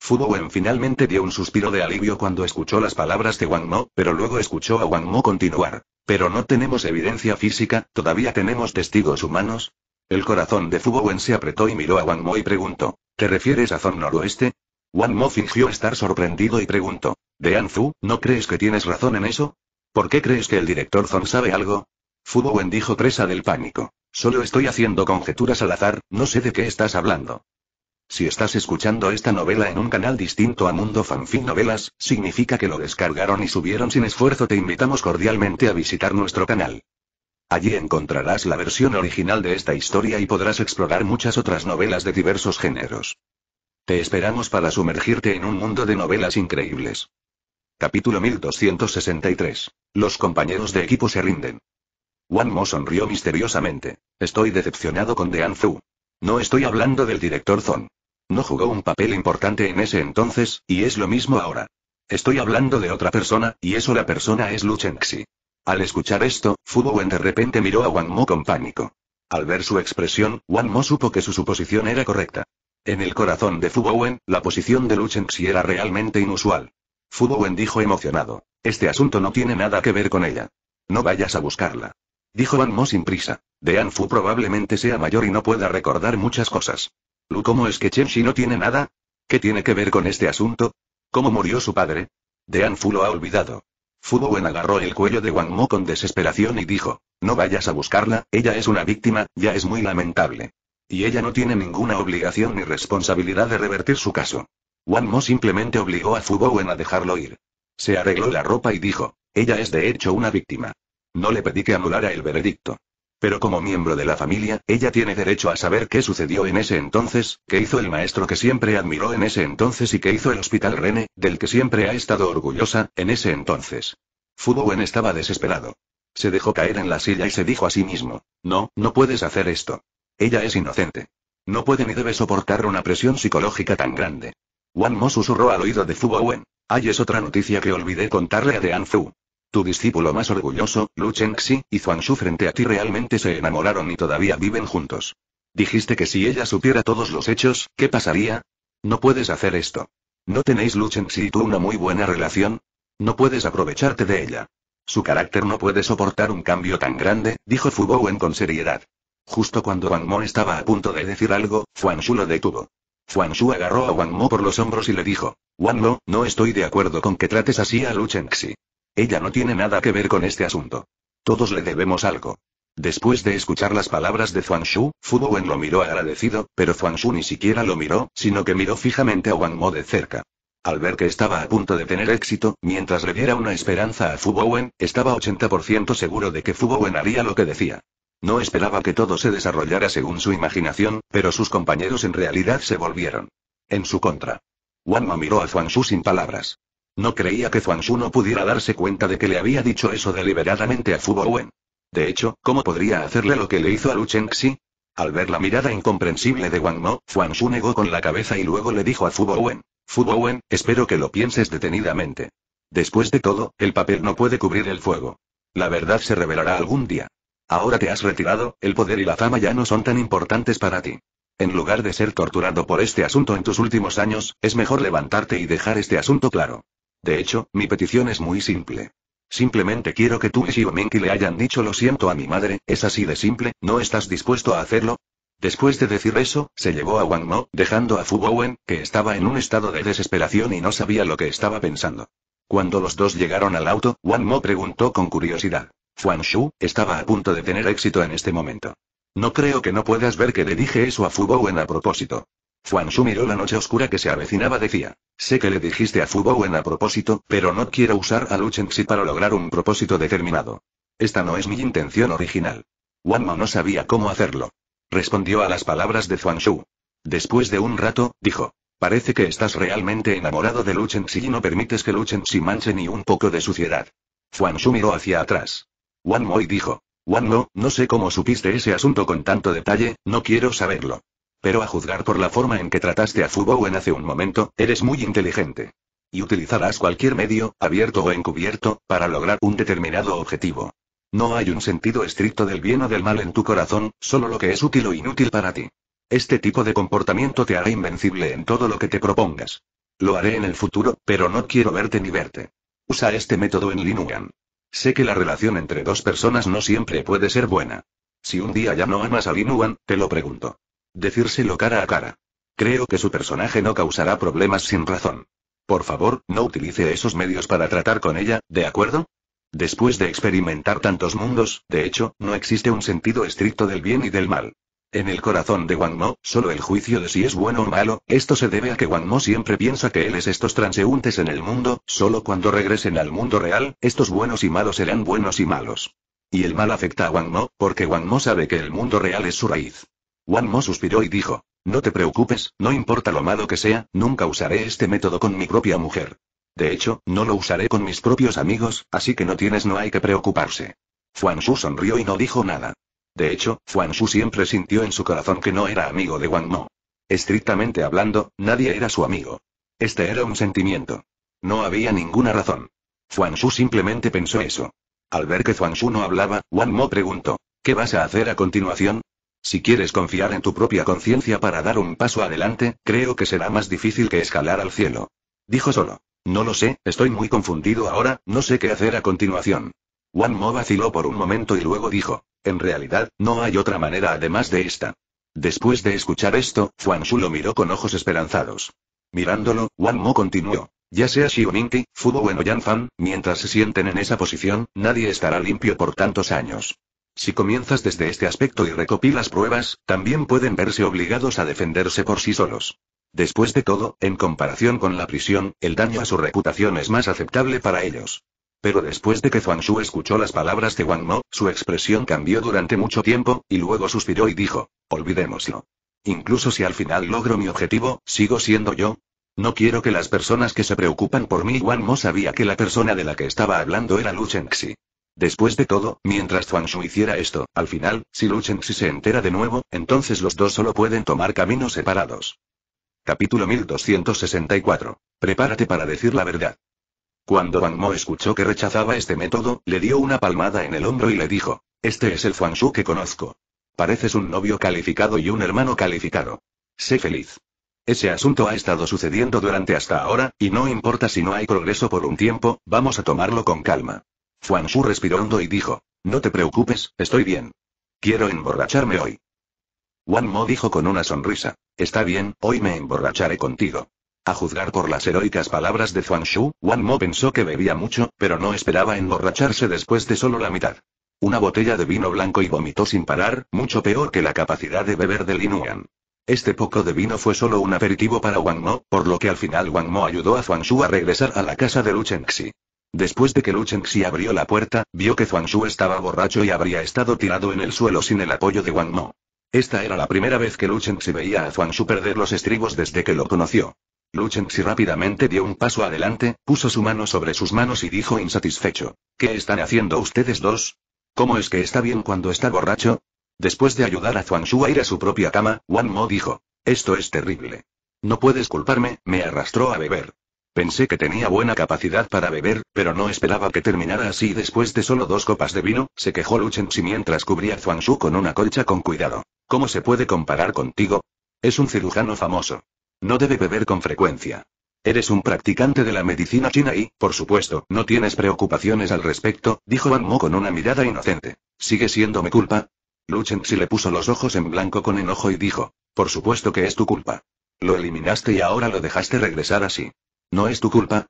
Fu Wen finalmente dio un suspiro de alivio cuando escuchó las palabras de Wang Mo, pero luego escuchó a Wang Mo continuar. Pero no tenemos evidencia física, todavía tenemos testigos humanos. El corazón de Fu Wen se apretó y miró a Wang Mo y preguntó: ¿Te refieres a Zon Noroeste? Wang Mo fingió estar sorprendido y preguntó: De Anzu, ¿no crees que tienes razón en eso? ¿Por qué crees que el director Zon sabe algo? Fu Wen dijo presa del pánico. Solo estoy haciendo conjeturas al azar, no sé de qué estás hablando. Si estás escuchando esta novela en un canal distinto a Mundo Fanfic Novelas, significa que lo descargaron y subieron sin esfuerzo. Te invitamos cordialmente a visitar nuestro canal. Allí encontrarás la versión original de esta historia y podrás explorar muchas otras novelas de diversos géneros. Te esperamos para sumergirte en un mundo de novelas increíbles. Capítulo 1263. Los compañeros de equipo se rinden. Wan Mo sonrió misteriosamente. Estoy decepcionado con De Anzu. No estoy hablando del director Zon. No jugó un papel importante en ese entonces, y es lo mismo ahora. Estoy hablando de otra persona, y eso la persona es Lu Chengxi. Al escuchar esto, Fu Bowen de repente miró a Wang Mo con pánico. Al ver su expresión, Wang Mo supo que su suposición era correcta. En el corazón de Fu Bowen, la posición de Chengxi era realmente inusual. Fu Wen dijo emocionado. Este asunto no tiene nada que ver con ella. No vayas a buscarla. Dijo Wang Mo sin prisa. De Fu probablemente sea mayor y no pueda recordar muchas cosas. Lu, ¿cómo es que Chen Shi no tiene nada? ¿Qué tiene que ver con este asunto? ¿Cómo murió su padre? De Anfu lo ha olvidado. Fu Bowen agarró el cuello de Wang Mo con desesperación y dijo, no vayas a buscarla, ella es una víctima, ya es muy lamentable. Y ella no tiene ninguna obligación ni responsabilidad de revertir su caso. Wang Mo simplemente obligó a Fu Bowen a dejarlo ir. Se arregló la ropa y dijo, ella es de hecho una víctima. No le pedí que anulara el veredicto. Pero como miembro de la familia, ella tiene derecho a saber qué sucedió en ese entonces, qué hizo el maestro que siempre admiró en ese entonces y qué hizo el hospital Rene, del que siempre ha estado orgullosa, en ese entonces. Fubowen estaba desesperado. Se dejó caer en la silla y se dijo a sí mismo, no, no puedes hacer esto. Ella es inocente. No puede ni debe soportar una presión psicológica tan grande. Wan Mo susurró al oído de Fubowen. Hay es otra noticia que olvidé contarle a Dean Fu. Tu discípulo más orgulloso, Lu Chengxi, y Shu frente a ti realmente se enamoraron y todavía viven juntos. Dijiste que si ella supiera todos los hechos, ¿qué pasaría? No puedes hacer esto. ¿No tenéis Lu Chengxi y tú una muy buena relación? No puedes aprovecharte de ella. Su carácter no puede soportar un cambio tan grande, dijo Bowen con seriedad. Justo cuando Wang Mo estaba a punto de decir algo, Shu lo detuvo. Shu agarró a Wang Mo por los hombros y le dijo, Wang Mo, no estoy de acuerdo con que trates así a Lu Chengxi. Ella no tiene nada que ver con este asunto. Todos le debemos algo. Después de escuchar las palabras de Zhuang Shu, Fu Wen lo miró agradecido, pero Zhuang Shu ni siquiera lo miró, sino que miró fijamente a Wang Mo de cerca. Al ver que estaba a punto de tener éxito, mientras le diera una esperanza a Fu Bowen, estaba 80% seguro de que Fu Bowen haría lo que decía. No esperaba que todo se desarrollara según su imaginación, pero sus compañeros en realidad se volvieron en su contra. Wang Mo miró a Zhuang Shu sin palabras. No creía que Zhuang Shu no pudiera darse cuenta de que le había dicho eso deliberadamente a Fu Wen. De hecho, ¿cómo podría hacerle lo que le hizo a Lu Chengxi? Al ver la mirada incomprensible de Wang Mo, Zhuang Shu negó con la cabeza y luego le dijo a Fu Wen. Fu Wen, espero que lo pienses detenidamente. Después de todo, el papel no puede cubrir el fuego. La verdad se revelará algún día. Ahora te has retirado, el poder y la fama ya no son tan importantes para ti. En lugar de ser torturado por este asunto en tus últimos años, es mejor levantarte y dejar este asunto claro. De hecho, mi petición es muy simple. Simplemente quiero que tú y Xiominki le hayan dicho lo siento a mi madre, es así de simple, ¿no estás dispuesto a hacerlo? Después de decir eso, se llevó a Wang Mo, dejando a Fu Bowen, que estaba en un estado de desesperación y no sabía lo que estaba pensando. Cuando los dos llegaron al auto, Wang Mo preguntó con curiosidad. Fuan Shu, estaba a punto de tener éxito en este momento. No creo que no puedas ver que le dije eso a Fu Bowen a propósito. Shu miró la noche oscura que se avecinaba decía. Sé que le dijiste a en a propósito, pero no quiero usar a Luchenxi para lograr un propósito determinado. Esta no es mi intención original. Wan Mo no sabía cómo hacerlo. Respondió a las palabras de Shu. Después de un rato, dijo. Parece que estás realmente enamorado de Luchenxi y no permites que si manche ni un poco de suciedad. Shu miró hacia atrás. Mo y dijo. Wan Mo, no sé cómo supiste ese asunto con tanto detalle, no quiero saberlo. Pero a juzgar por la forma en que trataste a en hace un momento, eres muy inteligente. Y utilizarás cualquier medio, abierto o encubierto, para lograr un determinado objetivo. No hay un sentido estricto del bien o del mal en tu corazón, solo lo que es útil o inútil para ti. Este tipo de comportamiento te hará invencible en todo lo que te propongas. Lo haré en el futuro, pero no quiero verte ni verte. Usa este método en Linuan. Sé que la relación entre dos personas no siempre puede ser buena. Si un día ya no amas a Linuan, te lo pregunto. Decírselo cara a cara. Creo que su personaje no causará problemas sin razón. Por favor, no utilice esos medios para tratar con ella, ¿de acuerdo? Después de experimentar tantos mundos, de hecho, no existe un sentido estricto del bien y del mal. En el corazón de Wang Mo, solo el juicio de si es bueno o malo, esto se debe a que Wang Mo siempre piensa que él es estos transeúntes en el mundo, solo cuando regresen al mundo real, estos buenos y malos serán buenos y malos. Y el mal afecta a Wang Mo, porque Wang Mo sabe que el mundo real es su raíz. Wan Mo suspiró y dijo. No te preocupes, no importa lo malo que sea, nunca usaré este método con mi propia mujer. De hecho, no lo usaré con mis propios amigos, así que no tienes no hay que preocuparse. Zhuang Shu sonrió y no dijo nada. De hecho, Zhuang Shu siempre sintió en su corazón que no era amigo de Wang Mo. Estrictamente hablando, nadie era su amigo. Este era un sentimiento. No había ninguna razón. Zhuang Shu simplemente pensó eso. Al ver que Zhuang Shu no hablaba, Wang Mo preguntó, ¿qué vas a hacer a continuación? Si quieres confiar en tu propia conciencia para dar un paso adelante, creo que será más difícil que escalar al cielo. Dijo solo. No lo sé, estoy muy confundido ahora, no sé qué hacer a continuación. Wan Mo vaciló por un momento y luego dijo. En realidad, no hay otra manera además de esta. Después de escuchar esto, Zhuang Shu lo miró con ojos esperanzados. Mirándolo, Wan Mo continuó. Ya sea Minki, Fubo o Yan Fan, mientras se sienten en esa posición, nadie estará limpio por tantos años. Si comienzas desde este aspecto y recopilas pruebas, también pueden verse obligados a defenderse por sí solos. Después de todo, en comparación con la prisión, el daño a su reputación es más aceptable para ellos. Pero después de que Zhuang Shu escuchó las palabras de Wang Mo, su expresión cambió durante mucho tiempo, y luego suspiró y dijo, olvidémoslo. Incluso si al final logro mi objetivo, sigo siendo yo, no quiero que las personas que se preocupan por mí. Wang Mo sabía que la persona de la que estaba hablando era Lu Chenxi. Después de todo, mientras Zhuang Shu hiciera esto, al final, si Lu si se entera de nuevo, entonces los dos solo pueden tomar caminos separados. Capítulo 1264. Prepárate para decir la verdad. Cuando Wang Mo escuchó que rechazaba este método, le dio una palmada en el hombro y le dijo, este es el Zhuang Shu que conozco. Pareces un novio calificado y un hermano calificado. Sé feliz. Ese asunto ha estado sucediendo durante hasta ahora, y no importa si no hay progreso por un tiempo, vamos a tomarlo con calma. Shu respiró hondo y dijo. No te preocupes, estoy bien. Quiero emborracharme hoy. Wang Mo dijo con una sonrisa. Está bien, hoy me emborracharé contigo. A juzgar por las heroicas palabras de Zhuang Shu, Wan Mo pensó que bebía mucho, pero no esperaba emborracharse después de solo la mitad. Una botella de vino blanco y vomitó sin parar, mucho peor que la capacidad de beber de Lin Yuan. Este poco de vino fue solo un aperitivo para Wang Mo, por lo que al final Wang Mo ayudó a Zhuang Shu a regresar a la casa de Lu Chengxi. Después de que Lu Chengxi abrió la puerta, vio que Zhuang estaba borracho y habría estado tirado en el suelo sin el apoyo de Wang Mo. Esta era la primera vez que Lu Chengxi veía a Zhuang Shu perder los estribos desde que lo conoció. Lu Chengxi rápidamente dio un paso adelante, puso su mano sobre sus manos y dijo insatisfecho. ¿Qué están haciendo ustedes dos? ¿Cómo es que está bien cuando está borracho? Después de ayudar a Zhuang a ir a su propia cama, Wang Mo dijo. Esto es terrible. No puedes culparme, me arrastró a beber. Pensé que tenía buena capacidad para beber, pero no esperaba que terminara así después de solo dos copas de vino, se quejó Luchensi mientras cubría a Zhuangshu con una colcha con cuidado. ¿Cómo se puede comparar contigo? Es un cirujano famoso. No debe beber con frecuencia. Eres un practicante de la medicina china y, por supuesto, no tienes preocupaciones al respecto, dijo Wang Mo con una mirada inocente. ¿Sigue siendo mi culpa? Luchensi le puso los ojos en blanco con enojo y dijo, por supuesto que es tu culpa. Lo eliminaste y ahora lo dejaste regresar así. No es tu culpa.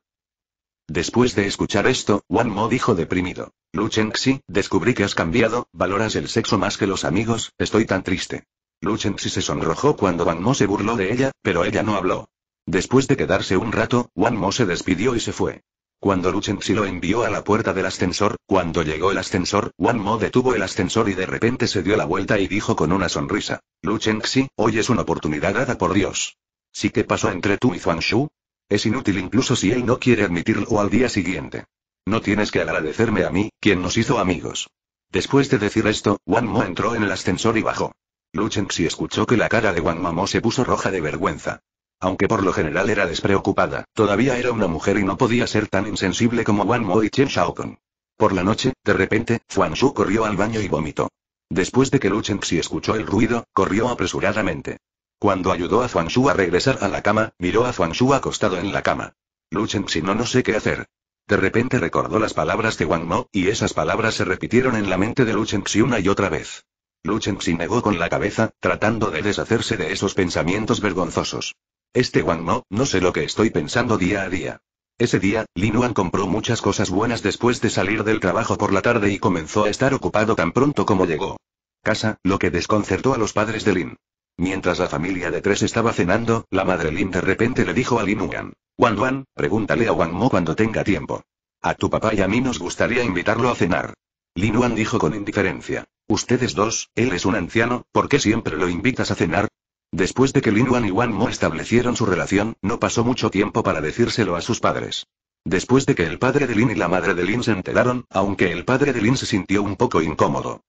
Después de escuchar esto, Wan Mo dijo deprimido. Lu Chengxi, descubrí que has cambiado, valoras el sexo más que los amigos, estoy tan triste. Lu Chengxi se sonrojó cuando Wan Mo se burló de ella, pero ella no habló. Después de quedarse un rato, Wan Mo se despidió y se fue. Cuando Lu Chengxi lo envió a la puerta del ascensor, cuando llegó el ascensor, Wan Mo detuvo el ascensor y de repente se dio la vuelta y dijo con una sonrisa. Lu Chengxi, hoy es una oportunidad dada por Dios. ¿Sí qué pasó entre tú y Zhuang Shu? Es inútil incluso si él no quiere admitirlo al día siguiente. No tienes que agradecerme a mí, quien nos hizo amigos. Después de decir esto, Wan Mo entró en el ascensor y bajó. Lu Chengxi escuchó que la cara de Wang Mo se puso roja de vergüenza. Aunque por lo general era despreocupada, todavía era una mujer y no podía ser tan insensible como Wan Mo y Chen Kong. Por la noche, de repente, Zhuang Shu corrió al baño y vomitó. Después de que Lu Chengxi escuchó el ruido, corrió apresuradamente. Cuando ayudó a Shu a regresar a la cama, miró a Shu acostado en la cama. Luchen si no no sé qué hacer. De repente recordó las palabras de Wang Mo, y esas palabras se repitieron en la mente de Luchen una y otra vez. Luchen negó con la cabeza, tratando de deshacerse de esos pensamientos vergonzosos. Este Wang Mo, no sé lo que estoy pensando día a día. Ese día, Lin Wan compró muchas cosas buenas después de salir del trabajo por la tarde y comenzó a estar ocupado tan pronto como llegó. Casa, lo que desconcertó a los padres de Lin. Mientras la familia de tres estaba cenando, la madre Lin de repente le dijo a Lin Wan. Wan Wan, pregúntale a Wang Mo cuando tenga tiempo. A tu papá y a mí nos gustaría invitarlo a cenar. Lin Wan dijo con indiferencia. Ustedes dos, él es un anciano, ¿por qué siempre lo invitas a cenar? Después de que Lin Wan y Wan Mo establecieron su relación, no pasó mucho tiempo para decírselo a sus padres. Después de que el padre de Lin y la madre de Lin se enteraron, aunque el padre de Lin se sintió un poco incómodo.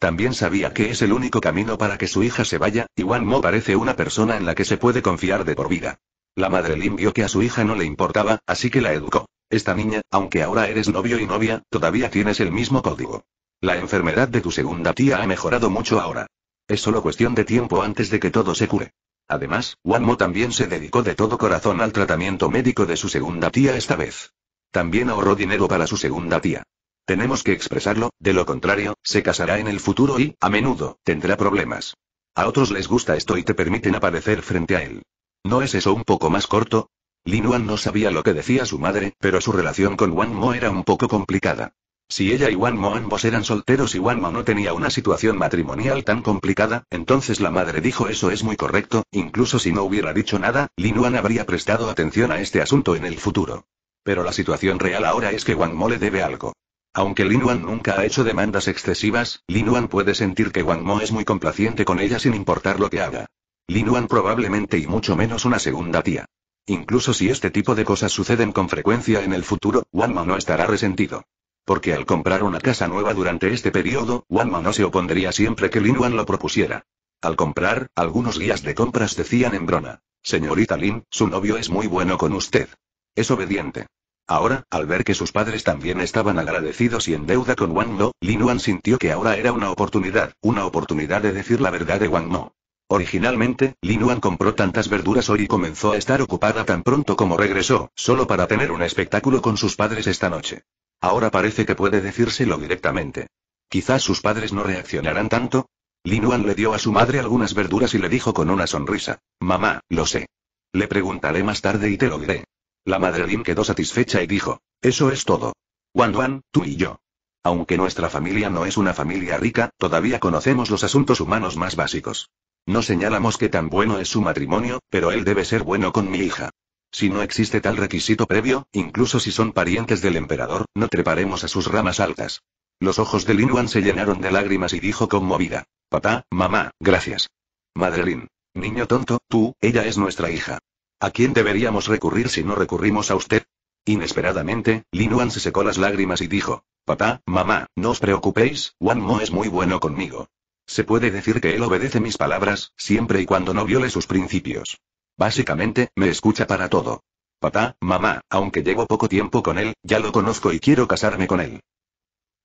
También sabía que es el único camino para que su hija se vaya, y Wan Mo parece una persona en la que se puede confiar de por vida. La madre Lin vio que a su hija no le importaba, así que la educó. Esta niña, aunque ahora eres novio y novia, todavía tienes el mismo código. La enfermedad de tu segunda tía ha mejorado mucho ahora. Es solo cuestión de tiempo antes de que todo se cure. Además, Wan Mo también se dedicó de todo corazón al tratamiento médico de su segunda tía esta vez. También ahorró dinero para su segunda tía. Tenemos que expresarlo, de lo contrario, se casará en el futuro y, a menudo, tendrá problemas. A otros les gusta esto y te permiten aparecer frente a él. ¿No es eso un poco más corto? Lin Wan no sabía lo que decía su madre, pero su relación con Wan Mo era un poco complicada. Si ella y Wan Mo ambos eran solteros y Wan Mo no tenía una situación matrimonial tan complicada, entonces la madre dijo eso es muy correcto, incluso si no hubiera dicho nada, Lin Wan habría prestado atención a este asunto en el futuro. Pero la situación real ahora es que Wan Mo le debe algo. Aunque Lin Wan nunca ha hecho demandas excesivas, Lin Wan puede sentir que Wang Mo es muy complaciente con ella sin importar lo que haga. Lin Wan probablemente y mucho menos una segunda tía. Incluso si este tipo de cosas suceden con frecuencia en el futuro, Wang Mo no estará resentido. Porque al comprar una casa nueva durante este periodo, Wang Mo no se opondría siempre que Lin Wan lo propusiera. Al comprar, algunos guías de compras decían en Brona, Señorita Lin, su novio es muy bueno con usted. Es obediente. Ahora, al ver que sus padres también estaban agradecidos y en deuda con Wang Mo, Lin Wan sintió que ahora era una oportunidad, una oportunidad de decir la verdad de Wang Mo. Originalmente, Lin Wan compró tantas verduras hoy y comenzó a estar ocupada tan pronto como regresó, solo para tener un espectáculo con sus padres esta noche. Ahora parece que puede decírselo directamente. Quizás sus padres no reaccionarán tanto. Lin Wan le dio a su madre algunas verduras y le dijo con una sonrisa, Mamá, lo sé. Le preguntaré más tarde y te lo diré. La madre quedó satisfecha y dijo, eso es todo. Wan Wan, tú y yo. Aunque nuestra familia no es una familia rica, todavía conocemos los asuntos humanos más básicos. No señalamos que tan bueno es su matrimonio, pero él debe ser bueno con mi hija. Si no existe tal requisito previo, incluso si son parientes del emperador, no treparemos a sus ramas altas. Los ojos de Lin Wan se llenaron de lágrimas y dijo conmovida. Papá, mamá, gracias. Madre Lin. Niño tonto, tú, ella es nuestra hija. ¿A quién deberíamos recurrir si no recurrimos a usted? Inesperadamente, Lin Wan se secó las lágrimas y dijo, Papá, mamá, no os preocupéis, Wan Mo es muy bueno conmigo. Se puede decir que él obedece mis palabras, siempre y cuando no viole sus principios. Básicamente, me escucha para todo. Papá, mamá, aunque llevo poco tiempo con él, ya lo conozco y quiero casarme con él.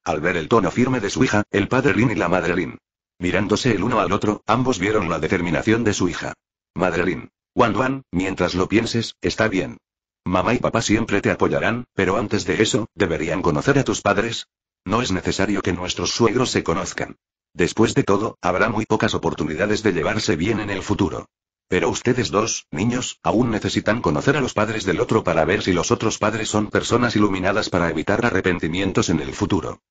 Al ver el tono firme de su hija, el padre Lin y la madre Lin. Mirándose el uno al otro, ambos vieron la determinación de su hija. Madre Lin. Juan Juan, mientras lo pienses, está bien. Mamá y papá siempre te apoyarán, pero antes de eso, deberían conocer a tus padres. No es necesario que nuestros suegros se conozcan. Después de todo, habrá muy pocas oportunidades de llevarse bien en el futuro. Pero ustedes dos, niños, aún necesitan conocer a los padres del otro para ver si los otros padres son personas iluminadas para evitar arrepentimientos en el futuro.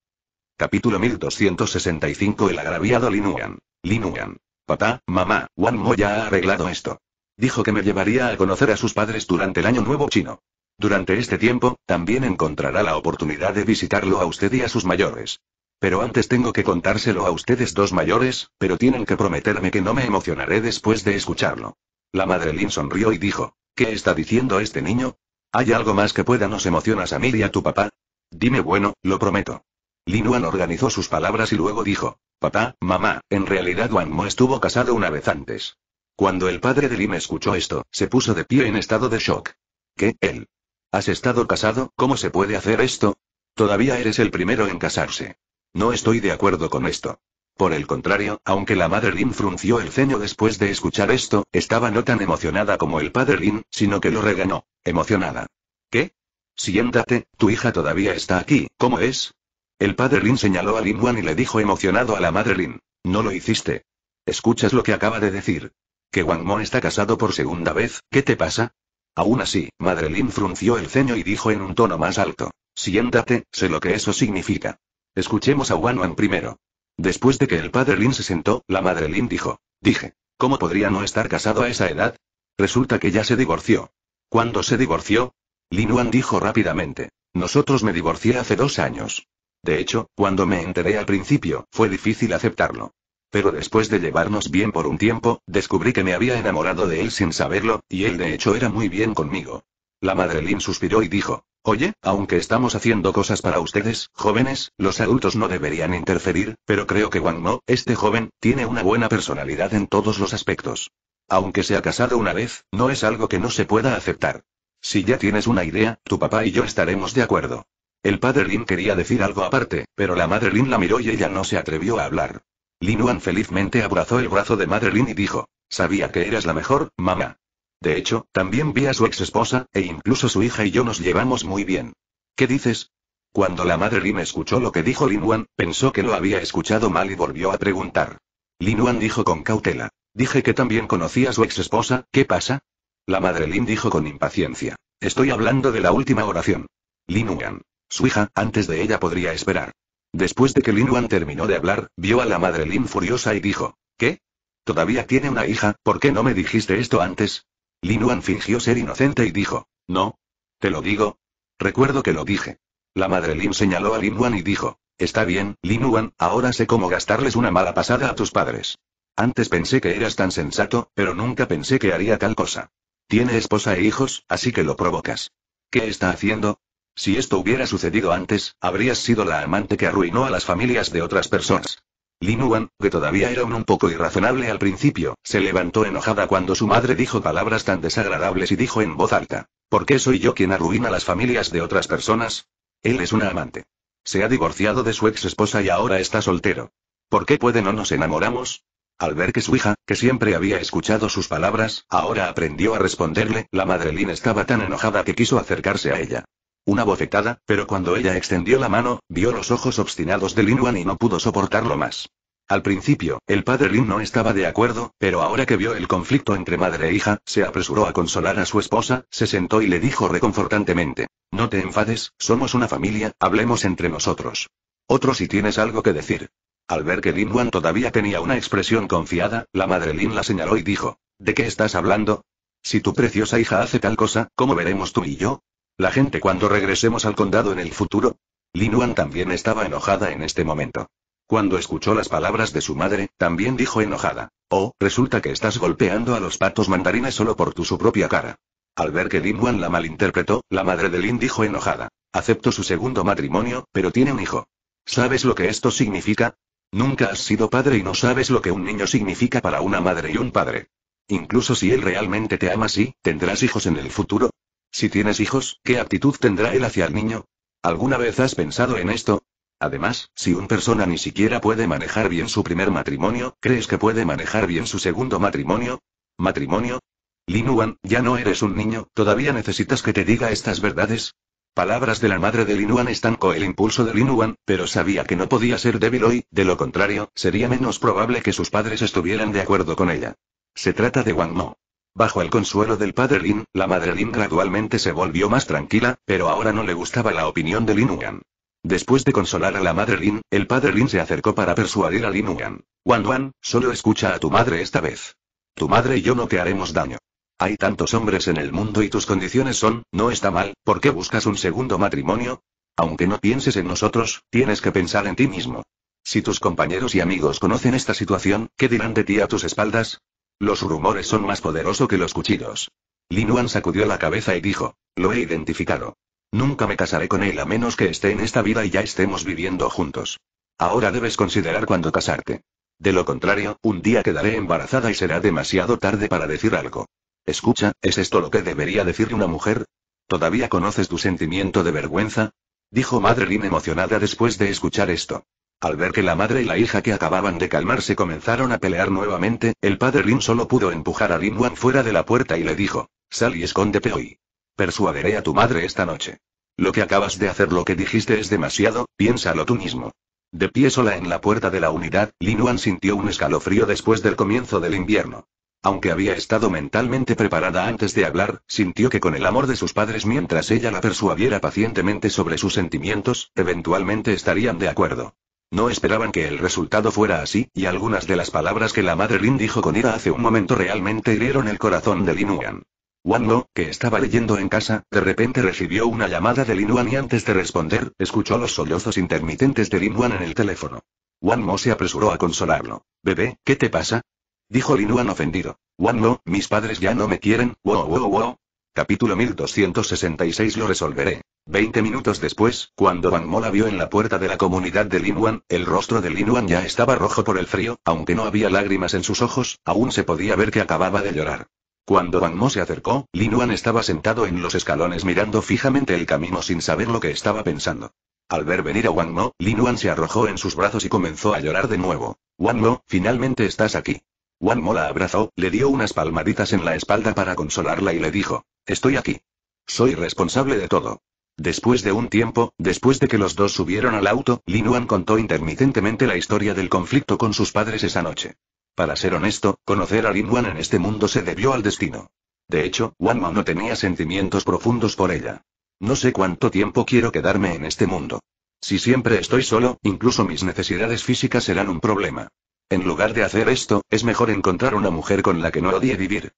Capítulo 1265 El agraviado Lin Linuan. Papá, mamá, Juan Mo ya ha arreglado esto. Dijo que me llevaría a conocer a sus padres durante el Año Nuevo chino. Durante este tiempo, también encontrará la oportunidad de visitarlo a usted y a sus mayores. Pero antes tengo que contárselo a ustedes dos mayores, pero tienen que prometerme que no me emocionaré después de escucharlo. La madre Lin sonrió y dijo, ¿qué está diciendo este niño? ¿Hay algo más que pueda nos emocionas a mí y a tu papá? Dime bueno, lo prometo. Lin Wan organizó sus palabras y luego dijo, papá, mamá, en realidad Wang Mo estuvo casado una vez antes. Cuando el padre de Lim escuchó esto, se puso de pie en estado de shock. ¿Qué, él? ¿Has estado casado? ¿Cómo se puede hacer esto? Todavía eres el primero en casarse. No estoy de acuerdo con esto. Por el contrario, aunque la madre Lin frunció el ceño después de escuchar esto, estaba no tan emocionada como el padre Lin, sino que lo reganó. Emocionada. ¿Qué? Siéntate, tu hija todavía está aquí, ¿cómo es? El padre Lin señaló a Lin Wan y le dijo emocionado a la madre Lin. No lo hiciste. ¿Escuchas lo que acaba de decir? Que Mo está casado por segunda vez, ¿qué te pasa? Aún así, Lin frunció el ceño y dijo en un tono más alto. Siéntate, sé lo que eso significa. Escuchemos a Wan primero. Después de que el padre Lin se sentó, la madre Lin dijo. Dije. ¿Cómo podría no estar casado a esa edad? Resulta que ya se divorció. ¿Cuándo se divorció? Lin Wan dijo rápidamente. Nosotros me divorcié hace dos años. De hecho, cuando me enteré al principio, fue difícil aceptarlo. Pero después de llevarnos bien por un tiempo, descubrí que me había enamorado de él sin saberlo, y él de hecho era muy bien conmigo. La madre Lin suspiró y dijo, Oye, aunque estamos haciendo cosas para ustedes, jóvenes, los adultos no deberían interferir, pero creo que Wang Mo, este joven, tiene una buena personalidad en todos los aspectos. Aunque se ha casado una vez, no es algo que no se pueda aceptar. Si ya tienes una idea, tu papá y yo estaremos de acuerdo. El padre Lin quería decir algo aparte, pero la madre Lin la miró y ella no se atrevió a hablar. Lin Wan felizmente abrazó el brazo de Lin y dijo, sabía que eras la mejor, mamá. De hecho, también vi a su ex esposa, e incluso su hija y yo nos llevamos muy bien. ¿Qué dices? Cuando la Madre Lin escuchó lo que dijo Lin Wan, pensó que lo había escuchado mal y volvió a preguntar. Lin Yuan dijo con cautela. Dije que también conocía a su ex esposa, ¿qué pasa? La Madre Lin dijo con impaciencia. Estoy hablando de la última oración. Wan, Su hija, antes de ella podría esperar. Después de que Lin Wan terminó de hablar, vio a la madre Lin furiosa y dijo: ¿Qué? ¿Todavía tiene una hija? ¿Por qué no me dijiste esto antes? Lin Wan fingió ser inocente y dijo: No. ¿Te lo digo? Recuerdo que lo dije. La madre Lin señaló a Lin Wan y dijo: Está bien, Lin Wan, ahora sé cómo gastarles una mala pasada a tus padres. Antes pensé que eras tan sensato, pero nunca pensé que haría tal cosa. Tiene esposa e hijos, así que lo provocas. ¿Qué está haciendo? Si esto hubiera sucedido antes, habrías sido la amante que arruinó a las familias de otras personas. Lin Wan, que todavía era un poco irrazonable al principio, se levantó enojada cuando su madre dijo palabras tan desagradables y dijo en voz alta, ¿por qué soy yo quien arruina las familias de otras personas? Él es una amante. Se ha divorciado de su ex esposa y ahora está soltero. ¿Por qué puede no nos enamoramos? Al ver que su hija, que siempre había escuchado sus palabras, ahora aprendió a responderle, la madre Lin estaba tan enojada que quiso acercarse a ella. Una bofetada, pero cuando ella extendió la mano, vio los ojos obstinados de Lin Wan y no pudo soportarlo más. Al principio, el padre Lin no estaba de acuerdo, pero ahora que vio el conflicto entre madre e hija, se apresuró a consolar a su esposa, se sentó y le dijo reconfortantemente. No te enfades, somos una familia, hablemos entre nosotros. Otro si tienes algo que decir. Al ver que Lin Wan todavía tenía una expresión confiada, la madre Lin la señaló y dijo. ¿De qué estás hablando? Si tu preciosa hija hace tal cosa, ¿cómo veremos tú y yo? La gente cuando regresemos al condado en el futuro. Lin Wan también estaba enojada en este momento. Cuando escuchó las palabras de su madre, también dijo enojada. Oh, resulta que estás golpeando a los patos mandarines solo por tu su propia cara. Al ver que Lin Wan la malinterpretó, la madre de Lin dijo enojada. Acepto su segundo matrimonio, pero tiene un hijo. ¿Sabes lo que esto significa? Nunca has sido padre y no sabes lo que un niño significa para una madre y un padre. Incluso si él realmente te ama, así, tendrás hijos en el futuro, si tienes hijos, ¿qué actitud tendrá él hacia el niño? ¿Alguna vez has pensado en esto? Además, si una persona ni siquiera puede manejar bien su primer matrimonio, ¿crees que puede manejar bien su segundo matrimonio? ¿Matrimonio? Linuan, ya no eres un niño, ¿todavía necesitas que te diga estas verdades? Palabras de la madre de Lin Linuan estancó el impulso de Linuan, pero sabía que no podía ser débil hoy, de lo contrario, sería menos probable que sus padres estuvieran de acuerdo con ella. Se trata de Wang Mo. Bajo el consuelo del padre Lin, la madre Lin gradualmente se volvió más tranquila, pero ahora no le gustaba la opinión de Lin Yuan. Después de consolar a la madre Lin, el padre Lin se acercó para persuadir a Lin Yuan. Wan Wan, solo escucha a tu madre esta vez. Tu madre y yo no te haremos daño. Hay tantos hombres en el mundo y tus condiciones son, no está mal, ¿por qué buscas un segundo matrimonio? Aunque no pienses en nosotros, tienes que pensar en ti mismo. Si tus compañeros y amigos conocen esta situación, ¿qué dirán de ti a tus espaldas? Los rumores son más poderosos que los cuchillos. Lin Wan sacudió la cabeza y dijo, lo he identificado. Nunca me casaré con él a menos que esté en esta vida y ya estemos viviendo juntos. Ahora debes considerar cuándo casarte. De lo contrario, un día quedaré embarazada y será demasiado tarde para decir algo. Escucha, ¿es esto lo que debería decir una mujer? ¿Todavía conoces tu sentimiento de vergüenza? Dijo Madre Lin emocionada después de escuchar esto. Al ver que la madre y la hija que acababan de calmarse comenzaron a pelear nuevamente, el padre Lin solo pudo empujar a Lin Wan fuera de la puerta y le dijo: Sal y escóndete hoy. Persuaderé a tu madre esta noche. Lo que acabas de hacer, lo que dijiste es demasiado, piénsalo tú mismo. De pie sola en la puerta de la unidad, Lin Wan sintió un escalofrío después del comienzo del invierno. Aunque había estado mentalmente preparada antes de hablar, sintió que con el amor de sus padres mientras ella la persuadiera pacientemente sobre sus sentimientos, eventualmente estarían de acuerdo. No esperaban que el resultado fuera así, y algunas de las palabras que la madre Lin dijo con ira hace un momento realmente hirieron el corazón de Lin Wan. Wan Lo, que estaba leyendo en casa, de repente recibió una llamada de Lin Wan y antes de responder, escuchó los sollozos intermitentes de Lin Wan en el teléfono. Wan Mo se apresuró a consolarlo. Bebé, ¿qué te pasa? Dijo Lin Wan ofendido. Wan Mo, mis padres ya no me quieren, wow wow wow. Capítulo 1266 Lo resolveré. Veinte minutos después, cuando Mo la vio en la puerta de la comunidad de Lin Wan, el rostro de Lin Wan ya estaba rojo por el frío, aunque no había lágrimas en sus ojos, aún se podía ver que acababa de llorar. Cuando Wang Mo se acercó, Lin Wan estaba sentado en los escalones mirando fijamente el camino sin saber lo que estaba pensando. Al ver venir a Wang Mo, Lin Wan se arrojó en sus brazos y comenzó a llorar de nuevo. Wang Mo, finalmente estás aquí. Mo la abrazó, le dio unas palmaditas en la espalda para consolarla y le dijo, estoy aquí. Soy responsable de todo. Después de un tiempo, después de que los dos subieron al auto, Lin Wan contó intermitentemente la historia del conflicto con sus padres esa noche. Para ser honesto, conocer a Lin Wan en este mundo se debió al destino. De hecho, Mo no tenía sentimientos profundos por ella. No sé cuánto tiempo quiero quedarme en este mundo. Si siempre estoy solo, incluso mis necesidades físicas serán un problema. En lugar de hacer esto, es mejor encontrar una mujer con la que no odie vivir.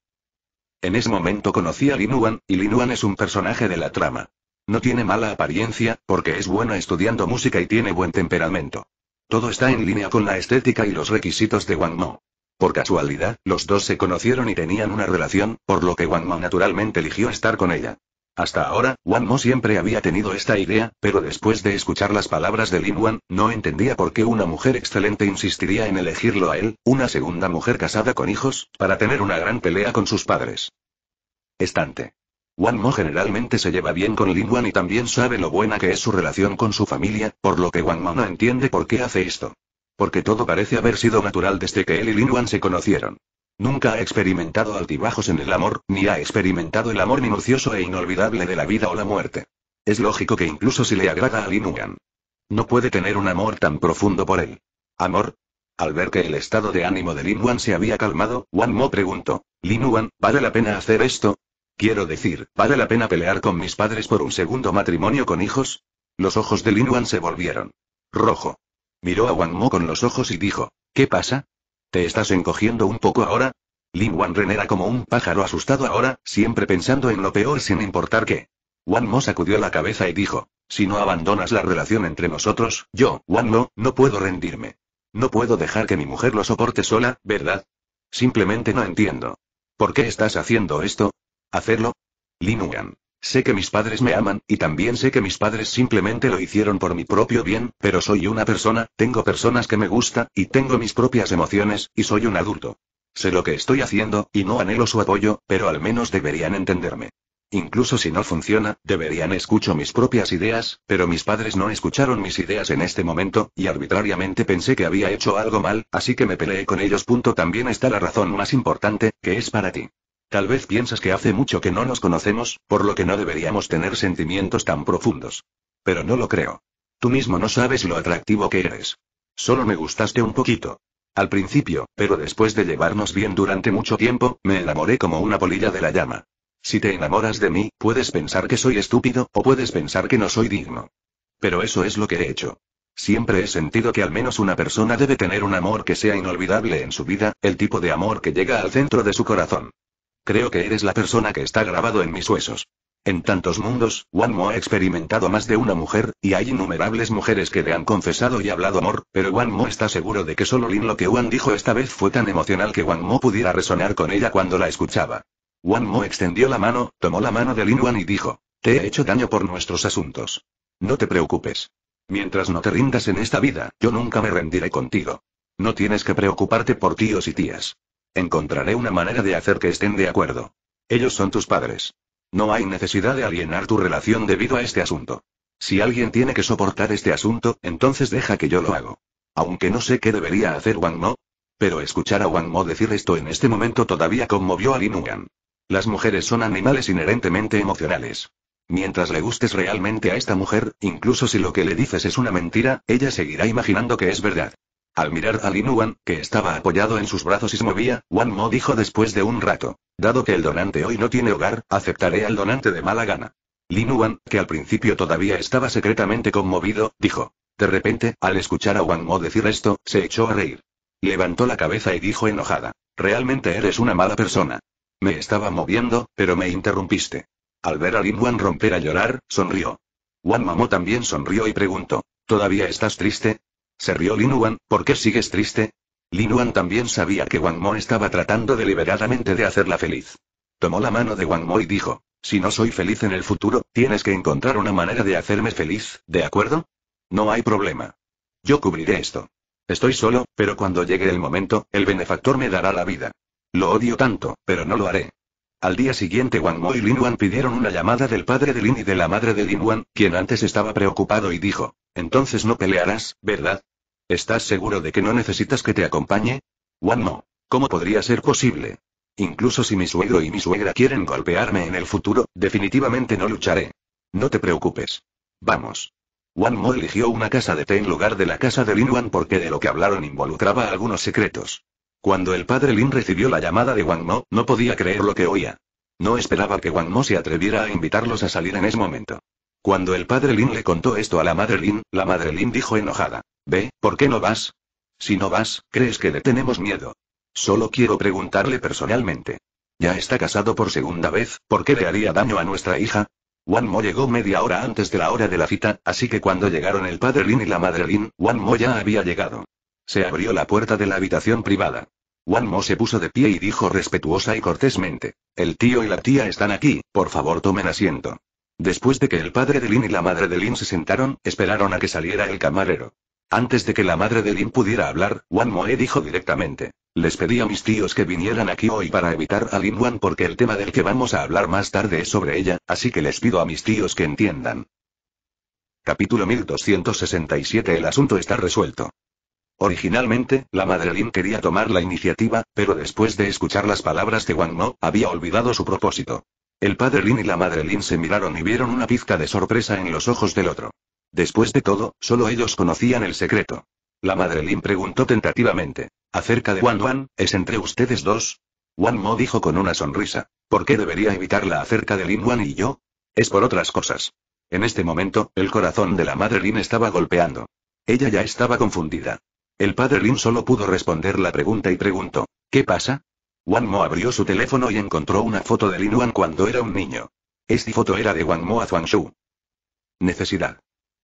En ese momento conocí a Lin Linuan, y Lin Linuan es un personaje de la trama. No tiene mala apariencia, porque es buena estudiando música y tiene buen temperamento. Todo está en línea con la estética y los requisitos de Wang Mo. Por casualidad, los dos se conocieron y tenían una relación, por lo que Wang Mo naturalmente eligió estar con ella. Hasta ahora, Wan Mo siempre había tenido esta idea, pero después de escuchar las palabras de Lin Wan, no entendía por qué una mujer excelente insistiría en elegirlo a él, una segunda mujer casada con hijos, para tener una gran pelea con sus padres. Estante. Wan Mo generalmente se lleva bien con Lin Wan y también sabe lo buena que es su relación con su familia, por lo que Wan Mo no entiende por qué hace esto. Porque todo parece haber sido natural desde que él y Lin Wan se conocieron. Nunca ha experimentado altibajos en el amor, ni ha experimentado el amor minucioso e inolvidable de la vida o la muerte. Es lógico que incluso si le agrada a Lin Wan, no puede tener un amor tan profundo por él. ¿Amor? Al ver que el estado de ánimo de Lin Wan se había calmado, Wan Mo preguntó, Lin Wan, ¿vale la pena hacer esto? Quiero decir, ¿vale la pena pelear con mis padres por un segundo matrimonio con hijos? Los ojos de Lin Wan se volvieron. Rojo. Miró a Wan Mo con los ojos y dijo, ¿qué pasa? ¿Te estás encogiendo un poco ahora? Lin Wanren era como un pájaro asustado ahora, siempre pensando en lo peor sin importar qué. Wan Mo sacudió la cabeza y dijo, si no abandonas la relación entre nosotros, yo, Wan Mo, no puedo rendirme. No puedo dejar que mi mujer lo soporte sola, ¿verdad? Simplemente no entiendo. ¿Por qué estás haciendo esto? ¿Hacerlo? Lin Wan. Sé que mis padres me aman, y también sé que mis padres simplemente lo hicieron por mi propio bien, pero soy una persona, tengo personas que me gusta, y tengo mis propias emociones, y soy un adulto. Sé lo que estoy haciendo, y no anhelo su apoyo, pero al menos deberían entenderme. Incluso si no funciona, deberían escucho mis propias ideas, pero mis padres no escucharon mis ideas en este momento, y arbitrariamente pensé que había hecho algo mal, así que me peleé con ellos. Punto. También está la razón más importante, que es para ti. Tal vez piensas que hace mucho que no nos conocemos, por lo que no deberíamos tener sentimientos tan profundos. Pero no lo creo. Tú mismo no sabes lo atractivo que eres. Solo me gustaste un poquito. Al principio, pero después de llevarnos bien durante mucho tiempo, me enamoré como una polilla de la llama. Si te enamoras de mí, puedes pensar que soy estúpido, o puedes pensar que no soy digno. Pero eso es lo que he hecho. Siempre he sentido que al menos una persona debe tener un amor que sea inolvidable en su vida, el tipo de amor que llega al centro de su corazón. Creo que eres la persona que está grabado en mis huesos. En tantos mundos, Wan Mo ha experimentado más de una mujer, y hay innumerables mujeres que le han confesado y hablado amor, pero Wan Mo está seguro de que solo Lin lo que Wan dijo esta vez fue tan emocional que Wan Mo pudiera resonar con ella cuando la escuchaba. Wan Mo extendió la mano, tomó la mano de Lin Wan y dijo, Te he hecho daño por nuestros asuntos. No te preocupes. Mientras no te rindas en esta vida, yo nunca me rendiré contigo. No tienes que preocuparte por tíos y tías. Encontraré una manera de hacer que estén de acuerdo. Ellos son tus padres. No hay necesidad de alienar tu relación debido a este asunto. Si alguien tiene que soportar este asunto, entonces deja que yo lo hago. Aunque no sé qué debería hacer Wang Mo. Pero escuchar a Wang Mo decir esto en este momento todavía conmovió a Lin Las mujeres son animales inherentemente emocionales. Mientras le gustes realmente a esta mujer, incluso si lo que le dices es una mentira, ella seguirá imaginando que es verdad. Al mirar a Lin Wan, que estaba apoyado en sus brazos y se movía, Wan Mo dijo después de un rato. Dado que el donante hoy no tiene hogar, aceptaré al donante de mala gana. Lin Wan, que al principio todavía estaba secretamente conmovido, dijo. De repente, al escuchar a Wan Mo decir esto, se echó a reír. Levantó la cabeza y dijo enojada. Realmente eres una mala persona. Me estaba moviendo, pero me interrumpiste. Al ver a Lin Wan romper a llorar, sonrió. Wan Mamo también sonrió y preguntó. ¿Todavía estás triste? Se rió Wan, ¿por qué sigues triste? Lin Wan también sabía que Wang Mo estaba tratando deliberadamente de hacerla feliz. Tomó la mano de Wang Mo y dijo, si no soy feliz en el futuro, tienes que encontrar una manera de hacerme feliz, ¿de acuerdo? No hay problema. Yo cubriré esto. Estoy solo, pero cuando llegue el momento, el benefactor me dará la vida. Lo odio tanto, pero no lo haré. Al día siguiente Wang Mo y Lin Wan pidieron una llamada del padre de Lin y de la madre de Lin Wan, quien antes estaba preocupado y dijo, entonces no pelearás, ¿verdad? ¿Estás seguro de que no necesitas que te acompañe? Mo, ¿Cómo podría ser posible? Incluso si mi suegro y mi suegra quieren golpearme en el futuro, definitivamente no lucharé. No te preocupes. Vamos. Wan Mo eligió una casa de té en lugar de la casa de Lin Wan porque de lo que hablaron involucraba algunos secretos. Cuando el padre Lin recibió la llamada de Wang Mo, no podía creer lo que oía. No esperaba que Wang Mo se atreviera a invitarlos a salir en ese momento. Cuando el padre Lin le contó esto a la madre Lin, la madre Lin dijo enojada. Ve, ¿por qué no vas? Si no vas, ¿crees que le tenemos miedo? Solo quiero preguntarle personalmente. Ya está casado por segunda vez, ¿por qué le haría daño a nuestra hija? Wan Mo llegó media hora antes de la hora de la cita, así que cuando llegaron el padre Lin y la madre Lin, Wan Mo ya había llegado. Se abrió la puerta de la habitación privada. Wan Mo se puso de pie y dijo respetuosa y cortésmente: El tío y la tía están aquí, por favor tomen asiento. Después de que el padre de Lin y la madre de Lin se sentaron, esperaron a que saliera el camarero. Antes de que la madre de Lin pudiera hablar, Wan Moe dijo directamente. Les pedí a mis tíos que vinieran aquí hoy para evitar a Lin Wan porque el tema del que vamos a hablar más tarde es sobre ella, así que les pido a mis tíos que entiendan. Capítulo 1267 El asunto está resuelto. Originalmente, la madre Lin quería tomar la iniciativa, pero después de escuchar las palabras de Wang Mo, había olvidado su propósito. El padre Lin y la madre Lin se miraron y vieron una pizca de sorpresa en los ojos del otro. Después de todo, solo ellos conocían el secreto. La madre Lin preguntó tentativamente. Acerca de Wan Wan, ¿es entre ustedes dos? Wan Mo dijo con una sonrisa. ¿Por qué debería evitarla acerca de Lin Wan y yo? Es por otras cosas. En este momento, el corazón de la madre Lin estaba golpeando. Ella ya estaba confundida. El padre Lin solo pudo responder la pregunta y preguntó, ¿qué pasa? Wan Mo abrió su teléfono y encontró una foto de Lin Wan cuando era un niño. Esta foto era de Wan Mo a Shu. Necesidad.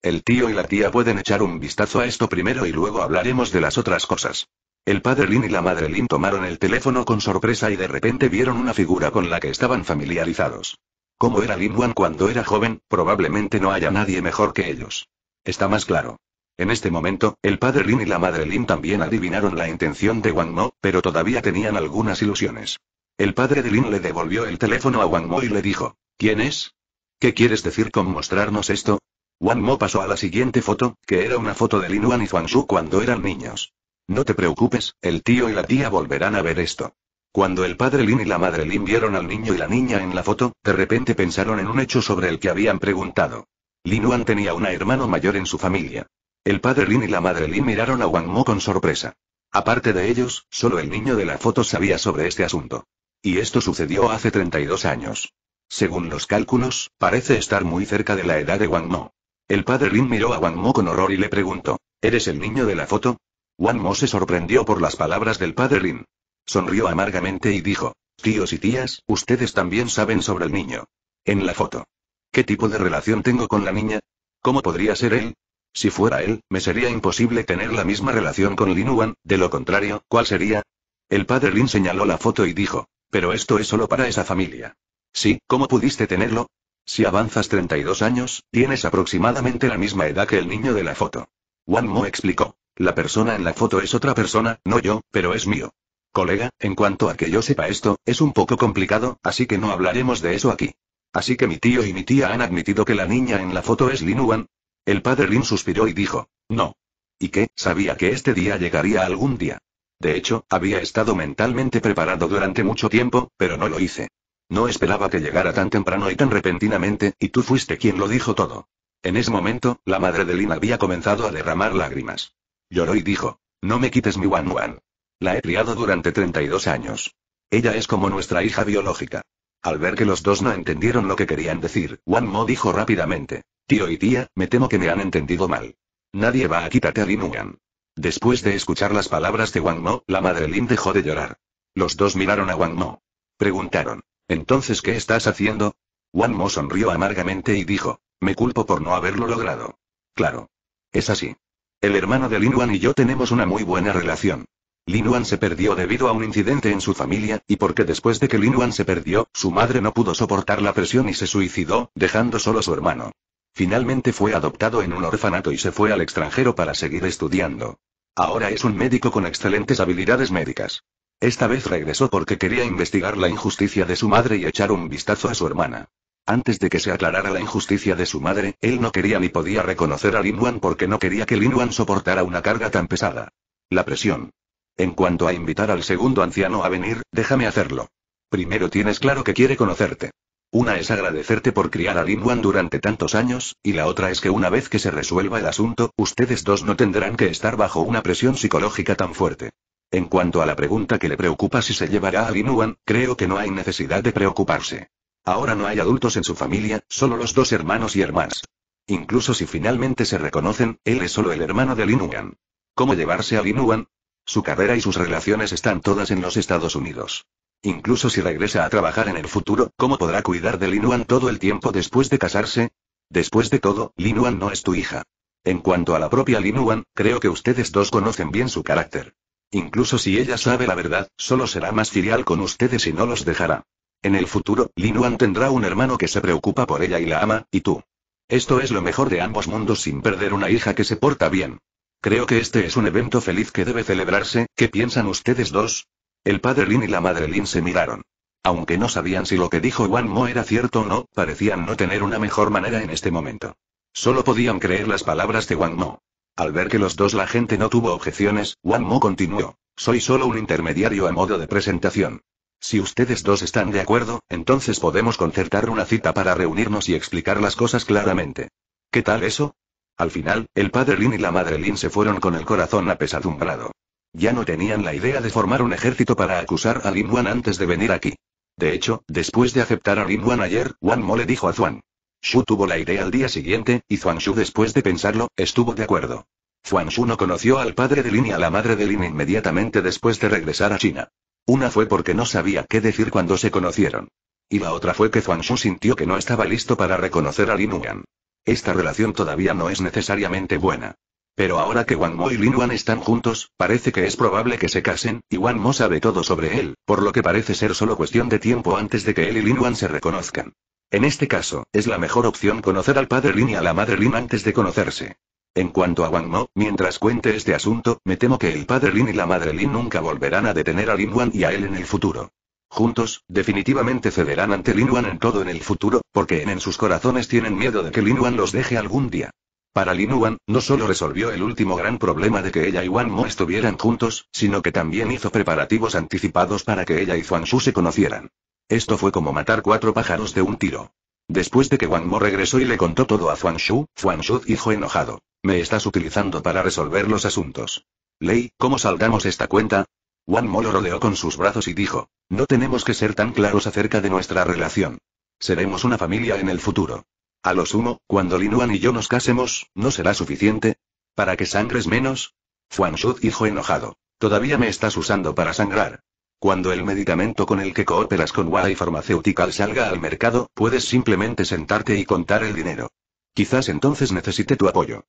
El tío y la tía pueden echar un vistazo a esto primero y luego hablaremos de las otras cosas. El padre Lin y la madre Lin tomaron el teléfono con sorpresa y de repente vieron una figura con la que estaban familiarizados. Como era Lin Wan cuando era joven, probablemente no haya nadie mejor que ellos. Está más claro. En este momento, el padre Lin y la madre Lin también adivinaron la intención de Wang Mo, pero todavía tenían algunas ilusiones. El padre de Lin le devolvió el teléfono a Wang Mo y le dijo, ¿Quién es? ¿Qué quieres decir con mostrarnos esto? Wang Mo pasó a la siguiente foto, que era una foto de Lin Wan y Zhuang Shu cuando eran niños. No te preocupes, el tío y la tía volverán a ver esto. Cuando el padre Lin y la madre Lin vieron al niño y la niña en la foto, de repente pensaron en un hecho sobre el que habían preguntado. Lin Wan tenía un hermano mayor en su familia. El padre Lin y la madre Lin miraron a Wang Mo con sorpresa. Aparte de ellos, solo el niño de la foto sabía sobre este asunto. Y esto sucedió hace 32 años. Según los cálculos, parece estar muy cerca de la edad de Wang Mo. El padre Lin miró a Wang Mo con horror y le preguntó: ¿Eres el niño de la foto? Wang Mo se sorprendió por las palabras del padre Lin. Sonrió amargamente y dijo: Tíos y tías, ustedes también saben sobre el niño. En la foto. ¿Qué tipo de relación tengo con la niña? ¿Cómo podría ser él? Si fuera él, me sería imposible tener la misma relación con Lin Wan, de lo contrario, ¿cuál sería? El padre Lin señaló la foto y dijo, pero esto es solo para esa familia. Sí, ¿cómo pudiste tenerlo? Si avanzas 32 años, tienes aproximadamente la misma edad que el niño de la foto. Wan Mo explicó. La persona en la foto es otra persona, no yo, pero es mío. Colega, en cuanto a que yo sepa esto, es un poco complicado, así que no hablaremos de eso aquí. Así que mi tío y mi tía han admitido que la niña en la foto es Lin Wan. El padre Lin suspiró y dijo, no. Y que, sabía que este día llegaría algún día. De hecho, había estado mentalmente preparado durante mucho tiempo, pero no lo hice. No esperaba que llegara tan temprano y tan repentinamente, y tú fuiste quien lo dijo todo. En ese momento, la madre de Lin había comenzado a derramar lágrimas. Lloró y dijo, no me quites mi Wan Wan. La he criado durante 32 años. Ella es como nuestra hija biológica. Al ver que los dos no entendieron lo que querían decir, Wan Mo dijo rápidamente, tío y tía, me temo que me han entendido mal. Nadie va a quitarte a Lin Wan. Después de escuchar las palabras de Wang Mo, la madre Lin dejó de llorar. Los dos miraron a Wang Mo. Preguntaron, entonces, ¿qué estás haciendo? Wan Mo sonrió amargamente y dijo, me culpo por no haberlo logrado. Claro. Es así. El hermano de Lin Wan y yo tenemos una muy buena relación. Lin Wan se perdió debido a un incidente en su familia, y porque después de que Lin Wan se perdió, su madre no pudo soportar la presión y se suicidó, dejando solo a su hermano. Finalmente fue adoptado en un orfanato y se fue al extranjero para seguir estudiando. Ahora es un médico con excelentes habilidades médicas. Esta vez regresó porque quería investigar la injusticia de su madre y echar un vistazo a su hermana. Antes de que se aclarara la injusticia de su madre, él no quería ni podía reconocer a Lin Wan porque no quería que Lin Wan soportara una carga tan pesada. La presión. En cuanto a invitar al segundo anciano a venir, déjame hacerlo. Primero tienes claro que quiere conocerte. Una es agradecerte por criar a Lin Wan durante tantos años, y la otra es que una vez que se resuelva el asunto, ustedes dos no tendrán que estar bajo una presión psicológica tan fuerte. En cuanto a la pregunta que le preocupa si se llevará a Linuan, creo que no hay necesidad de preocuparse. Ahora no hay adultos en su familia, solo los dos hermanos y hermanas. Incluso si finalmente se reconocen, él es solo el hermano de Linuan. ¿Cómo llevarse a Linuan? Su carrera y sus relaciones están todas en los Estados Unidos. Incluso si regresa a trabajar en el futuro, ¿cómo podrá cuidar de Linuan todo el tiempo después de casarse? Después de todo, Linuan no es tu hija. En cuanto a la propia Linuan, creo que ustedes dos conocen bien su carácter. Incluso si ella sabe la verdad, solo será más filial con ustedes y no los dejará. En el futuro, Lin Linuan tendrá un hermano que se preocupa por ella y la ama, y tú. Esto es lo mejor de ambos mundos sin perder una hija que se porta bien. Creo que este es un evento feliz que debe celebrarse, ¿qué piensan ustedes dos? El padre Lin y la madre Lin se miraron. Aunque no sabían si lo que dijo Wang Mo era cierto o no, parecían no tener una mejor manera en este momento. Solo podían creer las palabras de Wang Mo. Al ver que los dos la gente no tuvo objeciones, Wan Mo continuó. Soy solo un intermediario a modo de presentación. Si ustedes dos están de acuerdo, entonces podemos concertar una cita para reunirnos y explicar las cosas claramente. ¿Qué tal eso? Al final, el padre Lin y la madre Lin se fueron con el corazón apesadumbrado. Ya no tenían la idea de formar un ejército para acusar a Lin Wan antes de venir aquí. De hecho, después de aceptar a Lin Wan ayer, Wan Mo le dijo a Zuan. Xu tuvo la idea al día siguiente, y Shu después de pensarlo, estuvo de acuerdo. xu no conoció al padre de Lin y a la madre de Lin inmediatamente después de regresar a China. Una fue porque no sabía qué decir cuando se conocieron. Y la otra fue que xu sintió que no estaba listo para reconocer a Lin Yuan. Esta relación todavía no es necesariamente buena. Pero ahora que Wang Mo y Lin Wan están juntos, parece que es probable que se casen, y Wang Mo sabe todo sobre él, por lo que parece ser solo cuestión de tiempo antes de que él y Lin Wan se reconozcan. En este caso, es la mejor opción conocer al padre Lin y a la madre Lin antes de conocerse. En cuanto a Wang Mo, mientras cuente este asunto, me temo que el padre Lin y la madre Lin nunca volverán a detener a Lin Wan y a él en el futuro. Juntos, definitivamente cederán ante Lin Wan en todo en el futuro, porque en, sus corazones tienen miedo de que Lin Wan los deje algún día. Para Lin Wan, no solo resolvió el último gran problema de que ella y Wang Mo estuvieran juntos, sino que también hizo preparativos anticipados para que ella y Zhuang Shu se conocieran. Esto fue como matar cuatro pájaros de un tiro. Después de que Wang Mo regresó y le contó todo a Zhuang Shu, Zhuang Shu dijo enojado. Me estás utilizando para resolver los asuntos. Lei, ¿cómo salgamos esta cuenta? Wang Mo lo rodeó con sus brazos y dijo. No tenemos que ser tan claros acerca de nuestra relación. Seremos una familia en el futuro. A lo sumo, cuando Lin Wan y yo nos casemos, ¿no será suficiente? ¿Para que sangres menos? Zhuang Shu dijo enojado. Todavía me estás usando para sangrar. Cuando el medicamento con el que cooperas con y Pharmaceutical salga al mercado, puedes simplemente sentarte y contar el dinero. Quizás entonces necesite tu apoyo.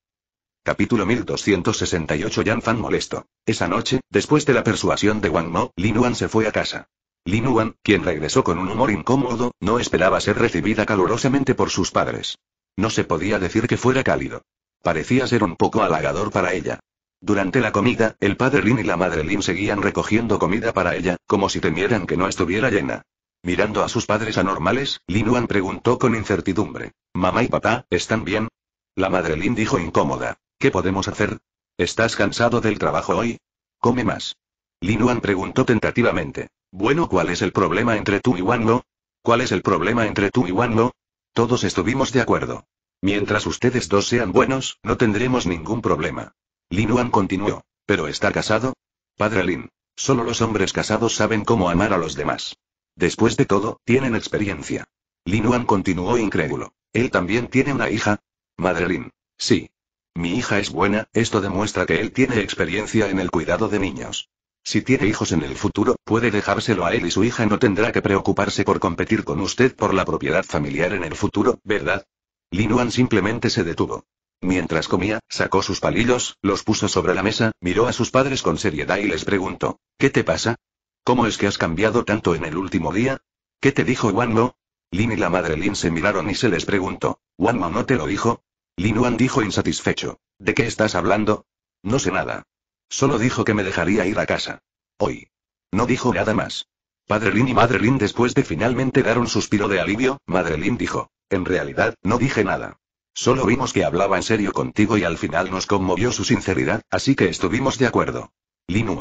Capítulo 1268 Yan Fan molesto. Esa noche, después de la persuasión de Wang Mo, Lin Wan se fue a casa. Lin Wan, quien regresó con un humor incómodo, no esperaba ser recibida calurosamente por sus padres. No se podía decir que fuera cálido. Parecía ser un poco halagador para ella. Durante la comida, el padre Lin y la madre Lin seguían recogiendo comida para ella, como si temieran que no estuviera llena. Mirando a sus padres anormales, Lin Wan preguntó con incertidumbre. ¿Mamá y papá, están bien? La madre Lin dijo incómoda. ¿Qué podemos hacer? ¿Estás cansado del trabajo hoy? Come más. Lin Wan preguntó tentativamente. Bueno, ¿cuál es el problema entre tú y no ¿Cuál es el problema entre tú y Lo? Todos estuvimos de acuerdo. Mientras ustedes dos sean buenos, no tendremos ningún problema. Lin Wan continuó. ¿Pero está casado? Padre Lin. Solo los hombres casados saben cómo amar a los demás. Después de todo, tienen experiencia. Lin Wan continuó incrédulo. ¿Él también tiene una hija? Madre Lin. Sí. Mi hija es buena, esto demuestra que él tiene experiencia en el cuidado de niños. Si tiene hijos en el futuro, puede dejárselo a él y su hija no tendrá que preocuparse por competir con usted por la propiedad familiar en el futuro, ¿verdad? Lin Wan simplemente se detuvo. Mientras comía, sacó sus palillos, los puso sobre la mesa, miró a sus padres con seriedad y les preguntó, ¿qué te pasa? ¿Cómo es que has cambiado tanto en el último día? ¿Qué te dijo Wang Lo? Lin y la madre Lin se miraron y se les preguntó, ¿Wan Mo no te lo dijo? Lin Wan dijo insatisfecho, ¿de qué estás hablando? No sé nada. Solo dijo que me dejaría ir a casa. Hoy. No dijo nada más. Padre Lin y Madre Lin después de finalmente dar un suspiro de alivio, Madre Lin dijo, en realidad, no dije nada. Solo vimos que hablaba en serio contigo y al final nos conmovió su sinceridad, así que estuvimos de acuerdo. Lin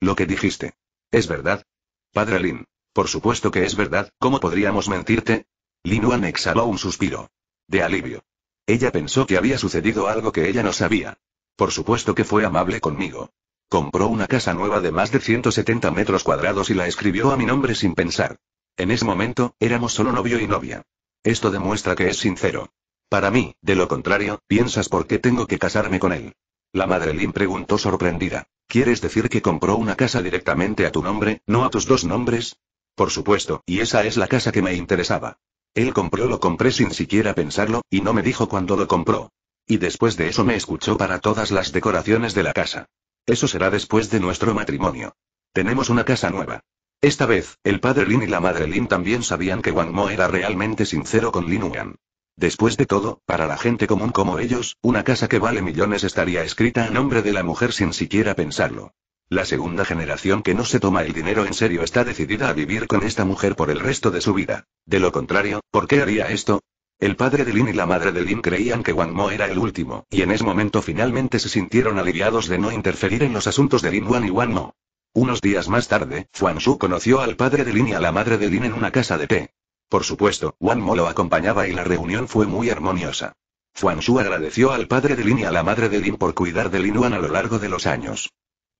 Lo que dijiste. ¿Es verdad? Padre Lin. Por supuesto que es verdad, ¿cómo podríamos mentirte? Lin Yuan exhaló un suspiro. De alivio. Ella pensó que había sucedido algo que ella no sabía. Por supuesto que fue amable conmigo. Compró una casa nueva de más de 170 metros cuadrados y la escribió a mi nombre sin pensar. En ese momento, éramos solo novio y novia. Esto demuestra que es sincero. Para mí, de lo contrario, piensas por qué tengo que casarme con él. La madre Lin preguntó sorprendida. ¿Quieres decir que compró una casa directamente a tu nombre, no a tus dos nombres? Por supuesto, y esa es la casa que me interesaba. Él compró lo compré sin siquiera pensarlo, y no me dijo cuándo lo compró. Y después de eso me escuchó para todas las decoraciones de la casa. Eso será después de nuestro matrimonio. Tenemos una casa nueva. Esta vez, el padre Lin y la madre Lin también sabían que Wang Mo era realmente sincero con Lin Yuan. Después de todo, para la gente común como ellos, una casa que vale millones estaría escrita a nombre de la mujer sin siquiera pensarlo. La segunda generación que no se toma el dinero en serio está decidida a vivir con esta mujer por el resto de su vida. De lo contrario, ¿por qué haría esto? El padre de Lin y la madre de Lin creían que Wang Mo era el último, y en ese momento finalmente se sintieron aliviados de no interferir en los asuntos de Lin Wan y Wang Mo. Unos días más tarde, Zhuang Shu conoció al padre de Lin y a la madre de Lin en una casa de té. Por supuesto, Wan Mo lo acompañaba y la reunión fue muy armoniosa. Juan Shu agradeció al padre de Lin y a la madre de Lin por cuidar de Lin Wan a lo largo de los años.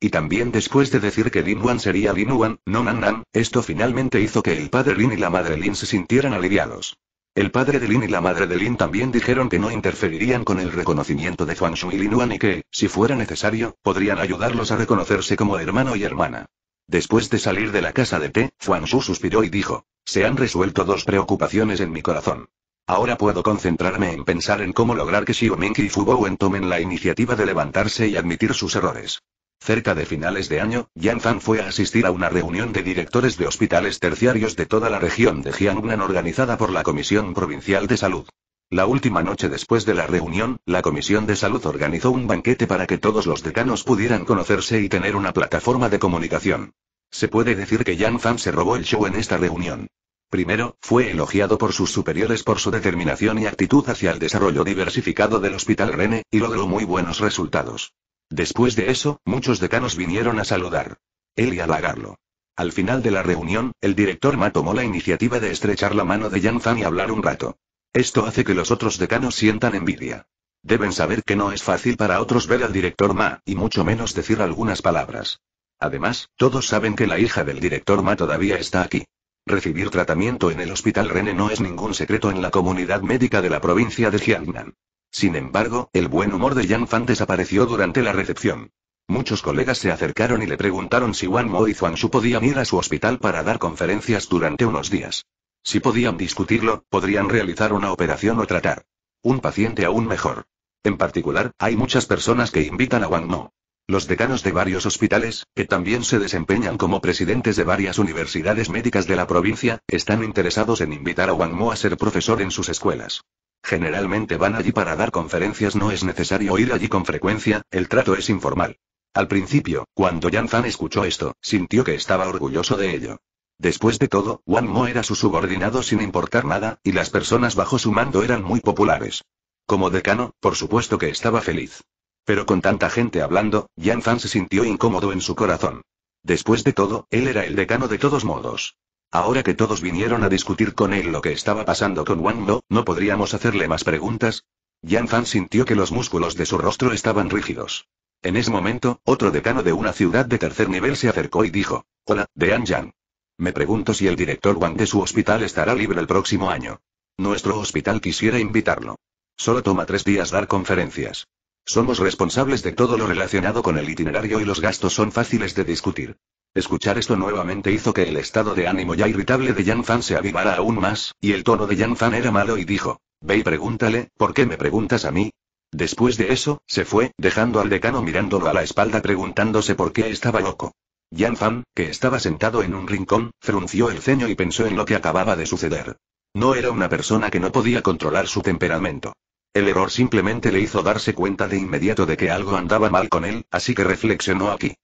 Y también después de decir que Lin Wan sería Lin Wan, no Nan Nan, esto finalmente hizo que el padre Lin y la madre Lin se sintieran aliviados. El padre de Lin y la madre de Lin también dijeron que no interferirían con el reconocimiento de Juan Shu y Lin Wan y que, si fuera necesario, podrían ayudarlos a reconocerse como hermano y hermana. Después de salir de la casa de té, Su suspiró y dijo, se han resuelto dos preocupaciones en mi corazón. Ahora puedo concentrarme en pensar en cómo lograr que Xioming y Fu Bowen tomen la iniciativa de levantarse y admitir sus errores. Cerca de finales de año, Yan Fan fue a asistir a una reunión de directores de hospitales terciarios de toda la región de Jiangnan organizada por la Comisión Provincial de Salud. La última noche después de la reunión, la Comisión de Salud organizó un banquete para que todos los decanos pudieran conocerse y tener una plataforma de comunicación. Se puede decir que Jan Fan se robó el show en esta reunión. Primero, fue elogiado por sus superiores por su determinación y actitud hacia el desarrollo diversificado del Hospital Rene, y logró muy buenos resultados. Después de eso, muchos decanos vinieron a saludar. Él y a halagarlo. Al final de la reunión, el director Ma tomó la iniciativa de estrechar la mano de Yan Fan y hablar un rato. Esto hace que los otros decanos sientan envidia. Deben saber que no es fácil para otros ver al director Ma, y mucho menos decir algunas palabras. Además, todos saben que la hija del director Ma todavía está aquí. Recibir tratamiento en el Hospital René no es ningún secreto en la comunidad médica de la provincia de Jiangnan. Sin embargo, el buen humor de Yang Fan desapareció durante la recepción. Muchos colegas se acercaron y le preguntaron si Wan Mo y Shu podían ir a su hospital para dar conferencias durante unos días. Si podían discutirlo, podrían realizar una operación o tratar. Un paciente aún mejor. En particular, hay muchas personas que invitan a Wang Mo. Los decanos de varios hospitales, que también se desempeñan como presidentes de varias universidades médicas de la provincia, están interesados en invitar a Wang Mo a ser profesor en sus escuelas. Generalmente van allí para dar conferencias, no es necesario ir allí con frecuencia, el trato es informal. Al principio, cuando Yan Fan escuchó esto, sintió que estaba orgulloso de ello. Después de todo, Wang Mo era su subordinado sin importar nada, y las personas bajo su mando eran muy populares. Como decano, por supuesto que estaba feliz. Pero con tanta gente hablando, Yan Fan se sintió incómodo en su corazón. Después de todo, él era el decano de todos modos. Ahora que todos vinieron a discutir con él lo que estaba pasando con Wang Mo, ¿no podríamos hacerle más preguntas? Yan Fan sintió que los músculos de su rostro estaban rígidos. En ese momento, otro decano de una ciudad de tercer nivel se acercó y dijo, Hola, de Yan. Me pregunto si el director Wang de su hospital estará libre el próximo año. Nuestro hospital quisiera invitarlo. Solo toma tres días dar conferencias. Somos responsables de todo lo relacionado con el itinerario y los gastos son fáciles de discutir. Escuchar esto nuevamente hizo que el estado de ánimo ya irritable de Yan Fan se avivara aún más, y el tono de Yan Fan era malo y dijo, ve y pregúntale, ¿por qué me preguntas a mí? Después de eso, se fue, dejando al decano mirándolo a la espalda preguntándose por qué estaba loco. Yan Fan, que estaba sentado en un rincón, frunció el ceño y pensó en lo que acababa de suceder. No era una persona que no podía controlar su temperamento. El error simplemente le hizo darse cuenta de inmediato de que algo andaba mal con él, así que reflexionó aquí.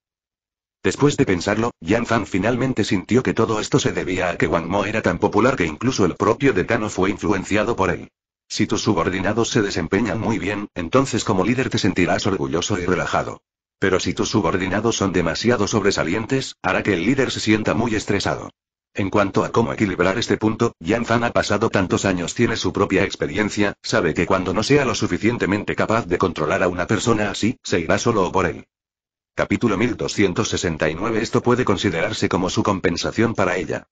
Después de pensarlo, Yan Fan finalmente sintió que todo esto se debía a que Wang Mo era tan popular que incluso el propio decano fue influenciado por él. Si tus subordinados se desempeñan muy bien, entonces como líder te sentirás orgulloso y relajado. Pero si tus subordinados son demasiado sobresalientes, hará que el líder se sienta muy estresado. En cuanto a cómo equilibrar este punto, Yan Fan ha pasado tantos años, tiene su propia experiencia, sabe que cuando no sea lo suficientemente capaz de controlar a una persona así, se irá solo o por él. Capítulo 1269 Esto puede considerarse como su compensación para ella.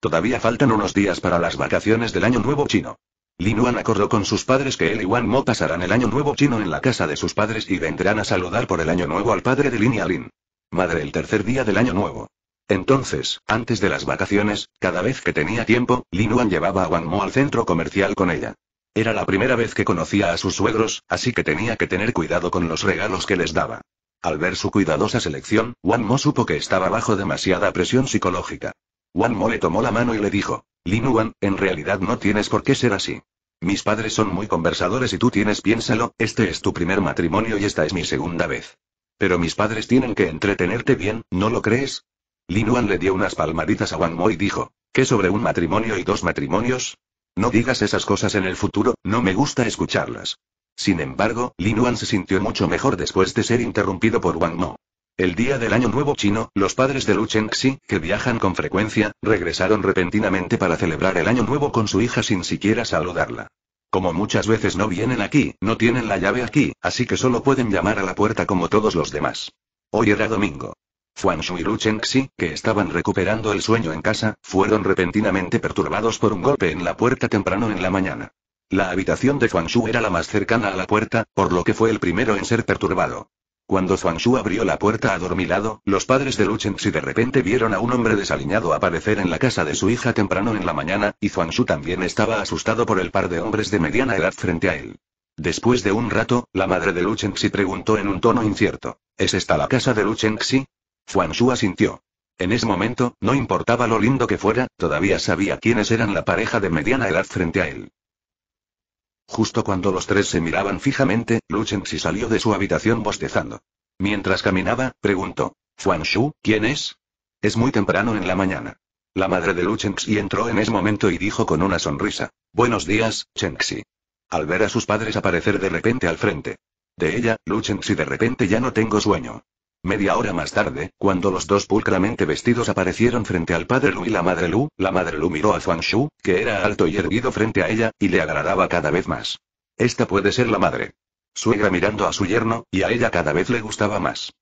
Todavía faltan unos días para las vacaciones del Año Nuevo Chino. Lin Yuan acordó con sus padres que él y Wan Mo pasarán el año nuevo chino en la casa de sus padres y vendrán a saludar por el año nuevo al padre de Lin y a Lin. Madre el tercer día del año nuevo. Entonces, antes de las vacaciones, cada vez que tenía tiempo, Lin Yuan llevaba a Wan Mo al centro comercial con ella. Era la primera vez que conocía a sus suegros, así que tenía que tener cuidado con los regalos que les daba. Al ver su cuidadosa selección, Wan Mo supo que estaba bajo demasiada presión psicológica. Wan Mo le tomó la mano y le dijo, Linuan, en realidad no tienes por qué ser así. Mis padres son muy conversadores y tú tienes, piénsalo, este es tu primer matrimonio y esta es mi segunda vez. Pero mis padres tienen que entretenerte bien, ¿no lo crees? Linuan le dio unas palmaditas a Wang Mo y dijo, ¿qué sobre un matrimonio y dos matrimonios? No digas esas cosas en el futuro, no me gusta escucharlas. Sin embargo, Lin Linuan se sintió mucho mejor después de ser interrumpido por Wang Mo. El día del Año Nuevo chino, los padres de Lu Chengxi, que viajan con frecuencia, regresaron repentinamente para celebrar el Año Nuevo con su hija sin siquiera saludarla. Como muchas veces no vienen aquí, no tienen la llave aquí, así que solo pueden llamar a la puerta como todos los demás. Hoy era domingo. Fuan Shu y Lu Chengxi, que estaban recuperando el sueño en casa, fueron repentinamente perturbados por un golpe en la puerta temprano en la mañana. La habitación de Fuan Shu era la más cercana a la puerta, por lo que fue el primero en ser perturbado. Cuando Shu abrió la puerta adormilado, los padres de Luchenxi de repente vieron a un hombre desaliñado aparecer en la casa de su hija temprano en la mañana, y Shu también estaba asustado por el par de hombres de mediana edad frente a él. Después de un rato, la madre de Luchenxi preguntó en un tono incierto: ¿Es esta la casa de Luchenxi? Shu asintió. En ese momento, no importaba lo lindo que fuera, todavía sabía quiénes eran la pareja de mediana edad frente a él. Justo cuando los tres se miraban fijamente, Luchenxi salió de su habitación bostezando. Mientras caminaba, preguntó. Fuan Shu, ¿quién es? Es muy temprano en la mañana. La madre de Luchenxi entró en ese momento y dijo con una sonrisa. Buenos días, Chenxi. Al ver a sus padres aparecer de repente al frente. De ella, Luchenxi de repente ya no tengo sueño. Media hora más tarde, cuando los dos pulcramente vestidos aparecieron frente al padre Lu y la madre Lu, la madre Lu miró a Zhuang Shu, que era alto y erguido frente a ella, y le agradaba cada vez más. Esta puede ser la madre. Suegra mirando a su yerno, y a ella cada vez le gustaba más.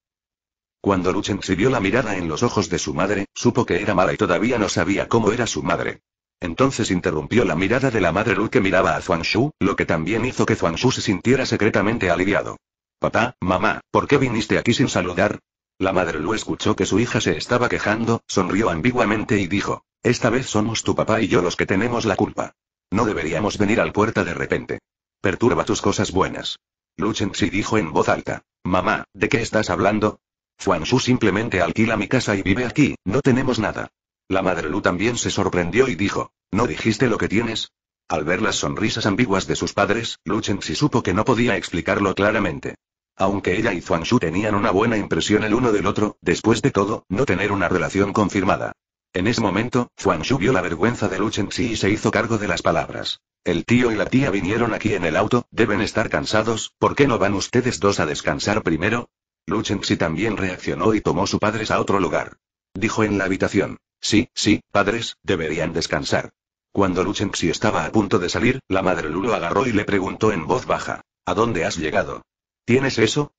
Cuando Lu Chen vio la mirada en los ojos de su madre, supo que era mala y todavía no sabía cómo era su madre. Entonces interrumpió la mirada de la madre Lu que miraba a Zhuang Shu, lo que también hizo que Zhuang Shu se sintiera secretamente aliviado. Papá, mamá, ¿por qué viniste aquí sin saludar? La madre Lu escuchó que su hija se estaba quejando, sonrió ambiguamente y dijo, Esta vez somos tu papá y yo los que tenemos la culpa. No deberíamos venir al puerta de repente. Perturba tus cosas buenas. Lu Luchenxi dijo en voz alta. Mamá, ¿de qué estás hablando? Shu simplemente alquila mi casa y vive aquí, no tenemos nada. La madre Lu también se sorprendió y dijo, ¿no dijiste lo que tienes? Al ver las sonrisas ambiguas de sus padres, Lu Luchenxi supo que no podía explicarlo claramente. Aunque ella y Zhuang Shu tenían una buena impresión el uno del otro, después de todo, no tener una relación confirmada. En ese momento, Zhuang Shu vio la vergüenza de Lu Chenxi y se hizo cargo de las palabras. El tío y la tía vinieron aquí en el auto, deben estar cansados, ¿por qué no van ustedes dos a descansar primero? Lu Chenxi también reaccionó y tomó su padres a otro lugar. Dijo en la habitación. Sí, sí, padres, deberían descansar. Cuando Lu Chenxi estaba a punto de salir, la madre Lu agarró y le preguntó en voz baja. ¿A dónde has llegado? ¿Tienes eso?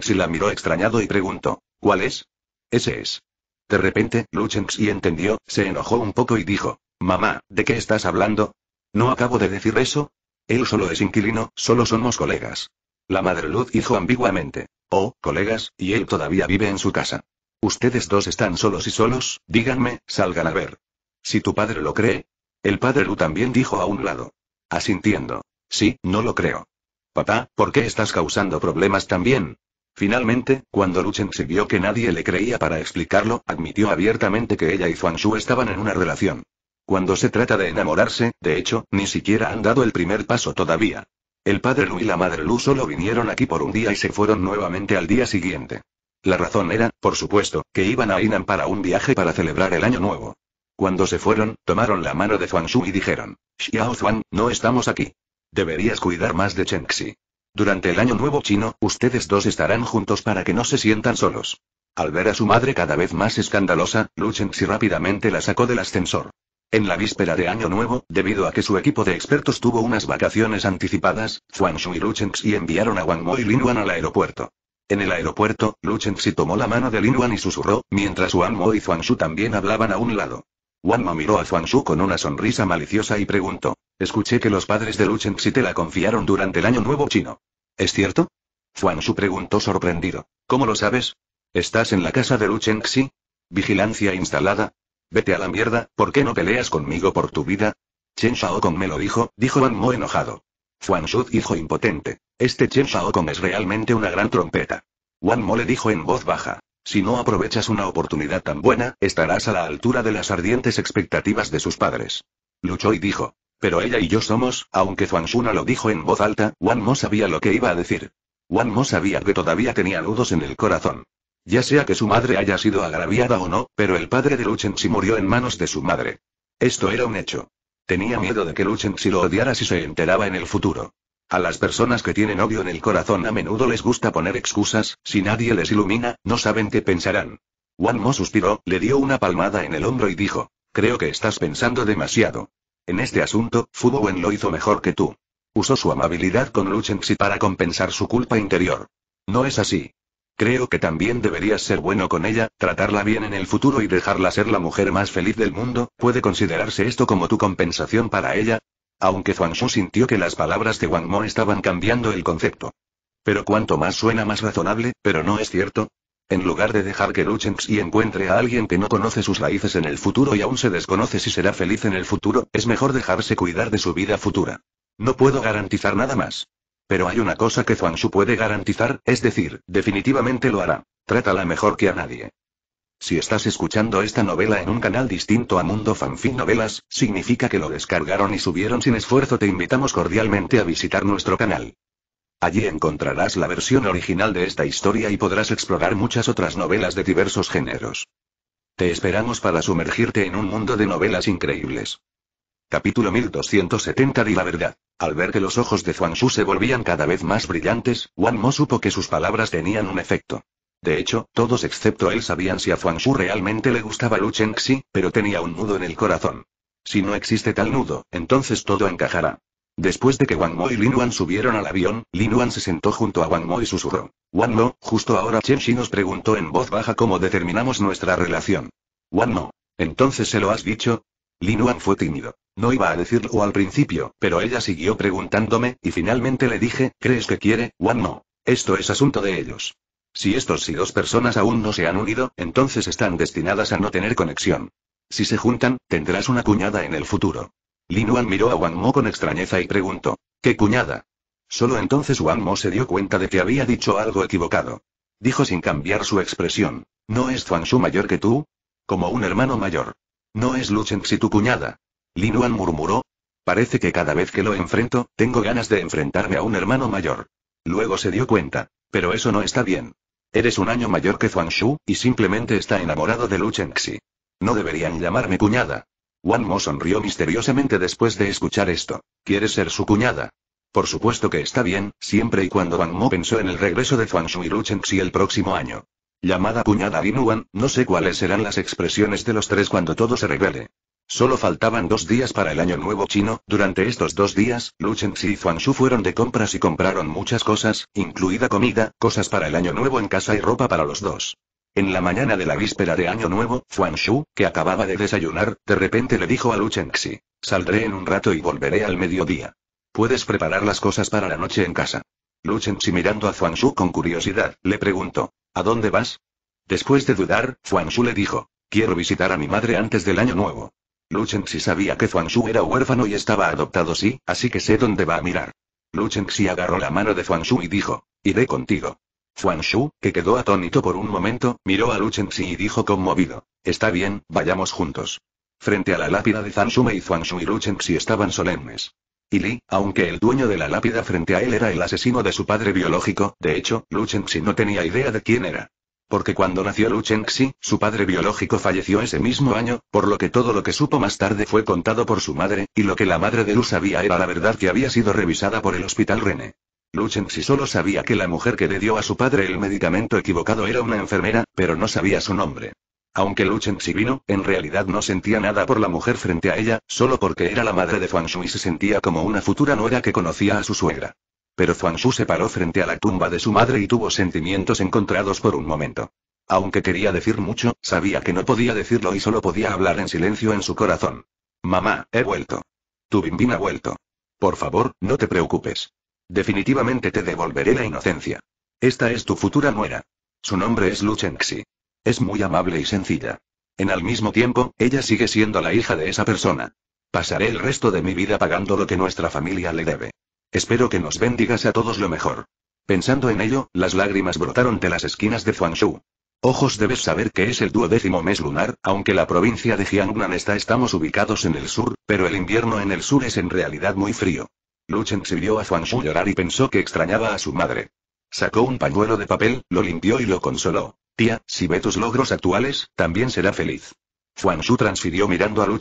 si la miró extrañado y preguntó, ¿cuál es? Ese es. De repente, Luchenxi entendió, se enojó un poco y dijo, Mamá, ¿de qué estás hablando? ¿No acabo de decir eso? Él solo es inquilino, solo somos colegas. La madre Luz dijo ambiguamente, Oh, colegas, y él todavía vive en su casa. Ustedes dos están solos y solos, díganme, salgan a ver. Si tu padre lo cree. El padre Lu también dijo a un lado. Asintiendo. Sí, no lo creo. Papá, ¿por qué estás causando problemas también? Finalmente, cuando se vio que nadie le creía para explicarlo, admitió abiertamente que ella y Zhuang Shu estaban en una relación. Cuando se trata de enamorarse, de hecho, ni siquiera han dado el primer paso todavía. El padre Lu y la madre Lu solo vinieron aquí por un día y se fueron nuevamente al día siguiente. La razón era, por supuesto, que iban a Inan para un viaje para celebrar el año nuevo. Cuando se fueron, tomaron la mano de Zhuang Shu y dijeron, Xiao Zhuang, no estamos aquí. Deberías cuidar más de Chengxi. Durante el año nuevo chino, ustedes dos estarán juntos para que no se sientan solos. Al ver a su madre cada vez más escandalosa, Lu Chengxi rápidamente la sacó del ascensor. En la víspera de Año Nuevo, debido a que su equipo de expertos tuvo unas vacaciones anticipadas, Zhuang Shu y Lu Chengxi enviaron a Wang Mo y Lin Wan al aeropuerto. En el aeropuerto, Lu Chengxi tomó la mano de Lin Wan y susurró, mientras Wang Mo y Zhuang Shu también hablaban a un lado. Wang Mo miró a Zhuang Shu con una sonrisa maliciosa y preguntó. Escuché que los padres de Lu te la confiaron durante el año nuevo chino. ¿Es cierto? Juan Shu preguntó sorprendido. ¿Cómo lo sabes? ¿Estás en la casa de Lu ¿Vigilancia instalada? Vete a la mierda, ¿por qué no peleas conmigo por tu vida? Chen Shaokong me lo dijo, dijo Wan Mo enojado. Juan Shu dijo impotente. Este Chen Shaokong es realmente una gran trompeta. Wan Mo le dijo en voz baja. Si no aprovechas una oportunidad tan buena, estarás a la altura de las ardientes expectativas de sus padres. Luchó y dijo. Pero ella y yo somos, aunque Zhuangshu no lo dijo en voz alta, Wang Mo sabía lo que iba a decir. Wang Mo sabía que todavía tenía nudos en el corazón. Ya sea que su madre haya sido agraviada o no, pero el padre de si murió en manos de su madre. Esto era un hecho. Tenía miedo de que si lo odiara si se enteraba en el futuro. A las personas que tienen odio en el corazón a menudo les gusta poner excusas, si nadie les ilumina, no saben qué pensarán. Wang Mo suspiró, le dio una palmada en el hombro y dijo, creo que estás pensando demasiado. En este asunto, Fubowen lo hizo mejor que tú. Usó su amabilidad con Luchenxi para compensar su culpa interior. No es así. Creo que también deberías ser bueno con ella, tratarla bien en el futuro y dejarla ser la mujer más feliz del mundo. ¿Puede considerarse esto como tu compensación para ella? Aunque Zhuangshu sintió que las palabras de Wang Mo estaban cambiando el concepto. Pero cuanto más suena más razonable, pero no es cierto. En lugar de dejar que y encuentre a alguien que no conoce sus raíces en el futuro y aún se desconoce si será feliz en el futuro, es mejor dejarse cuidar de su vida futura. No puedo garantizar nada más. Pero hay una cosa que Zhuangshu puede garantizar, es decir, definitivamente lo hará. Trátala mejor que a nadie. Si estás escuchando esta novela en un canal distinto a Mundo Fanfic Novelas, significa que lo descargaron y subieron sin esfuerzo. Te invitamos cordialmente a visitar nuestro canal. Allí encontrarás la versión original de esta historia y podrás explorar muchas otras novelas de diversos géneros. Te esperamos para sumergirte en un mundo de novelas increíbles. Capítulo 1270 Di la verdad. Al ver que los ojos de Zhuang Shu se volvían cada vez más brillantes, Wang Mo supo que sus palabras tenían un efecto. De hecho, todos excepto él sabían si a Zhuang Shu realmente le gustaba Lu Chengxi, pero tenía un nudo en el corazón. Si no existe tal nudo, entonces todo encajará. Después de que Wang Mo y Lin Wan subieron al avión, Lin Wan se sentó junto a Wang Mo y susurró. Wang Mo, justo ahora Chen Shi nos preguntó en voz baja cómo determinamos nuestra relación. Wang Mo, ¿entonces se lo has dicho? Lin Wan fue tímido. No iba a decirlo al principio, pero ella siguió preguntándome, y finalmente le dije, ¿crees que quiere, Wang Mo? Esto es asunto de ellos. Si estos dos personas aún no se han unido, entonces están destinadas a no tener conexión. Si se juntan, tendrás una cuñada en el futuro. Wan miró a Wang Mo con extrañeza y preguntó. ¿Qué cuñada? Solo entonces Wang Mo se dio cuenta de que había dicho algo equivocado. Dijo sin cambiar su expresión. ¿No es Zhuang Shu mayor que tú? Como un hermano mayor. ¿No es Lu Chengxi tu cuñada? Wan murmuró. Parece que cada vez que lo enfrento, tengo ganas de enfrentarme a un hermano mayor. Luego se dio cuenta. Pero eso no está bien. Eres un año mayor que Zhuang Shu, y simplemente está enamorado de Lu Chengxi. No deberían llamarme cuñada. Wan Mo sonrió misteriosamente después de escuchar esto. ¿Quieres ser su cuñada? Por supuesto que está bien, siempre y cuando Wan Mo pensó en el regreso de Zhuang Shui Ruchenxi el próximo año. Llamada cuñada Lin Wan, no sé cuáles serán las expresiones de los tres cuando todo se revele. Solo faltaban dos días para el año nuevo chino, durante estos dos días, Lu y Zhuang Shu fueron de compras y compraron muchas cosas, incluida comida, cosas para el año nuevo en casa y ropa para los dos. En la mañana de la víspera de Año Nuevo, Zhuang Shu, que acababa de desayunar, de repente le dijo a Lu Saldré en un rato y volveré al mediodía. Puedes preparar las cosas para la noche en casa. Lu mirando a Zhuang Shu con curiosidad, le preguntó: ¿A dónde vas? Después de dudar, Zhuang Shu le dijo: Quiero visitar a mi madre antes del Año Nuevo. Lu sabía que Zhuang Shu era huérfano y estaba adoptado, sí, así que sé dónde va a mirar. Lu agarró la mano de Zhuang Shu y dijo: Iré contigo. Shu, que quedó atónito por un momento, miró a Lu Chenxi y dijo conmovido. Está bien, vayamos juntos. Frente a la lápida de Zanshume y Shu y Lu Chenxi estaban solemnes. Y Li, aunque el dueño de la lápida frente a él era el asesino de su padre biológico, de hecho, Lu Chenxi no tenía idea de quién era. Porque cuando nació Lu Chenxi, su padre biológico falleció ese mismo año, por lo que todo lo que supo más tarde fue contado por su madre, y lo que la madre de Lu sabía era la verdad que había sido revisada por el hospital René si solo sabía que la mujer que le dio a su padre el medicamento equivocado era una enfermera, pero no sabía su nombre. Aunque Luchensi vino, en realidad no sentía nada por la mujer frente a ella, solo porque era la madre de Zhuangshu y se sentía como una futura nuera que conocía a su suegra. Pero Zhuangshu se paró frente a la tumba de su madre y tuvo sentimientos encontrados por un momento. Aunque quería decir mucho, sabía que no podía decirlo y solo podía hablar en silencio en su corazón. Mamá, he vuelto. Tu bimbín ha vuelto. Por favor, no te preocupes. Definitivamente te devolveré la inocencia. Esta es tu futura nuera. Su nombre es Luchenxi. Es muy amable y sencilla. En al mismo tiempo, ella sigue siendo la hija de esa persona. Pasaré el resto de mi vida pagando lo que nuestra familia le debe. Espero que nos bendigas a todos lo mejor. Pensando en ello, las lágrimas brotaron de las esquinas de Zhuangshu. Ojos debes saber que es el duodécimo mes lunar, aunque la provincia de Jiangnan está estamos ubicados en el sur, pero el invierno en el sur es en realidad muy frío. Luchenxi vio a Shu llorar y pensó que extrañaba a su madre. Sacó un pañuelo de papel, lo limpió y lo consoló. Tía, si ve tus logros actuales, también será feliz. Shu transfirió mirando a Lu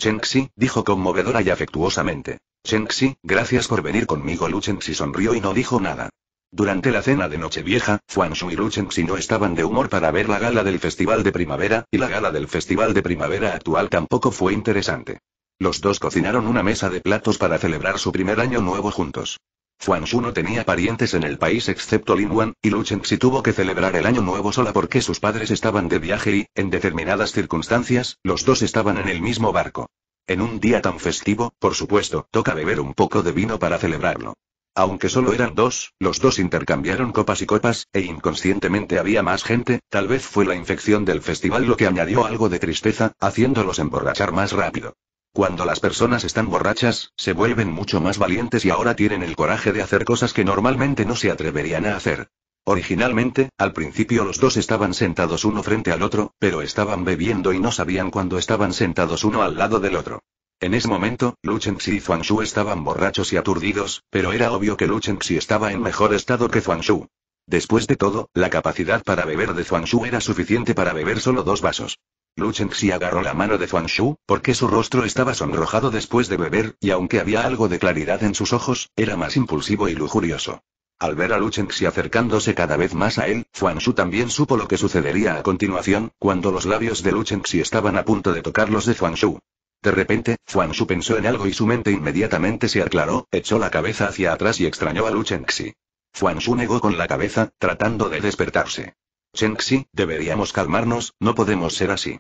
dijo conmovedora y afectuosamente. Chenxi, gracias por venir conmigo. Lu sonrió y no dijo nada. Durante la cena de Nochevieja, Shu y Lu no estaban de humor para ver la gala del Festival de Primavera, y la gala del Festival de Primavera actual tampoco fue interesante. Los dos cocinaron una mesa de platos para celebrar su primer año nuevo juntos. Zhuang Shu no tenía parientes en el país excepto Lin Wan, y Lu si tuvo que celebrar el año nuevo sola porque sus padres estaban de viaje y, en determinadas circunstancias, los dos estaban en el mismo barco. En un día tan festivo, por supuesto, toca beber un poco de vino para celebrarlo. Aunque solo eran dos, los dos intercambiaron copas y copas, e inconscientemente había más gente, tal vez fue la infección del festival lo que añadió algo de tristeza, haciéndolos emborrachar más rápido. Cuando las personas están borrachas, se vuelven mucho más valientes y ahora tienen el coraje de hacer cosas que normalmente no se atreverían a hacer. Originalmente, al principio los dos estaban sentados uno frente al otro, pero estaban bebiendo y no sabían cuándo estaban sentados uno al lado del otro. En ese momento, Lu Chengxi y Zhuang Shu estaban borrachos y aturdidos, pero era obvio que Lu Chengxi estaba en mejor estado que Zhuang Shu. Después de todo, la capacidad para beber de Zhuang Shu era suficiente para beber solo dos vasos. Lu agarró la mano de Zhuang Shu, porque su rostro estaba sonrojado después de beber, y aunque había algo de claridad en sus ojos, era más impulsivo y lujurioso. Al ver a Lu acercándose cada vez más a él, Zhuang Shu también supo lo que sucedería a continuación, cuando los labios de Lu estaban a punto de tocar los de Zhuang Shu. De repente, Zhuang Shu pensó en algo y su mente inmediatamente se aclaró, echó la cabeza hacia atrás y extrañó a Lu Chengxi. Zhuang Shu negó con la cabeza, tratando de despertarse. Chenxi, deberíamos calmarnos, no podemos ser así.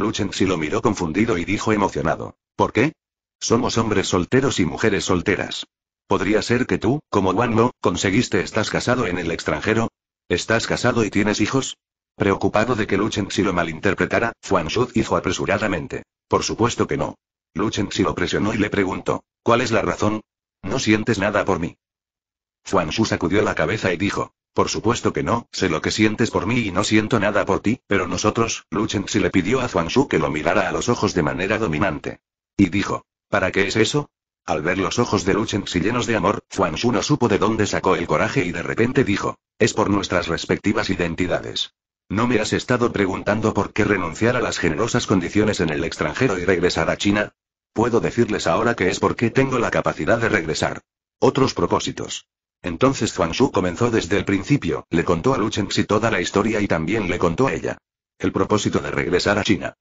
Lu Chenxi lo miró confundido y dijo emocionado. ¿Por qué? Somos hombres solteros y mujeres solteras. Podría ser que tú, como Wang Lo, conseguiste estás casado en el extranjero. ¿Estás casado y tienes hijos? Preocupado de que Lu si lo malinterpretara, Juan Shu dijo apresuradamente. Por supuesto que no. Lu Chenxi lo presionó y le preguntó. ¿Cuál es la razón? No sientes nada por mí. Juan Shu sacudió la cabeza y dijo. Por supuesto que no, sé lo que sientes por mí y no siento nada por ti, pero nosotros, Luchenxi le pidió a Zhuangshu que lo mirara a los ojos de manera dominante. Y dijo, ¿para qué es eso? Al ver los ojos de Luchenxi llenos de amor, Zhuangshu no supo de dónde sacó el coraje y de repente dijo, es por nuestras respectivas identidades. ¿No me has estado preguntando por qué renunciar a las generosas condiciones en el extranjero y regresar a China? Puedo decirles ahora que es porque tengo la capacidad de regresar. Otros propósitos. Entonces Zhuang Shu comenzó desde el principio, le contó a Lu Chengxi toda la historia y también le contó a ella. El propósito de regresar a China.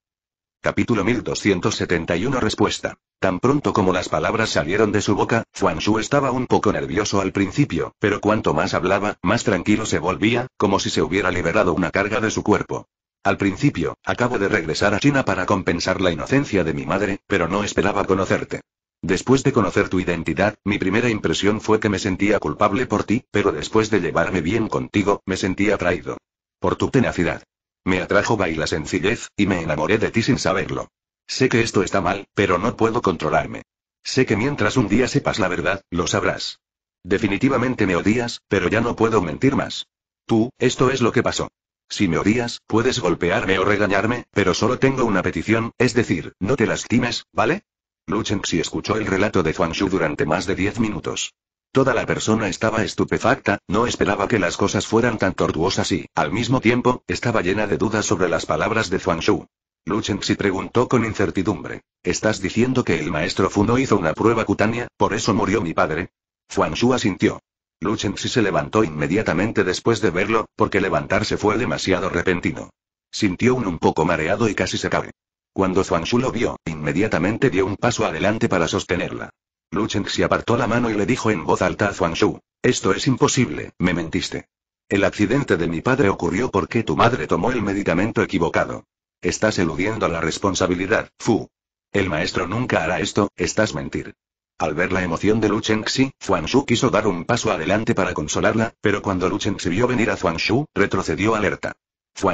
Capítulo 1271 Respuesta. Tan pronto como las palabras salieron de su boca, Zhuang Shu estaba un poco nervioso al principio, pero cuanto más hablaba, más tranquilo se volvía, como si se hubiera liberado una carga de su cuerpo. Al principio, acabo de regresar a China para compensar la inocencia de mi madre, pero no esperaba conocerte. Después de conocer tu identidad, mi primera impresión fue que me sentía culpable por ti, pero después de llevarme bien contigo, me sentí atraído. Por tu tenacidad. Me atrajo la sencillez, y me enamoré de ti sin saberlo. Sé que esto está mal, pero no puedo controlarme. Sé que mientras un día sepas la verdad, lo sabrás. Definitivamente me odias, pero ya no puedo mentir más. Tú, esto es lo que pasó. Si me odias, puedes golpearme o regañarme, pero solo tengo una petición, es decir, no te lastimes, ¿vale? Lu escuchó el relato de Shu durante más de diez minutos. Toda la persona estaba estupefacta, no esperaba que las cosas fueran tan tortuosas y, al mismo tiempo, estaba llena de dudas sobre las palabras de Zhuangshu. Lu Chengxi preguntó con incertidumbre. ¿Estás diciendo que el maestro Fu hizo una prueba cutánea, por eso murió mi padre? Shu asintió. Lu se levantó inmediatamente después de verlo, porque levantarse fue demasiado repentino. Sintió un un poco mareado y casi se cae. Cuando Shu lo vio, inmediatamente dio un paso adelante para sostenerla. Lu Cheng apartó la mano y le dijo en voz alta a Shu: Esto es imposible, me mentiste. El accidente de mi padre ocurrió porque tu madre tomó el medicamento equivocado. Estás eludiendo la responsabilidad, Fu. El maestro nunca hará esto, estás mentir. Al ver la emoción de Lu Zhuang Shu quiso dar un paso adelante para consolarla, pero cuando Lu Chengxi vio venir a Shu, retrocedió alerta.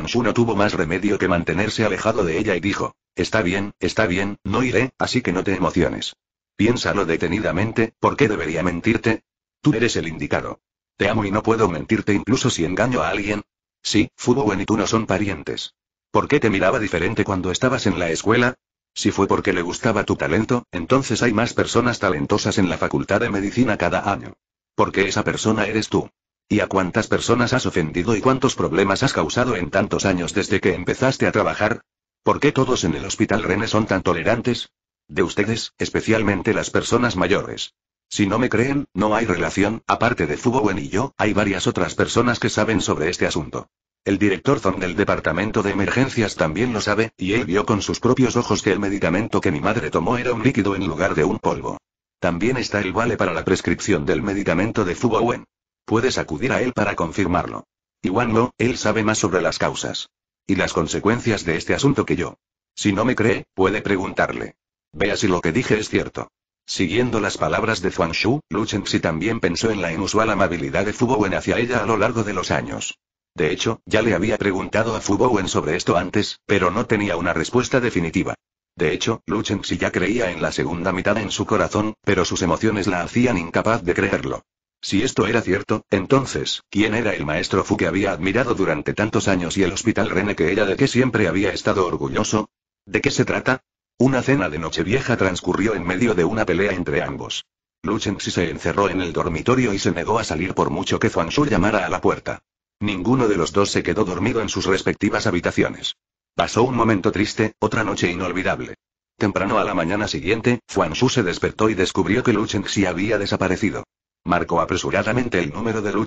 Shu no tuvo más remedio que mantenerse alejado de ella y dijo, Está bien, está bien, no iré, así que no te emociones. Piénsalo detenidamente, ¿por qué debería mentirte? Tú eres el indicado. Te amo y no puedo mentirte incluso si engaño a alguien. Sí, Wen y tú no son parientes. ¿Por qué te miraba diferente cuando estabas en la escuela? Si fue porque le gustaba tu talento, entonces hay más personas talentosas en la Facultad de Medicina cada año. Porque esa persona eres tú. ¿Y a cuántas personas has ofendido y cuántos problemas has causado en tantos años desde que empezaste a trabajar? ¿Por qué todos en el Hospital René son tan tolerantes? De ustedes, especialmente las personas mayores. Si no me creen, no hay relación, aparte de Fubowen y yo, hay varias otras personas que saben sobre este asunto. El director Zon del departamento de emergencias también lo sabe, y él vio con sus propios ojos que el medicamento que mi madre tomó era un líquido en lugar de un polvo. También está el vale para la prescripción del medicamento de Fubowen. Puedes acudir a él para confirmarlo. Y no, él sabe más sobre las causas. Y las consecuencias de este asunto que yo. Si no me cree, puede preguntarle. Vea si lo que dije es cierto. Siguiendo las palabras de Zhuang Shu, Lu Chenxi también pensó en la inusual amabilidad de Fubowen hacia ella a lo largo de los años. De hecho, ya le había preguntado a Fubowen sobre esto antes, pero no tenía una respuesta definitiva. De hecho, Lu Chenxi ya creía en la segunda mitad en su corazón, pero sus emociones la hacían incapaz de creerlo. Si esto era cierto, entonces, ¿quién era el maestro Fu que había admirado durante tantos años y el hospital Rene que ella de que siempre había estado orgulloso? ¿De qué se trata? Una cena de noche vieja transcurrió en medio de una pelea entre ambos. Chengxi se encerró en el dormitorio y se negó a salir por mucho que Zhuangshu llamara a la puerta. Ninguno de los dos se quedó dormido en sus respectivas habitaciones. Pasó un momento triste, otra noche inolvidable. Temprano a la mañana siguiente, Shu se despertó y descubrió que Lu Chengxi había desaparecido. Marcó apresuradamente el número de Lu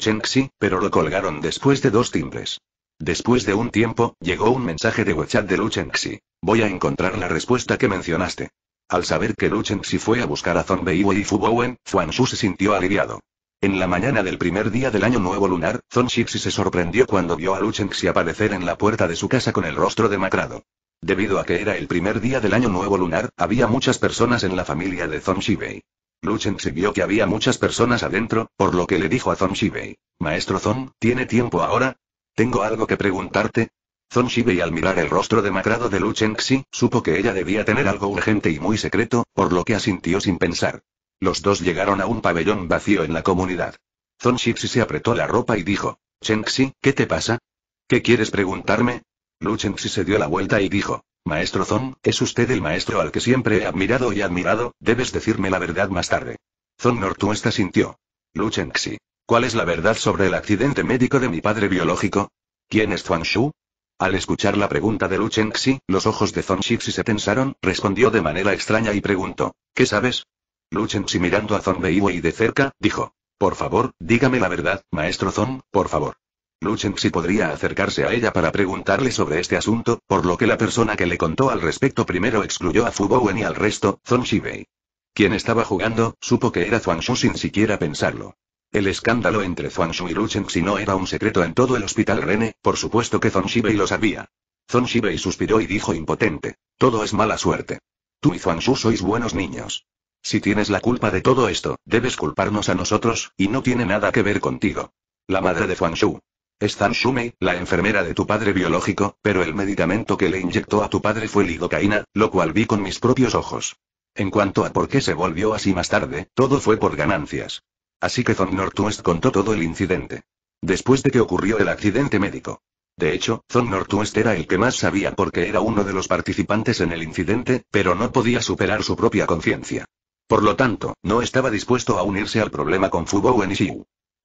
pero lo colgaron después de dos timbres. Después de un tiempo, llegó un mensaje de WeChat de Lu Voy a encontrar la respuesta que mencionaste. Al saber que Lu fue a buscar a Zonbei y Fubowen, Shu se sintió aliviado. En la mañana del primer día del año nuevo lunar, Zhong se sorprendió cuando vio a Lu aparecer en la puerta de su casa con el rostro demacrado. Debido a que era el primer día del año nuevo lunar, había muchas personas en la familia de Zhong Shibei. Lu vio que había muchas personas adentro, por lo que le dijo a Zon Maestro zhong ¿tiene tiempo ahora? Tengo algo que preguntarte. Zon al mirar el rostro demacrado de Lu supo que ella debía tener algo urgente y muy secreto, por lo que asintió sin pensar. Los dos llegaron a un pabellón vacío en la comunidad. Zon Shibei se apretó la ropa y dijo, Chengxi, ¿qué te pasa? ¿Qué quieres preguntarme? Lu se dio la vuelta y dijo, Maestro Zong, es usted el maestro al que siempre he admirado y admirado, debes decirme la verdad más tarde. Zon Nortuesta sintió. Lu Chengxi. ¿Cuál es la verdad sobre el accidente médico de mi padre biológico? ¿Quién es Zhuang Shu? Al escuchar la pregunta de Lu Chengxi, los ojos de Zong Shixi se tensaron, respondió de manera extraña y preguntó, ¿qué sabes? Lu Chengxi mirando a Zong Beiwei de cerca, dijo, por favor, dígame la verdad, maestro Zong, por favor si podría acercarse a ella para preguntarle sobre este asunto, por lo que la persona que le contó al respecto primero excluyó a Fu Bowen y al resto, Zhong Shibei. Quien estaba jugando, supo que era Shu sin siquiera pensarlo. El escándalo entre Shu y si no era un secreto en todo el hospital Rene, por supuesto que Zhong Shibei lo sabía. Zong Shibei suspiró y dijo impotente. Todo es mala suerte. Tú y Shu sois buenos niños. Si tienes la culpa de todo esto, debes culparnos a nosotros, y no tiene nada que ver contigo. La madre de Shu. Stan Shumei, la enfermera de tu padre biológico, pero el medicamento que le inyectó a tu padre fue lidocaína, lo cual vi con mis propios ojos. En cuanto a por qué se volvió así más tarde, todo fue por ganancias. Así que Zon Northwest contó todo el incidente. Después de que ocurrió el accidente médico. De hecho, Zon Northwest era el que más sabía porque era uno de los participantes en el incidente, pero no podía superar su propia conciencia. Por lo tanto, no estaba dispuesto a unirse al problema con Fubo en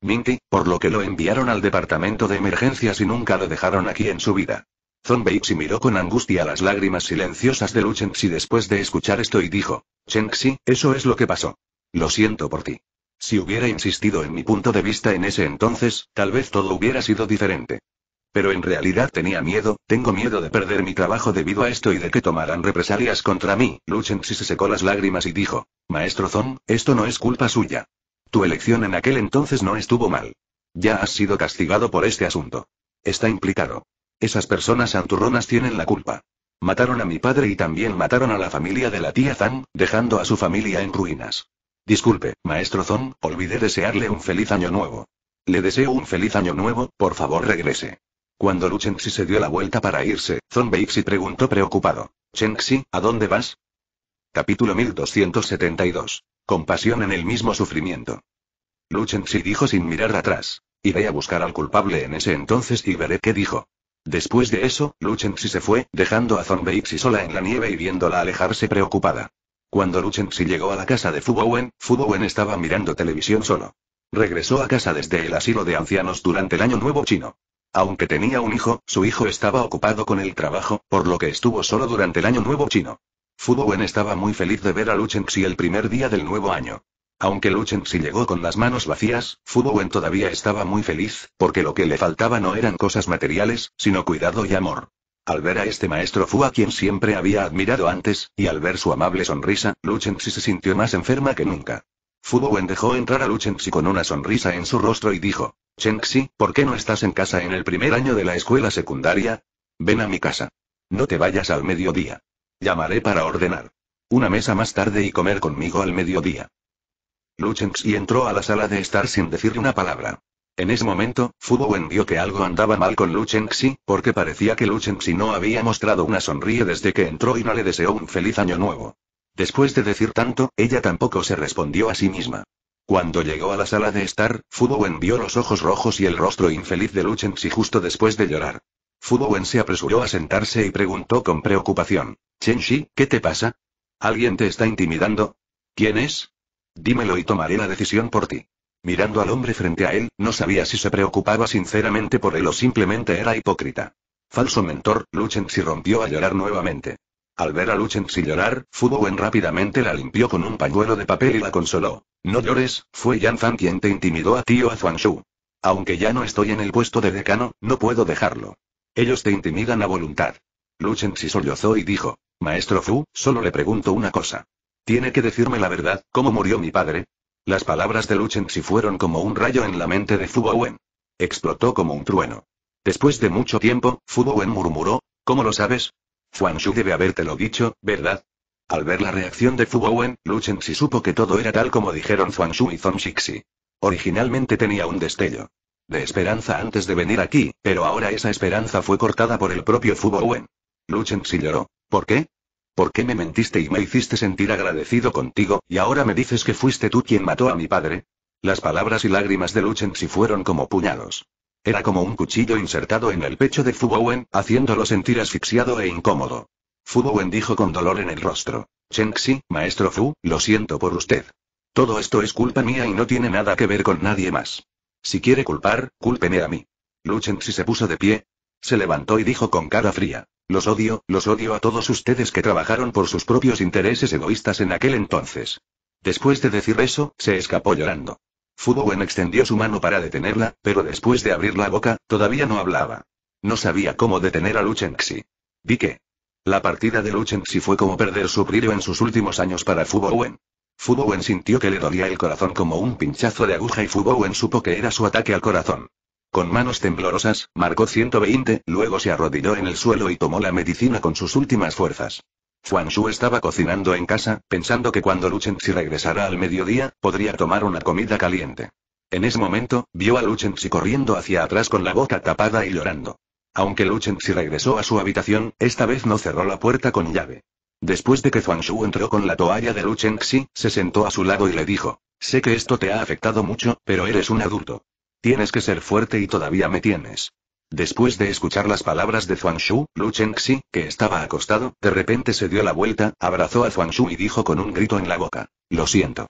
Minty, por lo que lo enviaron al departamento de emergencias y nunca lo dejaron aquí en su vida. Zonbeixi miró con angustia las lágrimas silenciosas de Luchenxi después de escuchar esto y dijo: Chenxi, eso es lo que pasó. Lo siento por ti. Si hubiera insistido en mi punto de vista en ese entonces, tal vez todo hubiera sido diferente. Pero en realidad tenía miedo, tengo miedo de perder mi trabajo debido a esto y de que tomaran represalias contra mí. Luchenxi se secó las lágrimas y dijo: Maestro Zon, esto no es culpa suya. Tu elección en aquel entonces no estuvo mal. Ya has sido castigado por este asunto. Está implicado. Esas personas anturronas tienen la culpa. Mataron a mi padre y también mataron a la familia de la tía Zan, dejando a su familia en ruinas. Disculpe, maestro Zon, olvidé desearle un feliz año nuevo. Le deseo un feliz año nuevo, por favor regrese. Cuando Lu Chenxi se dio la vuelta para irse, Zon Beixi preguntó preocupado. Chenxi, ¿a dónde vas? Capítulo 1272. Compasión en el mismo sufrimiento. Luchensi dijo sin mirar atrás. Iré a buscar al culpable en ese entonces y veré qué dijo. Después de eso, Luchensi se fue, dejando a Zonbeixi sola en la nieve y viéndola alejarse preocupada. Cuando Luchensi llegó a la casa de Fubowen, Fubowen estaba mirando televisión solo. Regresó a casa desde el asilo de ancianos durante el año nuevo chino. Aunque tenía un hijo, su hijo estaba ocupado con el trabajo, por lo que estuvo solo durante el año nuevo chino. Fubuwen estaba muy feliz de ver a Luchenxi el primer día del nuevo año. Aunque Luchenxi llegó con las manos vacías, Wen todavía estaba muy feliz, porque lo que le faltaba no eran cosas materiales, sino cuidado y amor. Al ver a este maestro Fu a quien siempre había admirado antes, y al ver su amable sonrisa, Luchenxi se sintió más enferma que nunca. Wen dejó entrar a Luchenxi con una sonrisa en su rostro y dijo, «Chengxi, ¿por qué no estás en casa en el primer año de la escuela secundaria? Ven a mi casa. No te vayas al mediodía. Llamaré para ordenar. Una mesa más tarde y comer conmigo al mediodía. Luchenxi entró a la sala de estar sin decir una palabra. En ese momento, Fubowen vio que algo andaba mal con Luchenxi, porque parecía que Luchenxi no había mostrado una sonrisa desde que entró y no le deseó un feliz año nuevo. Después de decir tanto, ella tampoco se respondió a sí misma. Cuando llegó a la sala de estar, Fubowen vio los ojos rojos y el rostro infeliz de Luchenxi justo después de llorar. Wen se apresuró a sentarse y preguntó con preocupación. Shi, ¿qué te pasa? ¿Alguien te está intimidando? ¿Quién es? Dímelo y tomaré la decisión por ti. Mirando al hombre frente a él, no sabía si se preocupaba sinceramente por él o simplemente era hipócrita. Falso mentor, Shi rompió a llorar nuevamente. Al ver a Shi llorar, Wen rápidamente la limpió con un pañuelo de papel y la consoló. No llores, fue Yan Fan quien te intimidó a ti o a Aunque ya no estoy en el puesto de decano, no puedo dejarlo. Ellos te intimidan a voluntad. Luchen si sollozó y dijo, Maestro Fu, solo le pregunto una cosa. Tiene que decirme la verdad, ¿cómo murió mi padre? Las palabras de Luchen si fueron como un rayo en la mente de Fu Bowen. Explotó como un trueno. Después de mucho tiempo, Fu Bowen murmuró, ¿cómo lo sabes? Shu debe habértelo dicho, ¿verdad? Al ver la reacción de Fu Bowen, Luchen Si supo que todo era tal como dijeron Shu y Zhong Shixi. Originalmente tenía un destello de esperanza antes de venir aquí, pero ahora esa esperanza fue cortada por el propio Fubowen. Luchen si lloró. ¿Por qué? ¿Por qué me mentiste y me hiciste sentir agradecido contigo, y ahora me dices que fuiste tú quien mató a mi padre? Las palabras y lágrimas de Luchensi fueron como puñados. Era como un cuchillo insertado en el pecho de Fubowen, haciéndolo sentir asfixiado e incómodo. Fubowen dijo con dolor en el rostro. Chenxi, maestro Fu, lo siento por usted. Todo esto es culpa mía y no tiene nada que ver con nadie más. Si quiere culpar, cúlpeme a mí. Luchensi se puso de pie. Se levantó y dijo con cara fría. Los odio, los odio a todos ustedes que trabajaron por sus propios intereses egoístas en aquel entonces. Después de decir eso, se escapó llorando. Fubowen extendió su mano para detenerla, pero después de abrir la boca, todavía no hablaba. No sabía cómo detener a Luchenxi. Vi que. La partida de Luchenxi fue como perder su brillo en sus últimos años para Fubowen. Fubowen sintió que le dolía el corazón como un pinchazo de aguja y Fubowen supo que era su ataque al corazón. Con manos temblorosas, marcó 120, luego se arrodilló en el suelo y tomó la medicina con sus últimas fuerzas. Juan Shu estaba cocinando en casa, pensando que cuando Luchen regresara al mediodía, podría tomar una comida caliente. En ese momento, vio a Luchen corriendo hacia atrás con la boca tapada y llorando. Aunque Luchen si regresó a su habitación, esta vez no cerró la puerta con llave. Después de que Zhuang Shu entró con la toalla de Lu Chengxi, se sentó a su lado y le dijo. Sé que esto te ha afectado mucho, pero eres un adulto. Tienes que ser fuerte y todavía me tienes. Después de escuchar las palabras de Zhuang Shu, Lu Chengxi, que estaba acostado, de repente se dio la vuelta, abrazó a Zhuang Shu y dijo con un grito en la boca. Lo siento.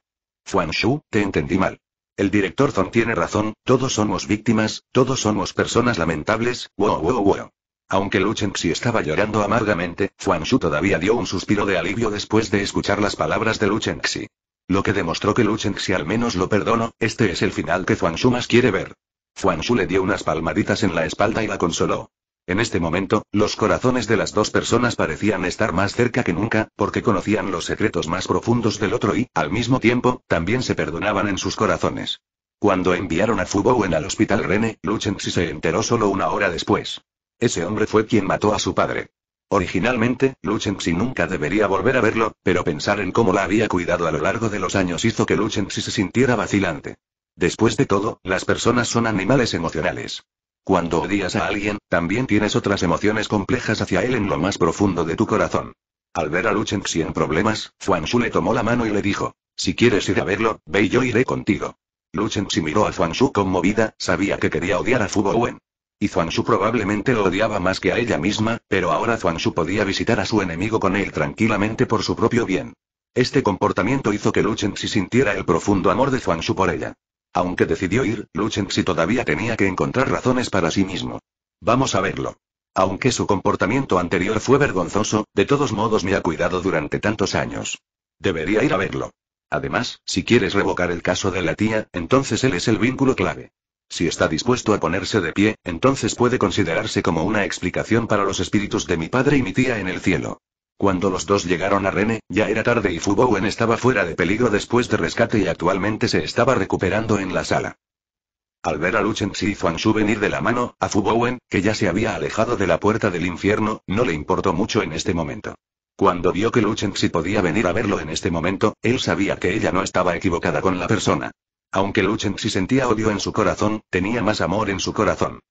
Zhuang Shu, te entendí mal. El director Zong tiene razón, todos somos víctimas, todos somos personas lamentables, wow wow wow. Aunque Luchenxi estaba llorando amargamente, Zhuang Shu todavía dio un suspiro de alivio después de escuchar las palabras de Luchenxi. Lo que demostró que Luchenxi al menos lo perdonó, este es el final que Zhuang Shu más quiere ver. Zhuang Shu le dio unas palmaditas en la espalda y la consoló. En este momento, los corazones de las dos personas parecían estar más cerca que nunca, porque conocían los secretos más profundos del otro y, al mismo tiempo, también se perdonaban en sus corazones. Cuando enviaron a en al hospital Rene, Luchenxi se enteró solo una hora después. Ese hombre fue quien mató a su padre. Originalmente, Chenxi nunca debería volver a verlo, pero pensar en cómo la había cuidado a lo largo de los años hizo que Chenxi se sintiera vacilante. Después de todo, las personas son animales emocionales. Cuando odias a alguien, también tienes otras emociones complejas hacia él en lo más profundo de tu corazón. Al ver a Chenxi en problemas, Shu le tomó la mano y le dijo, si quieres ir a verlo, ve y yo iré contigo. Chenxi miró a Shu conmovida, sabía que quería odiar a Fu Bowen, y Zhuangshu probablemente lo odiaba más que a ella misma, pero ahora Zhuangshu podía visitar a su enemigo con él tranquilamente por su propio bien. Este comportamiento hizo que Luchenxi sintiera el profundo amor de Zhuangshu por ella. Aunque decidió ir, Luchenxi todavía tenía que encontrar razones para sí mismo. Vamos a verlo. Aunque su comportamiento anterior fue vergonzoso, de todos modos me ha cuidado durante tantos años. Debería ir a verlo. Además, si quieres revocar el caso de la tía, entonces él es el vínculo clave. Si está dispuesto a ponerse de pie, entonces puede considerarse como una explicación para los espíritus de mi padre y mi tía en el cielo. Cuando los dos llegaron a Rene, ya era tarde y Fubowen estaba fuera de peligro después de rescate y actualmente se estaba recuperando en la sala. Al ver a Luchensi y Zhuangshu venir de la mano, a Fubowen, que ya se había alejado de la puerta del infierno, no le importó mucho en este momento. Cuando vio que Luchensi podía venir a verlo en este momento, él sabía que ella no estaba equivocada con la persona. Aunque si sentía odio en su corazón, tenía más amor en su corazón.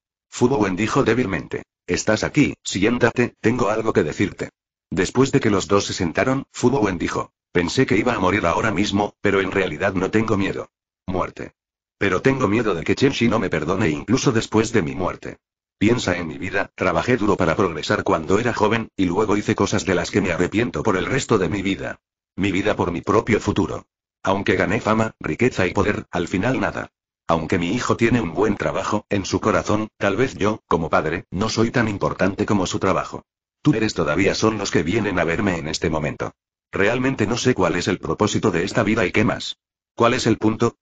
Wen dijo débilmente. Estás aquí, siéntate, tengo algo que decirte. Después de que los dos se sentaron, Wen dijo. Pensé que iba a morir ahora mismo, pero en realidad no tengo miedo. Muerte. Pero tengo miedo de que Chenshi no me perdone incluso después de mi muerte. Piensa en mi vida, trabajé duro para progresar cuando era joven, y luego hice cosas de las que me arrepiento por el resto de mi vida. Mi vida por mi propio futuro. Aunque gané fama, riqueza y poder, al final nada. Aunque mi hijo tiene un buen trabajo, en su corazón, tal vez yo, como padre, no soy tan importante como su trabajo. Tú eres todavía son los que vienen a verme en este momento. Realmente no sé cuál es el propósito de esta vida y qué más. ¿Cuál es el punto?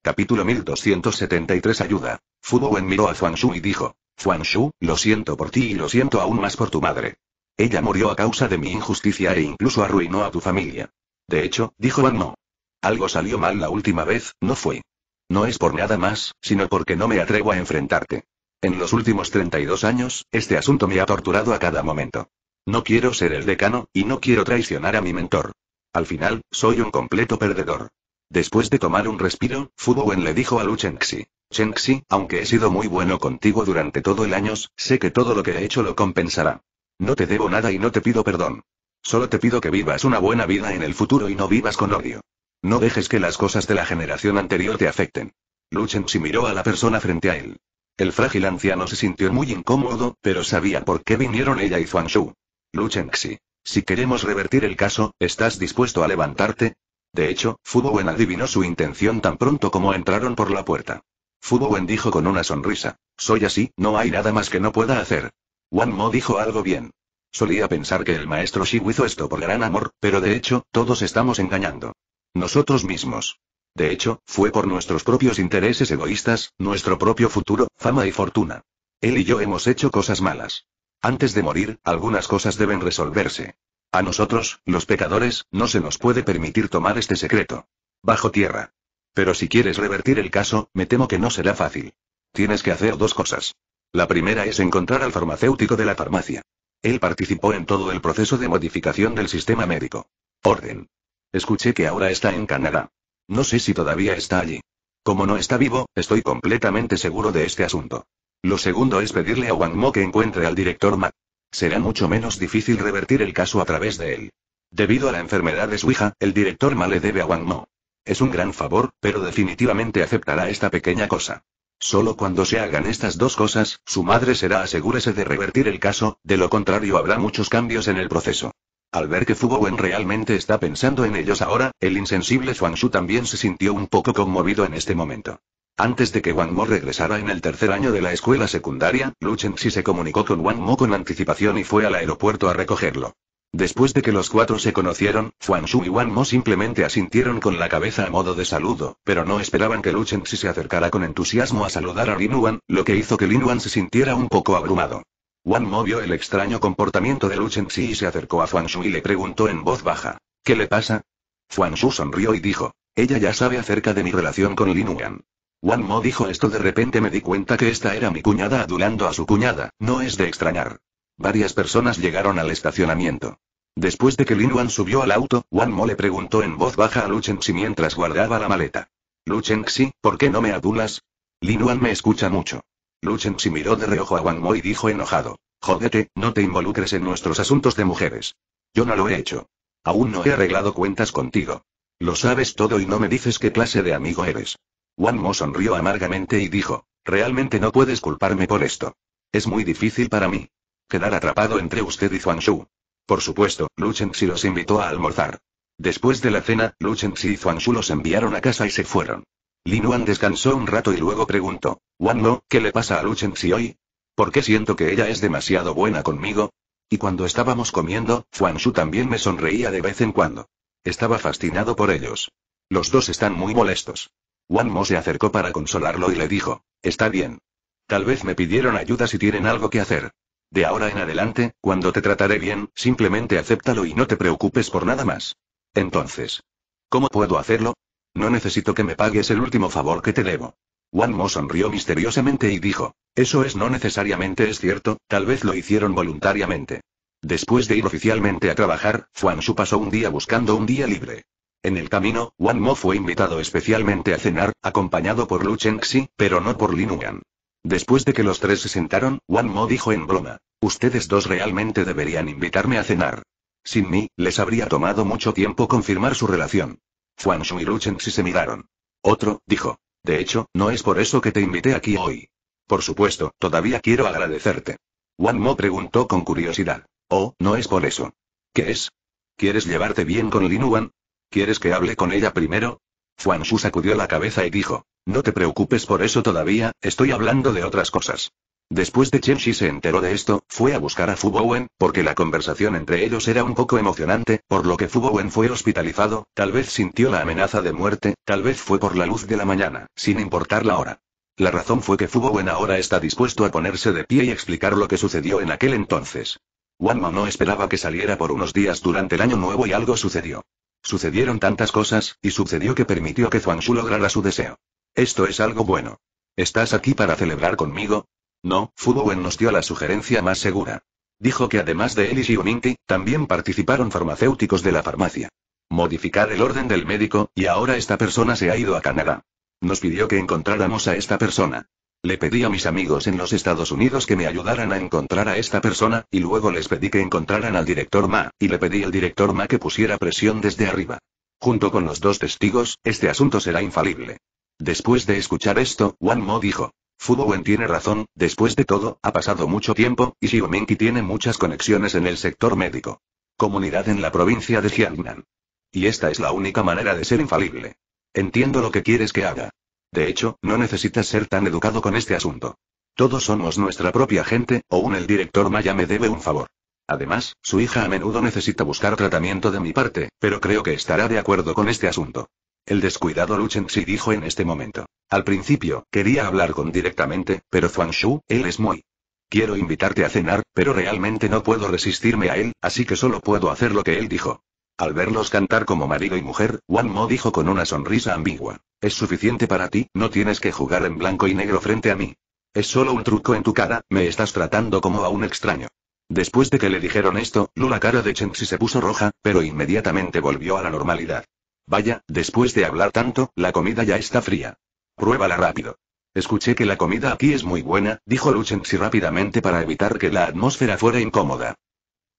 Capítulo 1273 Ayuda. Wen miró a Zhuang Shu y dijo, Zhuang Shu, lo siento por ti y lo siento aún más por tu madre. Ella murió a causa de mi injusticia e incluso arruinó a tu familia. De hecho, dijo Van No, algo salió mal la última vez, no fue. No es por nada más, sino porque no me atrevo a enfrentarte. En los últimos 32 años, este asunto me ha torturado a cada momento. No quiero ser el decano, y no quiero traicionar a mi mentor. Al final, soy un completo perdedor. Después de tomar un respiro, Bowen le dijo a Lu Chenxi. Chenxi, aunque he sido muy bueno contigo durante todo el año, sé que todo lo que he hecho lo compensará. No te debo nada y no te pido perdón. Solo te pido que vivas una buena vida en el futuro y no vivas con odio. No dejes que las cosas de la generación anterior te afecten. Luchenxi miró a la persona frente a él. El frágil anciano se sintió muy incómodo, pero sabía por qué vinieron ella y Zhuang Shu. Luchenxi, si queremos revertir el caso, ¿estás dispuesto a levantarte? De hecho, Fu Wen adivinó su intención tan pronto como entraron por la puerta. Bowen dijo con una sonrisa. Soy así, no hay nada más que no pueda hacer. Wan Mo dijo algo bien. Solía pensar que el maestro Shi hizo esto por gran amor, pero de hecho, todos estamos engañando. Nosotros mismos. De hecho, fue por nuestros propios intereses egoístas, nuestro propio futuro, fama y fortuna. Él y yo hemos hecho cosas malas. Antes de morir, algunas cosas deben resolverse. A nosotros, los pecadores, no se nos puede permitir tomar este secreto. Bajo tierra. Pero si quieres revertir el caso, me temo que no será fácil. Tienes que hacer dos cosas. La primera es encontrar al farmacéutico de la farmacia. Él participó en todo el proceso de modificación del sistema médico. Orden. Escuché que ahora está en Canadá. No sé si todavía está allí. Como no está vivo, estoy completamente seguro de este asunto. Lo segundo es pedirle a Wang Mo que encuentre al director Ma. Será mucho menos difícil revertir el caso a través de él. Debido a la enfermedad de su hija, el director Ma le debe a Wang Mo. Es un gran favor, pero definitivamente aceptará esta pequeña cosa. Solo cuando se hagan estas dos cosas, su madre será asegúrese de revertir el caso, de lo contrario habrá muchos cambios en el proceso. Al ver que Fu Bowen realmente está pensando en ellos ahora, el insensible Shu también se sintió un poco conmovido en este momento. Antes de que Wang Mo regresara en el tercer año de la escuela secundaria, Lu Chenxi se comunicó con Wang Mo con anticipación y fue al aeropuerto a recogerlo. Después de que los cuatro se conocieron, Shu y Wang Mo simplemente asintieron con la cabeza a modo de saludo, pero no esperaban que Lu Chenxi se acercara con entusiasmo a saludar a Lin Wan, lo que hizo que Lin Wan se sintiera un poco abrumado. Wan Mo vio el extraño comportamiento de Lu Chenxi y se acercó a Shu y le preguntó en voz baja. ¿Qué le pasa? Shu sonrió y dijo. Ella ya sabe acerca de mi relación con Lin Wan. Wan Mo dijo esto de repente me di cuenta que esta era mi cuñada adulando a su cuñada, no es de extrañar. Varias personas llegaron al estacionamiento. Después de que Lin Wan subió al auto, Wan Mo le preguntó en voz baja a Lu Chenxi mientras guardaba la maleta. Lu Chenxi, ¿por qué no me adulas? Lin Wan me escucha mucho. Luchensi miró de reojo a Wang Mo y dijo enojado. Jódete, no te involucres en nuestros asuntos de mujeres. Yo no lo he hecho. Aún no he arreglado cuentas contigo. Lo sabes todo y no me dices qué clase de amigo eres. Wang Mo sonrió amargamente y dijo, realmente no puedes culparme por esto. Es muy difícil para mí. Quedar atrapado entre usted y Zhuang Shu. Por supuesto, si los invitó a almorzar. Después de la cena, Chenxi y Zhuang los enviaron a casa y se fueron. Lin Wan descansó un rato y luego preguntó. Mo, ¿qué le pasa a Lu Chenxi hoy? ¿Por qué siento que ella es demasiado buena conmigo? Y cuando estábamos comiendo, Fuan Shu también me sonreía de vez en cuando. Estaba fascinado por ellos. Los dos están muy molestos. Wan Mo se acercó para consolarlo y le dijo, está bien. Tal vez me pidieron ayuda si tienen algo que hacer. De ahora en adelante, cuando te trataré bien, simplemente acéptalo y no te preocupes por nada más. Entonces, ¿cómo puedo hacerlo? No necesito que me pagues el último favor que te debo. Wan Mo sonrió misteriosamente y dijo, eso es no necesariamente es cierto, tal vez lo hicieron voluntariamente. Después de ir oficialmente a trabajar, Juan Shu pasó un día buscando un día libre. En el camino, Wan Mo fue invitado especialmente a cenar, acompañado por Lu Chengxi, pero no por Lin Yuan. Después de que los tres se sentaron, Wan Mo dijo en broma, ustedes dos realmente deberían invitarme a cenar. Sin mí, les habría tomado mucho tiempo confirmar su relación. Xu y si se miraron. Otro, dijo. De hecho, no es por eso que te invité aquí hoy. Por supuesto, todavía quiero agradecerte. Wang Mo preguntó con curiosidad. Oh, no es por eso. ¿Qué es? ¿Quieres llevarte bien con Lin Wan? ¿Quieres que hable con ella primero? Xu sacudió la cabeza y dijo. No te preocupes por eso todavía, estoy hablando de otras cosas. Después de Shi se enteró de esto, fue a buscar a Fu Bowen, porque la conversación entre ellos era un poco emocionante, por lo que Fu Bowen fue hospitalizado, tal vez sintió la amenaza de muerte, tal vez fue por la luz de la mañana, sin importar la hora. La razón fue que Fu Bowen ahora está dispuesto a ponerse de pie y explicar lo que sucedió en aquel entonces. Mao no esperaba que saliera por unos días durante el año nuevo y algo sucedió. Sucedieron tantas cosas, y sucedió que permitió que Shu lograra su deseo. Esto es algo bueno. ¿Estás aquí para celebrar conmigo? No, Fubuen nos dio la sugerencia más segura. Dijo que además de él y también participaron farmacéuticos de la farmacia. Modificar el orden del médico, y ahora esta persona se ha ido a Canadá. Nos pidió que encontráramos a esta persona. Le pedí a mis amigos en los Estados Unidos que me ayudaran a encontrar a esta persona, y luego les pedí que encontraran al director Ma, y le pedí al director Ma que pusiera presión desde arriba. Junto con los dos testigos, este asunto será infalible. Después de escuchar esto, Wan Mo dijo, Fubowen tiene razón, después de todo, ha pasado mucho tiempo, y Xiuminki tiene muchas conexiones en el sector médico. Comunidad en la provincia de Xiangnan. Y esta es la única manera de ser infalible. Entiendo lo que quieres que haga. De hecho, no necesitas ser tan educado con este asunto. Todos somos nuestra propia gente, un el director Maya me debe un favor. Además, su hija a menudo necesita buscar tratamiento de mi parte, pero creo que estará de acuerdo con este asunto. El descuidado Xi dijo en este momento. Al principio, quería hablar con directamente, pero Shu, él es muy. Quiero invitarte a cenar, pero realmente no puedo resistirme a él, así que solo puedo hacer lo que él dijo. Al verlos cantar como marido y mujer, Wan Mo dijo con una sonrisa ambigua. Es suficiente para ti, no tienes que jugar en blanco y negro frente a mí. Es solo un truco en tu cara, me estás tratando como a un extraño. Después de que le dijeron esto, la cara de Chenxi se puso roja, pero inmediatamente volvió a la normalidad. Vaya, después de hablar tanto, la comida ya está fría. Pruébala rápido. Escuché que la comida aquí es muy buena, dijo Luchensi rápidamente para evitar que la atmósfera fuera incómoda.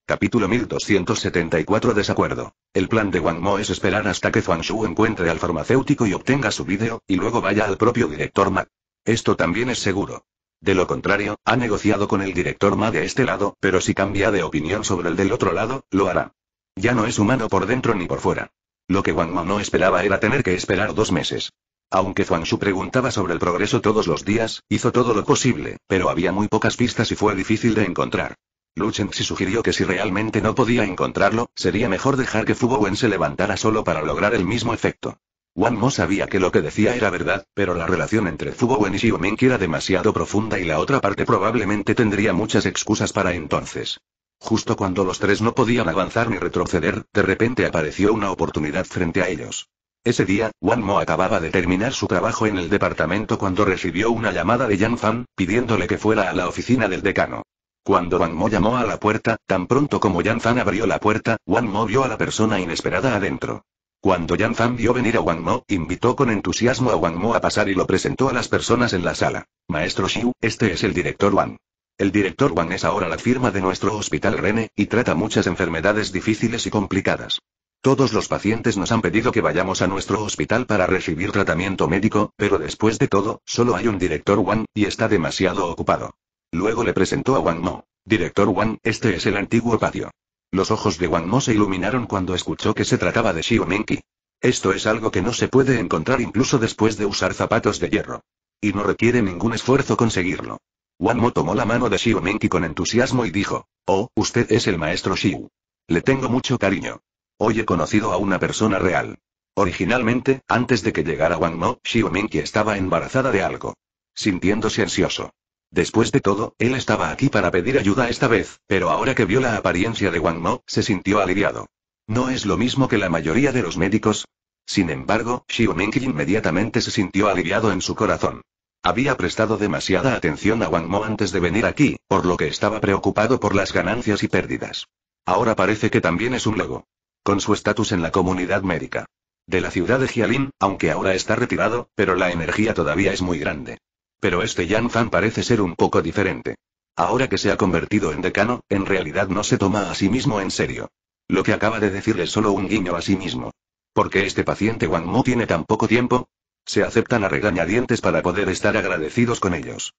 Capítulo 1274 Desacuerdo. El plan de Wang Mo es esperar hasta que Zhuang Shu encuentre al farmacéutico y obtenga su vídeo, y luego vaya al propio director Ma. Esto también es seguro. De lo contrario, ha negociado con el director Ma de este lado, pero si cambia de opinión sobre el del otro lado, lo hará. Ya no es humano por dentro ni por fuera. Lo que Wang Mao no esperaba era tener que esperar dos meses. Aunque Zhuang Shu preguntaba sobre el progreso todos los días, hizo todo lo posible, pero había muy pocas pistas y fue difícil de encontrar. Lu si sugirió que si realmente no podía encontrarlo, sería mejor dejar que Fu Wen se levantara solo para lograr el mismo efecto. Wang Mo sabía que lo que decía era verdad, pero la relación entre Fu Wen y Xiu Ming era demasiado profunda y la otra parte probablemente tendría muchas excusas para entonces. Justo cuando los tres no podían avanzar ni retroceder, de repente apareció una oportunidad frente a ellos. Ese día, Wan Mo acababa de terminar su trabajo en el departamento cuando recibió una llamada de Yan Fan, pidiéndole que fuera a la oficina del decano. Cuando Wan Mo llamó a la puerta, tan pronto como Yan Fan abrió la puerta, Wan Mo vio a la persona inesperada adentro. Cuando Yan Fan vio venir a Wang Mo, invitó con entusiasmo a Wang Mo a pasar y lo presentó a las personas en la sala. Maestro Xiu, este es el director Wang. El director Wang es ahora la firma de nuestro hospital Rene, y trata muchas enfermedades difíciles y complicadas. Todos los pacientes nos han pedido que vayamos a nuestro hospital para recibir tratamiento médico, pero después de todo, solo hay un director Wang, y está demasiado ocupado. Luego le presentó a Wang Mo. Director Wang, este es el antiguo patio. Los ojos de Wang Mo se iluminaron cuando escuchó que se trataba de Xiu Menki. Esto es algo que no se puede encontrar incluso después de usar zapatos de hierro. Y no requiere ningún esfuerzo conseguirlo. Mo tomó la mano de Xiu Minki con entusiasmo y dijo, Oh, usted es el maestro Xiu. Le tengo mucho cariño. Hoy he conocido a una persona real. Originalmente, antes de que llegara Wang Mo, Xiu Minki estaba embarazada de algo. Sintiéndose ansioso. Después de todo, él estaba aquí para pedir ayuda esta vez, pero ahora que vio la apariencia de Wang Mo, se sintió aliviado. No es lo mismo que la mayoría de los médicos. Sin embargo, Xiu Minki inmediatamente se sintió aliviado en su corazón. Había prestado demasiada atención a Wang Mo antes de venir aquí, por lo que estaba preocupado por las ganancias y pérdidas. Ahora parece que también es un logo. Con su estatus en la comunidad médica. De la ciudad de Jialin, aunque ahora está retirado, pero la energía todavía es muy grande. Pero este Yan Fan parece ser un poco diferente. Ahora que se ha convertido en decano, en realidad no se toma a sí mismo en serio. Lo que acaba de decir es solo un guiño a sí mismo. Porque este paciente Wang Mo tiene tan poco tiempo? Se aceptan a regañadientes para poder estar agradecidos con ellos.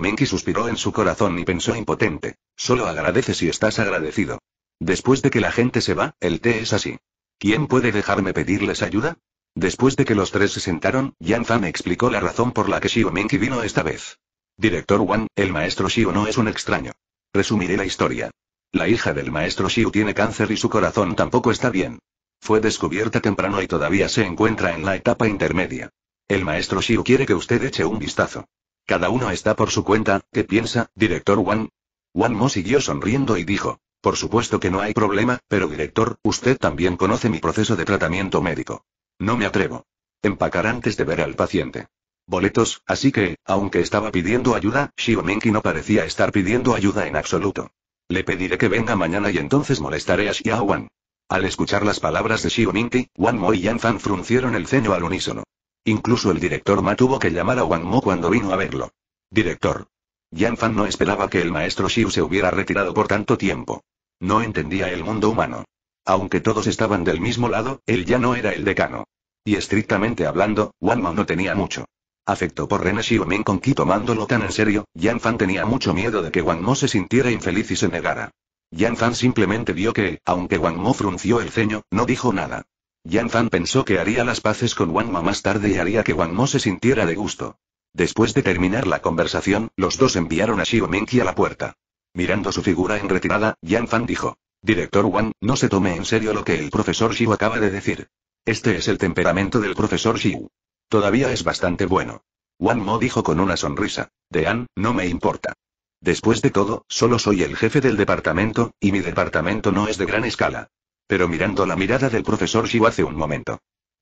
minky suspiró en su corazón y pensó impotente. Solo agradece si estás agradecido. Después de que la gente se va, el té es así. ¿Quién puede dejarme pedirles ayuda? Después de que los tres se sentaron, Yan me explicó la razón por la que Minki vino esta vez. Director Wan, el maestro Xiu no es un extraño. Resumiré la historia. La hija del maestro Xiu tiene cáncer y su corazón tampoco está bien. Fue descubierta temprano y todavía se encuentra en la etapa intermedia. El maestro Xiu quiere que usted eche un vistazo. Cada uno está por su cuenta, ¿qué piensa, director Wang? Wang Mo siguió sonriendo y dijo, por supuesto que no hay problema, pero director, usted también conoce mi proceso de tratamiento médico. No me atrevo. Empacar antes de ver al paciente. Boletos, así que, aunque estaba pidiendo ayuda, Minki no parecía estar pidiendo ayuda en absoluto. Le pediré que venga mañana y entonces molestaré a Wan. Al escuchar las palabras de Xiu Minki, Wan Mo y Yan Fan fruncieron el ceño al unísono. Incluso el director Ma tuvo que llamar a Wang Mo cuando vino a verlo. Director. Yan Fan no esperaba que el maestro Xiu se hubiera retirado por tanto tiempo. No entendía el mundo humano. Aunque todos estaban del mismo lado, él ya no era el decano. Y estrictamente hablando, Wan Mo no tenía mucho. Afecto por Xiu Ming con Ki tomándolo tan en serio, Yan Fan tenía mucho miedo de que Wang Mo se sintiera infeliz y se negara. Yan Fan simplemente vio que, aunque Wang Mo frunció el ceño, no dijo nada. Yan Fan pensó que haría las paces con Wang Mo más tarde y haría que Wang Mo se sintiera de gusto. Después de terminar la conversación, los dos enviaron a Xiu Mingqi a la puerta. Mirando su figura en retirada, Yan Fan dijo. Director Wang, no se tome en serio lo que el profesor Xiu acaba de decir. Este es el temperamento del profesor Xiu. Todavía es bastante bueno. Wang Mo dijo con una sonrisa. Dean, no me importa. Después de todo, solo soy el jefe del departamento, y mi departamento no es de gran escala. Pero mirando la mirada del profesor Shi hace un momento.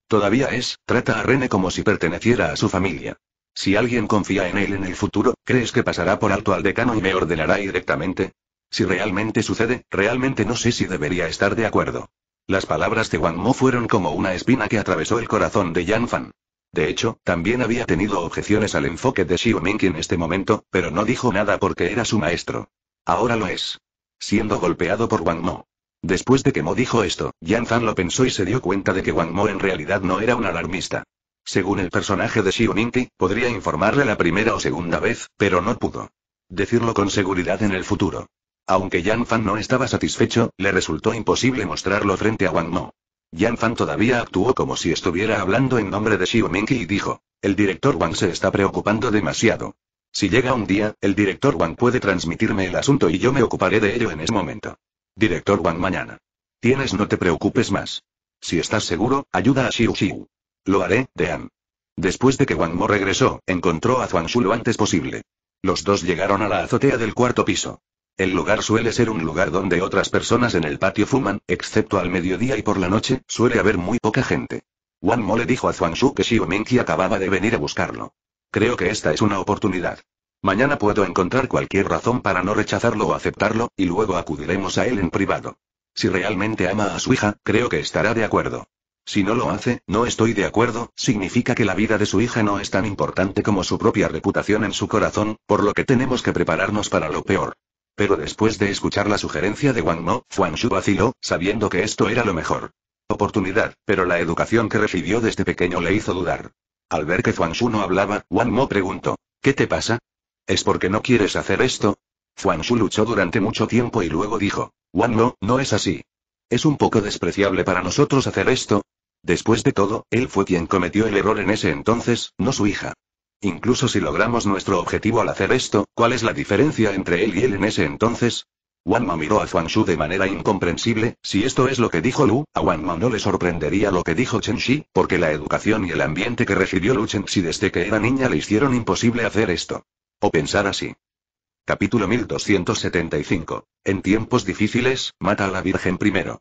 Todavía es, trata a Rene como si perteneciera a su familia. Si alguien confía en él en el futuro, ¿crees que pasará por alto al decano y me ordenará directamente? Si realmente sucede, realmente no sé si debería estar de acuerdo. Las palabras de Wang Mo fueron como una espina que atravesó el corazón de Yan Fan. De hecho, también había tenido objeciones al enfoque de Minki en este momento, pero no dijo nada porque era su maestro. Ahora lo es. Siendo golpeado por Wang Mo. Después de que Mo dijo esto, Yan Fan lo pensó y se dio cuenta de que Wang Mo en realidad no era un alarmista. Según el personaje de Minki, podría informarle la primera o segunda vez, pero no pudo. Decirlo con seguridad en el futuro. Aunque Yan Fan no estaba satisfecho, le resultó imposible mostrarlo frente a Wang Mo. Yan Fan todavía actuó como si estuviera hablando en nombre de Xiu Minki y dijo: El director Wang se está preocupando demasiado. Si llega un día, el director Wang puede transmitirme el asunto y yo me ocuparé de ello en ese momento. Director Wang mañana. Tienes no te preocupes más. Si estás seguro, ayuda a Xiu Xiu. Lo haré, Dean. Después de que Wang Mo regresó, encontró a Zhuang Shu lo antes posible. Los dos llegaron a la azotea del cuarto piso. El lugar suele ser un lugar donde otras personas en el patio fuman, excepto al mediodía y por la noche, suele haber muy poca gente. Wan Mo le dijo a Shu que Xiomengqi acababa de venir a buscarlo. Creo que esta es una oportunidad. Mañana puedo encontrar cualquier razón para no rechazarlo o aceptarlo, y luego acudiremos a él en privado. Si realmente ama a su hija, creo que estará de acuerdo. Si no lo hace, no estoy de acuerdo, significa que la vida de su hija no es tan importante como su propia reputación en su corazón, por lo que tenemos que prepararnos para lo peor. Pero después de escuchar la sugerencia de Wang Mo, Shu vaciló, sabiendo que esto era lo mejor. Oportunidad, pero la educación que recibió desde pequeño le hizo dudar. Al ver que Shu no hablaba, Wang Mo preguntó, ¿qué te pasa? ¿Es porque no quieres hacer esto? Shu luchó durante mucho tiempo y luego dijo, Wang Mo, no es así. Es un poco despreciable para nosotros hacer esto. Después de todo, él fue quien cometió el error en ese entonces, no su hija. Incluso si logramos nuestro objetivo al hacer esto, ¿cuál es la diferencia entre él y él en ese entonces? Wanma miró a Shu de manera incomprensible, si esto es lo que dijo Lu, a Wanma no le sorprendería lo que dijo Chen Shi, porque la educación y el ambiente que recibió Lu Chen Shi desde que era niña le hicieron imposible hacer esto. O pensar así. Capítulo 1275. En tiempos difíciles, mata a la Virgen primero.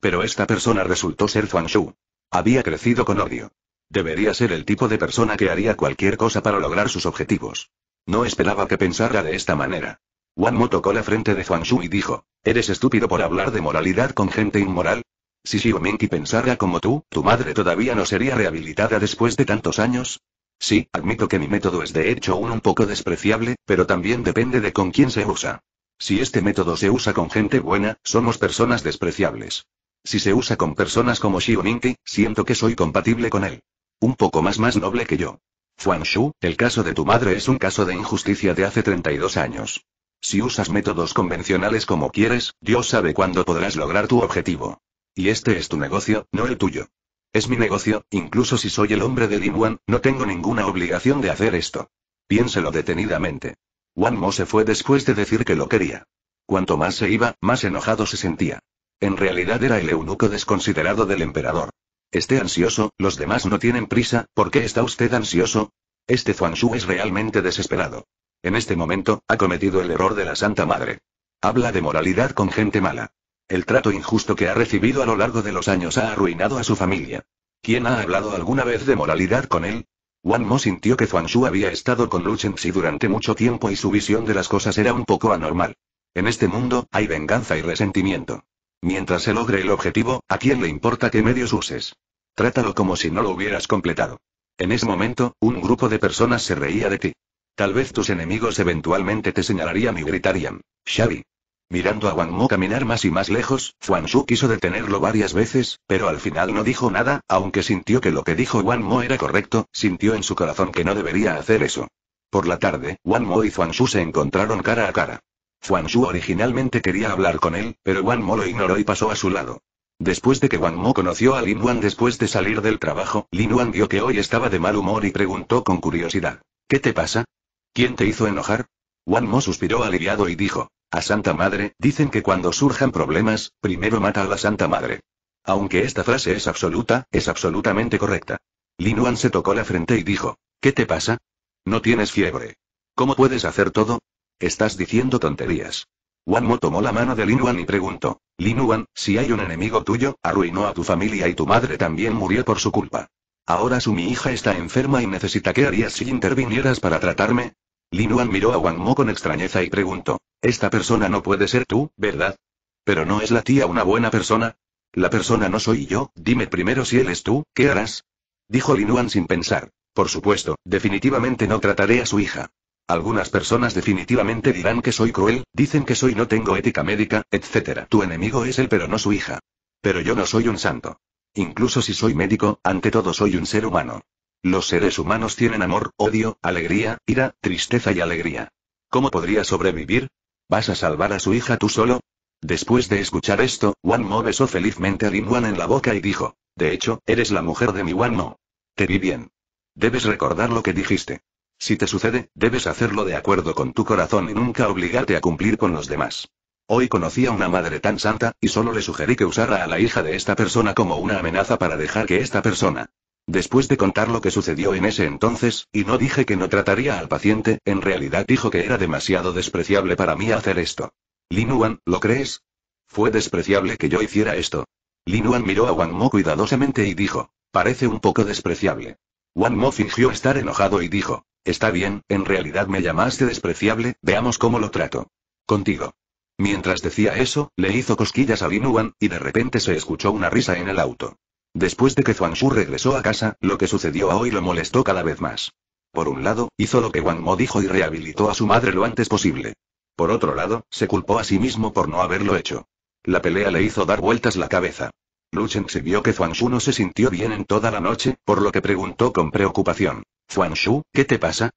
Pero esta persona resultó ser Shu. Había crecido con odio. Debería ser el tipo de persona que haría cualquier cosa para lograr sus objetivos. No esperaba que pensara de esta manera. Wanmo tocó la frente de Zhuang Shu y dijo, ¿eres estúpido por hablar de moralidad con gente inmoral? Si Xiuminki pensara como tú, tu madre todavía no sería rehabilitada después de tantos años. Sí, admito que mi método es de hecho un, un poco despreciable, pero también depende de con quién se usa. Si este método se usa con gente buena, somos personas despreciables. Si se usa con personas como Xiuminki, siento que soy compatible con él. Un poco más más noble que yo. Juan Shu, el caso de tu madre es un caso de injusticia de hace 32 años. Si usas métodos convencionales como quieres, Dios sabe cuándo podrás lograr tu objetivo. Y este es tu negocio, no el tuyo. Es mi negocio, incluso si soy el hombre de Lin no tengo ninguna obligación de hacer esto. Piénselo detenidamente. Wan Mo se fue después de decir que lo quería. Cuanto más se iba, más enojado se sentía. En realidad era el eunuco desconsiderado del emperador. Esté ansioso, los demás no tienen prisa, ¿por qué está usted ansioso? Este Zhuangshu es realmente desesperado. En este momento, ha cometido el error de la Santa Madre. Habla de moralidad con gente mala. El trato injusto que ha recibido a lo largo de los años ha arruinado a su familia. ¿Quién ha hablado alguna vez de moralidad con él? Wan Mo sintió que Zhuangshu había estado con Lu Chenxi durante mucho tiempo y su visión de las cosas era un poco anormal. En este mundo, hay venganza y resentimiento. Mientras se logre el objetivo, ¿a quién le importa qué medios uses? Trátalo como si no lo hubieras completado. En ese momento, un grupo de personas se reía de ti. Tal vez tus enemigos eventualmente te señalarían y gritarían, Xavi. Mirando a Wang Mo caminar más y más lejos, Zhuang Shu quiso detenerlo varias veces, pero al final no dijo nada, aunque sintió que lo que dijo Wang Mo era correcto, sintió en su corazón que no debería hacer eso. Por la tarde, Wang Mo y Zhuang Shu se encontraron cara a cara. Juan Shu originalmente quería hablar con él, pero Wan Mo lo ignoró y pasó a su lado. Después de que Wan Mo conoció a Lin Wan después de salir del trabajo, Lin Wan vio que hoy estaba de mal humor y preguntó con curiosidad. ¿Qué te pasa? ¿Quién te hizo enojar? Wan Mo suspiró aliviado y dijo. A Santa Madre, dicen que cuando surjan problemas, primero mata a la Santa Madre. Aunque esta frase es absoluta, es absolutamente correcta. Lin Wan se tocó la frente y dijo. ¿Qué te pasa? No tienes fiebre. ¿Cómo puedes hacer todo? Estás diciendo tonterías. Mo tomó la mano de Lin Wan y preguntó, Lin Wan, si hay un enemigo tuyo, arruinó a tu familia y tu madre también murió por su culpa. Ahora su mi hija está enferma y necesita qué harías si intervinieras para tratarme. Lin Wan miró a Mo con extrañeza y preguntó, esta persona no puede ser tú, ¿verdad? Pero no es la tía una buena persona. La persona no soy yo, dime primero si él es tú, ¿qué harás? Dijo Lin Wan sin pensar. Por supuesto, definitivamente no trataré a su hija. Algunas personas definitivamente dirán que soy cruel, dicen que soy no tengo ética médica, etc. Tu enemigo es él pero no su hija. Pero yo no soy un santo. Incluso si soy médico, ante todo soy un ser humano. Los seres humanos tienen amor, odio, alegría, ira, tristeza y alegría. ¿Cómo podría sobrevivir? ¿Vas a salvar a su hija tú solo? Después de escuchar esto, Wan Mo besó felizmente a Lin Wan en la boca y dijo, de hecho, eres la mujer de mi Wan Mo. Te vi bien. Debes recordar lo que dijiste. Si te sucede, debes hacerlo de acuerdo con tu corazón y nunca obligarte a cumplir con los demás. Hoy conocí a una madre tan santa, y solo le sugerí que usara a la hija de esta persona como una amenaza para dejar que esta persona. Después de contar lo que sucedió en ese entonces, y no dije que no trataría al paciente, en realidad dijo que era demasiado despreciable para mí hacer esto. Lin Yuan, ¿lo crees? Fue despreciable que yo hiciera esto. Lin Yuan miró a Wang Mo cuidadosamente y dijo, parece un poco despreciable. Wang Mo fingió estar enojado y dijo, Está bien, en realidad me llamaste despreciable, veamos cómo lo trato. Contigo. Mientras decía eso, le hizo cosquillas a Linuan, y de repente se escuchó una risa en el auto. Después de que Shu regresó a casa, lo que sucedió a hoy lo molestó cada vez más. Por un lado, hizo lo que Wang Mo dijo y rehabilitó a su madre lo antes posible. Por otro lado, se culpó a sí mismo por no haberlo hecho. La pelea le hizo dar vueltas la cabeza. Lu Luchen se vio que Shu no se sintió bien en toda la noche, por lo que preguntó con preocupación. Shu ¿qué te pasa?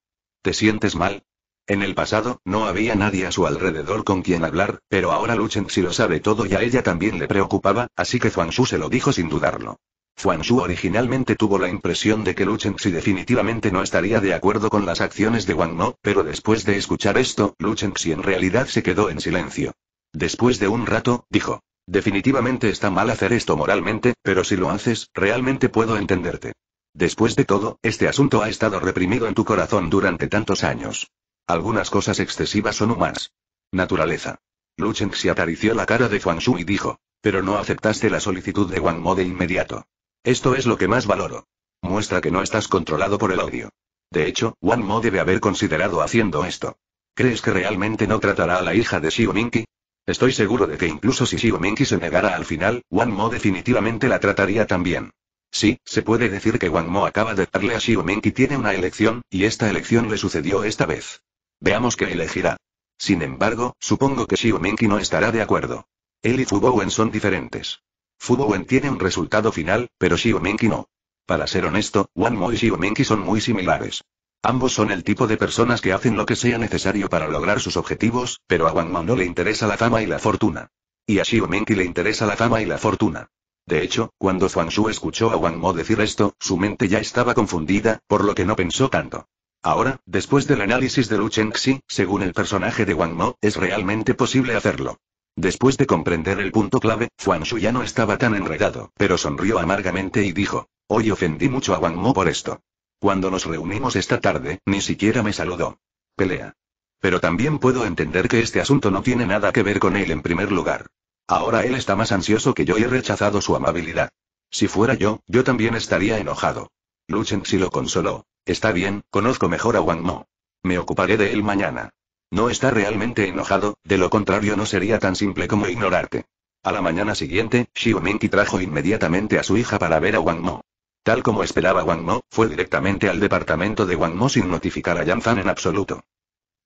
¿Te sientes mal? En el pasado, no había nadie a su alrededor con quien hablar, pero ahora Luchen lo sabe todo y a ella también le preocupaba, así que Shu se lo dijo sin dudarlo. Shu originalmente tuvo la impresión de que Luchenxi definitivamente no estaría de acuerdo con las acciones de Wang No, pero después de escuchar esto, Luchenxi en realidad se quedó en silencio. Después de un rato, dijo. Definitivamente está mal hacer esto moralmente, pero si lo haces, realmente puedo entenderte. Después de todo, este asunto ha estado reprimido en tu corazón durante tantos años. Algunas cosas excesivas son humanas. Naturaleza. Lucheng se acarició la cara de Huang Shu y dijo. Pero no aceptaste la solicitud de Wang Mo de inmediato. Esto es lo que más valoro. Muestra que no estás controlado por el odio. De hecho, Wang Mo debe haber considerado haciendo esto. ¿Crees que realmente no tratará a la hija de Xiu Minki? Estoy seguro de que incluso si Xiu Minki se negara al final, Wang Mo definitivamente la trataría también. Sí, se puede decir que Wang Mo acaba de darle a Xiu tiene una elección, y esta elección le sucedió esta vez. Veamos qué elegirá. Sin embargo, supongo que Xiu no estará de acuerdo. Él y Fu Bowen son diferentes. Fu Bowen tiene un resultado final, pero Xiu no. Para ser honesto, Wang Mo y Xiu son muy similares. Ambos son el tipo de personas que hacen lo que sea necesario para lograr sus objetivos, pero a Wang Mo no le interesa la fama y la fortuna. Y a Xiu le interesa la fama y la fortuna. De hecho, cuando Zhuang Shu escuchó a Wang Mo decir esto, su mente ya estaba confundida, por lo que no pensó tanto. Ahora, después del análisis de Lu Chengxi, según el personaje de Wang Mo, es realmente posible hacerlo. Después de comprender el punto clave, Zhuang Shu ya no estaba tan enredado, pero sonrió amargamente y dijo, hoy ofendí mucho a Wang Mo por esto. Cuando nos reunimos esta tarde, ni siquiera me saludó. Pelea. Pero también puedo entender que este asunto no tiene nada que ver con él en primer lugar. Ahora él está más ansioso que yo y he rechazado su amabilidad. Si fuera yo, yo también estaría enojado. Luchen si lo consoló. Está bien, conozco mejor a Wang Mo. Me ocuparé de él mañana. No está realmente enojado, de lo contrario no sería tan simple como ignorarte. A la mañana siguiente, Minki trajo inmediatamente a su hija para ver a Wang Mo. Tal como esperaba Wang Mo, fue directamente al departamento de Wang Mo sin notificar a Yan Fan en absoluto.